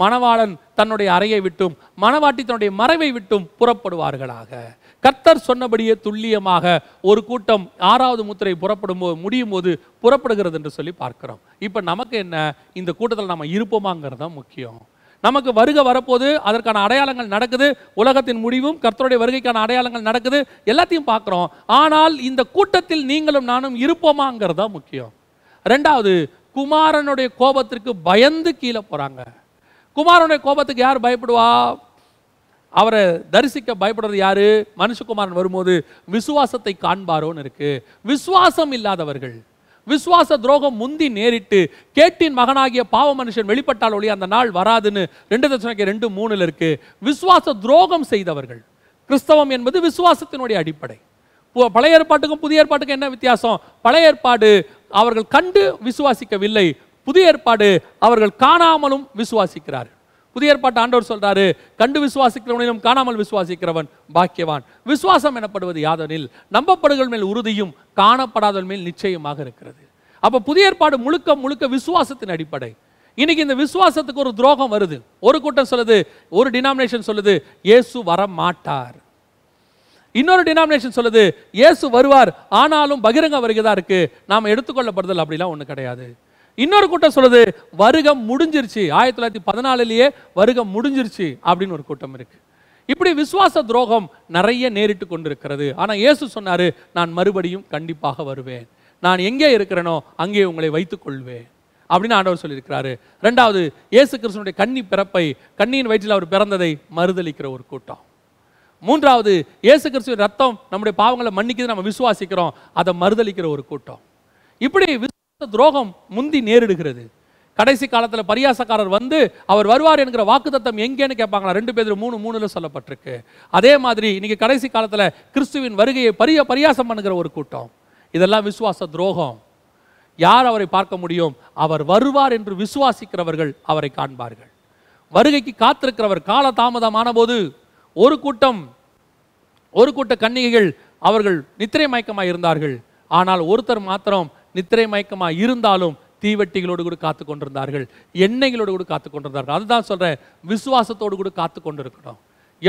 மணவாளன் தன்னுடைய அறையை விட்டும் மணவாட்டி தன்னுடைய மறைவை விட்டும் புறப்படுவார்களாக கர்த்தர் சொன்னபடியே துல்லியமாக ஒரு கூட்டம் ஆறாவது முத்திரை புறப்படும் போது முடியும் போது புறப்படுகிறது என்று சொல்லி பார்க்கிறோம் இப்போ நமக்கு என்ன இந்த கூட்டத்தில் நம்ம இருப்போமாங்கிறது தான் முக்கியம் நமக்கு வருக வரப்போது அதற்கான அடையாளங்கள் நடக்குது உலகத்தின் முடிவும் கர்த்தருடைய வருகைக்கான அடையாளங்கள் நடக்குது எல்லாத்தையும் பார்க்குறோம் ஆனால் இந்த கூட்டத்தில் நீங்களும் நானும் இருப்போமாங்கிறது தான் முக்கியம் ரெண்டாவது குமாரனுடைய கோபத்திற்கு பயந்து கீழே போகிறாங்க குமாரனுடைய கோபத்துக்கு யார் பயப்படுவா அவரை தரிசிக்க பயப்படுறது யாரு மனுஷகுமாரன் வரும்போது விசுவாசத்தை காண்பாரோன்னு இருக்கு விசுவாசம் இல்லாதவர்கள் விசுவாச துரோகம் முந்தி நேரிட்டு கேட்டின் மகனாகிய பாவ மனுஷன் வெளிப்பட்டால் ஒளி அந்த நாள் வராதுன்னு ரெண்டு தட்சணைக்கு ரெண்டு மூணுல இருக்கு விசுவாச துரோகம் செய்தவர்கள் கிறிஸ்தவம் என்பது விசுவாசத்தினுடைய அடிப்படை பழைய ஏற்பாட்டுக்கும் புதிய ஏற்பாட்டுக்கும் என்ன வித்தியாசம் பழைய ஏற்பாடு அவர்கள் கண்டு விசுவாசிக்கவில்லை புதிய ஏற்பாடு அவர்கள் காணாமலும் விசுவாசிக்கிறார்கள் புதிய ஏற்பாட்டு ஆண்டவர் சொல்றாரு கண்டு விசுவாசிக்கிறவனிலும் காணாமல் விசுவாசிக்கிறவன் பாக்கியவான் விசுவாசம் எனப்படுவது யாதனில் நம்பப்படுகள் மேல் உறுதியும் காணப்படாதவன் மேல் நிச்சயமாக இருக்கிறது அப்போ புதிய ஏற்பாடு முழுக்க முழுக்க விசுவாசத்தின் அடிப்படை இன்னைக்கு இந்த விசுவாசத்துக்கு ஒரு துரோகம் வருது ஒரு கூட்டம் சொல்லுது ஒரு டினாமினேஷன் சொல்லுது இயேசு வர மாட்டார் இன்னொரு டினாமினேஷன் சொல்லுது இயேசு வருவார் ஆனாலும் பகிரங்க வருகிறதா இருக்கு நாம் எடுத்துக்கொள்ளப்படுதல் அப்படிலாம் ஒன்றும் கிடையாது இன்னொரு கூட்டம் சொல்லுது வருகம் முடிஞ்சிருச்சு ஆயிரத்தி தொள்ளாயிரத்தி பதினாலுலேயே வருகம் முடிஞ்சிருச்சு அப்படின்னு ஒரு கூட்டம் இருக்கு இப்படி விசுவாச துரோகம் நிறைய நேரிட்டு கொண்டிருக்கிறது ஆனால் இயேசு சொன்னாரு நான் மறுபடியும் கண்டிப்பாக வருவேன் நான் எங்கே இருக்கிறேனோ அங்கே உங்களை வைத்துக் கொள்வேன் அப்படின்னு ஆண்டவர் சொல்லியிருக்கிறாரு ரெண்டாவது இயேசு கிருஷ்ணனுடைய கன்னி பிறப்பை கண்ணியின் வயிற்றில் அவர் பிறந்ததை மறுதளிக்கிற ஒரு கூட்டம் மூன்றாவது இயேசு கிறிஸ்துவின் ரத்தம் நம்முடைய பாவங்களை மன்னிக்கிறது நம்ம விசுவாசிக்கிறோம் அதை மறுதளிக்கிற ஒரு கூட்டம் இப்படி துரோகம் முந்தி நேரிடுகிறது கடைசி காலத்தில் பரியாசக்காரர் வந்து அவர் வருவார் என்கிற வாக்குத்தத்தம் எங்கேன்னு கேட்பாங்களா ரெண்டு பேர் மூணு மூணுல சொல்லப்பட்டிருக்கு அதே மாதிரி இன்னைக்கு கடைசி காலத்தில் கிறிஸ்துவின் வருகையை பரிய பரியாசம் பண்ணுகிற ஒரு கூட்டம் இதெல்லாம் விசுவாச துரோகம் யார் அவரை பார்க்க முடியும் அவர் வருவார் என்று விசுவாசிக்கிறவர்கள் அவரை காண்பார்கள் வருகைக்கு காத்திருக்கிறவர் கால தாமதமான போது ஒரு கூட்டம் ஒரு கூட்ட கன்னிகைகள் அவர்கள் நித்திரை மயக்கமாக இருந்தார்கள் ஆனால் ஒருத்தர் மாத்திரம் நித்திரை மயக்கமாக இருந்தாலும் தீவெட்டிகளோடு கூட காத்து கொண்டிருந்தார்கள் எண்ணெய்களோடு கூட காத்து கொண்டிருந்தார்கள் அதுதான் சொல்கிறேன் விசுவாசத்தோடு கூட காத்து கொண்டிருக்கிறோம்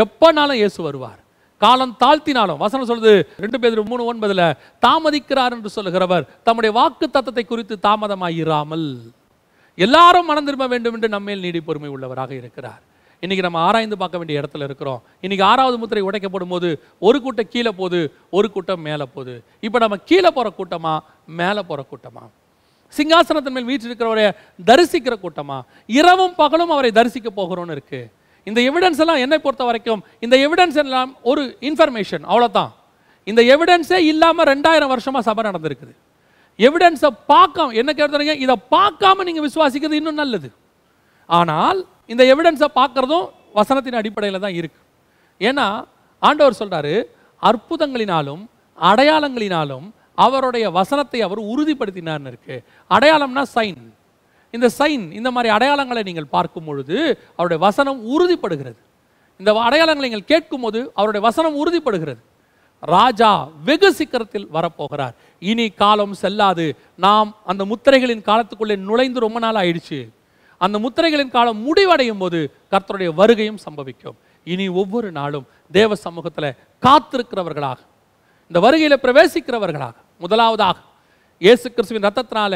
எப்போனாலும் இயேசு வருவார் காலம் தாழ்த்தினாலும் வசனம் சொல்லுது ரெண்டு பேர் மூணு ஒன்பதுல தாமதிக்கிறார் என்று சொல்லுகிறவர் தம்முடைய வாக்கு தத்தத்தை குறித்து தாமதமாயிராமல் எல்லாரும் மனம் திரும்ப வேண்டும் என்று நம்மேல் நீடி பொறுமை உள்ளவராக இருக்கிறார் இன்றைக்கி நம்ம ஆராய்ந்து பார்க்க வேண்டிய இடத்துல இருக்கிறோம் இன்றைக்கி ஆறாவது முத்திரை உடைக்கப்படும் போது ஒரு கூட்டம் கீழே போகுது ஒரு கூட்டம் மேலே போகுது இப்போ நம்ம கீழே போகிற கூட்டமா மேலே போகிற கூட்டமா சிங்காசனத்தின் மேல் வீற்றிருக்கிறவரை தரிசிக்கிற கூட்டமா இரவும் பகலும் அவரை தரிசிக்க போகிறோன்னு இருக்குது இந்த எவிடன்ஸ் எல்லாம் என்னை பொறுத்த வரைக்கும் இந்த எவிடன்ஸ் எல்லாம் ஒரு இன்ஃபர்மேஷன் அவ்வளோதான் இந்த எவிடன்ஸே இல்லாமல் ரெண்டாயிரம் வருஷமாக சபை நடந்திருக்குது எவிடன்ஸை பார்க்காம என்ன கேட்குறீங்க இதை பார்க்காம நீங்கள் விசுவாசிக்கிறது இன்னும் நல்லது ஆனால் இந்த எவிடன்ஸை பார்க்குறதும் வசனத்தின் அடிப்படையில் தான் இருக்கு ஏன்னா ஆண்டவர் சொல்கிறாரு அற்புதங்களினாலும் அடையாளங்களினாலும் அவருடைய வசனத்தை அவர் உறுதிப்படுத்தினார்னு இருக்கு அடையாளம்னா சைன் இந்த சைன் இந்த மாதிரி அடையாளங்களை நீங்கள் பார்க்கும் பொழுது அவருடைய வசனம் உறுதிப்படுகிறது இந்த அடையாளங்களை நீங்கள் கேட்கும் போது அவருடைய வசனம் உறுதிப்படுகிறது ராஜா வெகு சிக்கரத்தில் வரப்போகிறார் இனி காலம் செல்லாது நாம் அந்த முத்திரைகளின் காலத்துக்குள்ளே நுழைந்து ரொம்ப நாள் ஆயிடுச்சு அந்த முத்திரைகளின் காலம் முடிவடையும் போது கர்த்தருடைய வருகையும் சம்பவிக்கும் இனி ஒவ்வொரு நாளும் தேவ சமூகத்தில் காத்திருக்கிறவர்களாக இந்த வருகையில் பிரவேசிக்கிறவர்களாக முதலாவதாக இயேசு கிறிஸ்துவின் ரத்தத்தினால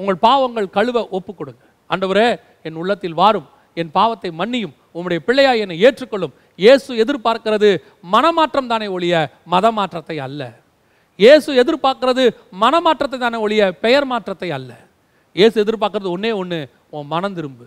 உங்கள் பாவங்கள் கழுவ ஒப்பு கொடுங்க அண்டவரே என் உள்ளத்தில் வாரும் என் பாவத்தை மன்னியும் உம்முடைய பிள்ளையாய் என்னை ஏற்றுக்கொள்ளும் இயேசு எதிர்பார்க்கிறது மனமாற்றம் தானே ஒழிய மதமாற்றத்தை அல்ல இயேசு எதிர்பார்க்கிறது மனமாற்றத்தை தானே ஒழிய பெயர் மாற்றத்தை அல்ல இயேசு எதிர்பார்க்கறது ஒன்றே ஒன்று உன் மனம் திரும்பு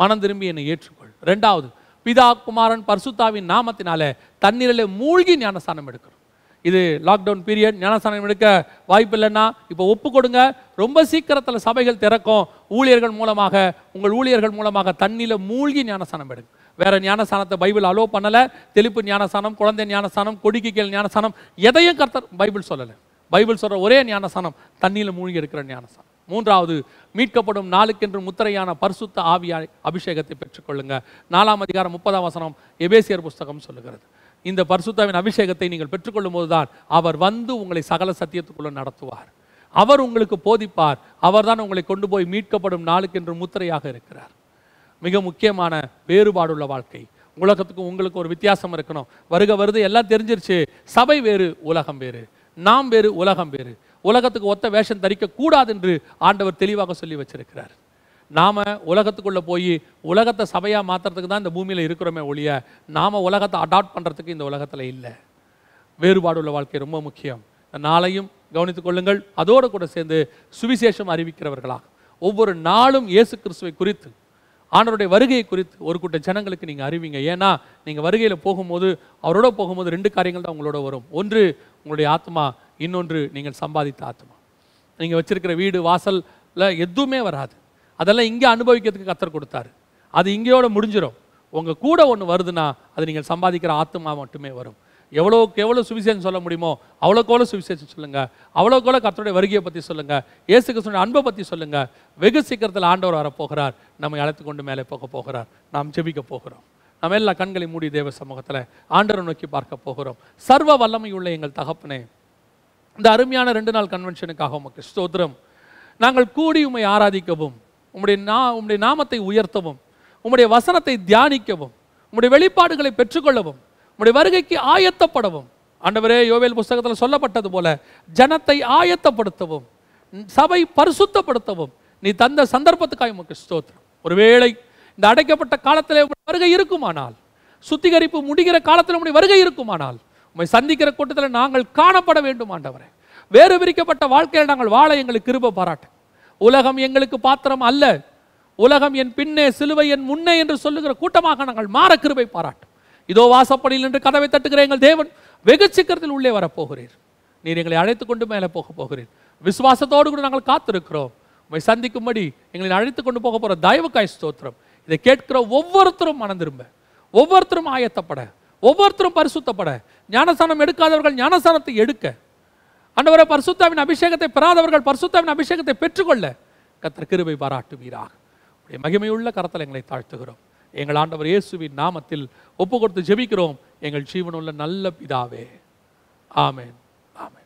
மனம் திரும்பி என்னை ஏற்றுக்கொள் ரெண்டாவது பிதா குமாரன் பர்சுத்தாவின் நாமத்தினால தண்ணீரில் மூழ்கி ஞானஸ்தானம் எடுக்கிறோம் இது லாக்டவுன் பீரியட் ஞானஸ்தானம் எடுக்க வாய்ப்பு இல்லைன்னா இப்போ ஒப்பு கொடுங்க ரொம்ப சீக்கிரத்தில் சபைகள் திறக்கும் ஊழியர்கள் மூலமாக உங்கள் ஊழியர்கள் மூலமாக தண்ணியில் மூழ்கி ஞானஸ்தானம் எடுங்க வேறு ஞானஸ்தானத்தை பைபிள் அலோவ் பண்ணலை தெளிப்பு ஞானஸ்தானம் குழந்தை ஞானஸ்தானம் கொடிக்கைகள் ஞானஸ்தானம் எதையும் கர்த்தர் பைபிள் சொல்லலை பைபிள் சொல்கிற ஒரே ஞானஸ்தானம் தண்ணியில் மூழ்கி இருக்கிற ஞானஸ்தானம் மூன்றாவது மீட்கப்படும் நாளுக்கென்று முத்திரையான பரிசுத்த ஆவியா அபிஷேகத்தை பெற்றுக்கொள்ளுங்க நாலாம் அதிகாரம் முப்பதாம் வசனம் எபேசியர் புஸ்தகம் சொல்லுகிறது இந்த பரிசுத்தாவின் அபிஷேகத்தை நீங்கள் பெற்றுக்கொள்ளும் போதுதான் அவர் வந்து உங்களை சகல சத்தியத்துக்குள்ளே நடத்துவார் அவர் உங்களுக்கு போதிப்பார் அவர் தான் உங்களை கொண்டு போய் மீட்கப்படும் நாளுக்கென்று முத்திரையாக இருக்கிறார் மிக முக்கியமான வேறுபாடுள்ள வாழ்க்கை உலகத்துக்கும் உங்களுக்கு ஒரு வித்தியாசம் இருக்கணும் வருக வருது எல்லாம் தெரிஞ்சிருச்சு சபை வேறு உலகம் வேறு நாம் வேறு உலகம் வேறு உலகத்துக்கு ஒத்த வேஷம் தரிக்க கூடாது என்று ஆண்டவர் தெளிவாக சொல்லி வச்சிருக்கிறார் நாம் உலகத்துக்குள்ளே போய் உலகத்தை சபையாக மாற்றுறதுக்கு தான் இந்த பூமியில் இருக்கிறோமே ஒழிய நாம் உலகத்தை அடாப்ட் பண்ணுறதுக்கு இந்த உலகத்தில் இல்லை வேறுபாடு உள்ள வாழ்க்கை ரொம்ப முக்கியம் நாளையும் கவனித்துக் கொள்ளுங்கள் அதோடு கூட சேர்ந்து சுவிசேஷம் அறிவிக்கிறவர்களாக ஒவ்வொரு நாளும் இயேசு கிறிஸ்துவை குறித்து ஆண்டருடைய வருகையை குறித்து ஒரு கூட்ட ஜனங்களுக்கு நீங்கள் அறிவிங்க ஏன்னா நீங்கள் வருகையில் போகும்போது அவரோட போகும்போது ரெண்டு காரியங்கள் தான் உங்களோட வரும் ஒன்று உங்களுடைய ஆத்மா இன்னொன்று நீங்கள் சம்பாதித்த ஆத்மா நீங்கள் வச்சுருக்கிற வீடு வாசலில் எதுவுமே வராது அதெல்லாம் இங்கே அனுபவிக்கிறதுக்கு கத்தர் கொடுத்தாரு அது இங்கேயோட முடிஞ்சிடும் உங்கள் கூட ஒன்று வருதுன்னா அது நீங்கள் சம்பாதிக்கிற ஆத்மா மட்டுமே வரும் எவ்வளோக்கு எவ்வளோ சுவிசேஷம் சொல்ல முடியுமோ அவ்வளோக்கு எவ்வளோ சுவிசேஷம் சொல்லுங்கள் அவ்வளோக்கு எவ்வளோ கர்த்தருடைய வருகையை பற்றி சொல்லுங்கள் இயேசு கிருஷ்ணன் அன்பை பற்றி சொல்லுங்கள் வெகு சீக்கிரத்தில் ஆண்டவர் வரப்போகிறார் நம்மை அழைத்து கொண்டு மேலே போக போகிறார் நாம் ஜெபிக்க போகிறோம் நம்ம எல்லா கண்களை மூடி தேவ சமூகத்தில் ஆண்டவரை நோக்கி பார்க்க போகிறோம் சர்வ வல்லமை உள்ள எங்கள் தகப்பனே இந்த அருமையான ரெண்டு நாள் கன்வென்ஷனுக்காக உமக்கு ஸ்தோத்திரம் நாங்கள் கூடி உண்மை ஆராதிக்கவும் உம்முடைய நா உம்முடைய நாமத்தை உயர்த்தவும் உம்முடைய வசனத்தை தியானிக்கவும் உம்முடைய வெளிப்பாடுகளை பெற்றுக்கொள்ளவும் உங்களுடைய வருகைக்கு ஆயத்தப்படவும் ஆண்டவரே யோவேல் புஸ்தகத்தில் சொல்லப்பட்டது போல ஜனத்தை ஆயத்தப்படுத்தவும் சபை பரிசுத்தப்படுத்தவும் நீ தந்த சந்தர்ப்பத்துக்காக உமக்கு ஸ்தோத்திரம் ஒருவேளை இந்த அடைக்கப்பட்ட காலத்தில் வருகை இருக்குமானால் சுத்திகரிப்பு முடிகிற காலத்தில் உடைய வருகை இருக்குமானால் உண்மை சந்திக்கிற கூட்டத்தில் நாங்கள் காணப்பட வேண்டும் ஆண்டவரே வேறு விரிக்கப்பட்ட வாழ்க்கையில் நாங்கள் வாழ எங்களுக்கு கிருப பாராட்டு உலகம் எங்களுக்கு பாத்திரம் அல்ல உலகம் என் பின்னே சிலுவை என் முன்னே என்று சொல்லுகிற கூட்டமாக நாங்கள் மாற கிருபை பாராட்டு இதோ வாசப்படியில் நின்று கதவை தட்டுகிற எங்கள் தேவன் வெகு சீக்கிரத்தில் உள்ளே வரப்போகிறீர் நீர் எங்களை அழைத்து கொண்டு மேலே போக போகிறீர் விசுவாசத்தோடு கூட நாங்கள் காத்திருக்கிறோம் உங்களை சந்திக்கும்படி எங்களை அழைத்து கொண்டு போக போகிற தயவுக்காய் ஸ்தோத்திரம் இதை கேட்கிற ஒவ்வொருத்தரும் மனந்திரும்ப ஒவ்வொருத்தரும் ஆயத்தப்பட ஒவ்வொருத்தரும் பரிசுத்தப்பட ஞானசானம் எடுக்காதவர்கள் ஞானசானத்தை எடுக்க அண்டவரை பரிசுத்தாவின் அபிஷேகத்தை பெறாதவர்கள் பரிசுத்தாவின் அபிஷேகத்தை பெற்றுக்கொள்ள கத்திர கிருபை பாராட்டு வீராக மகிமையுள்ள கரத்தில் எங்களை தாழ்த்துகிறோம் எங்கள் ஆண்டவர் இயேசுவின் நாமத்தில் ஒப்பு கொடுத்து ஜெபிக்கிறோம் எங்கள் ஜீவனுள்ள நல்ல பிதாவே ஆமேன்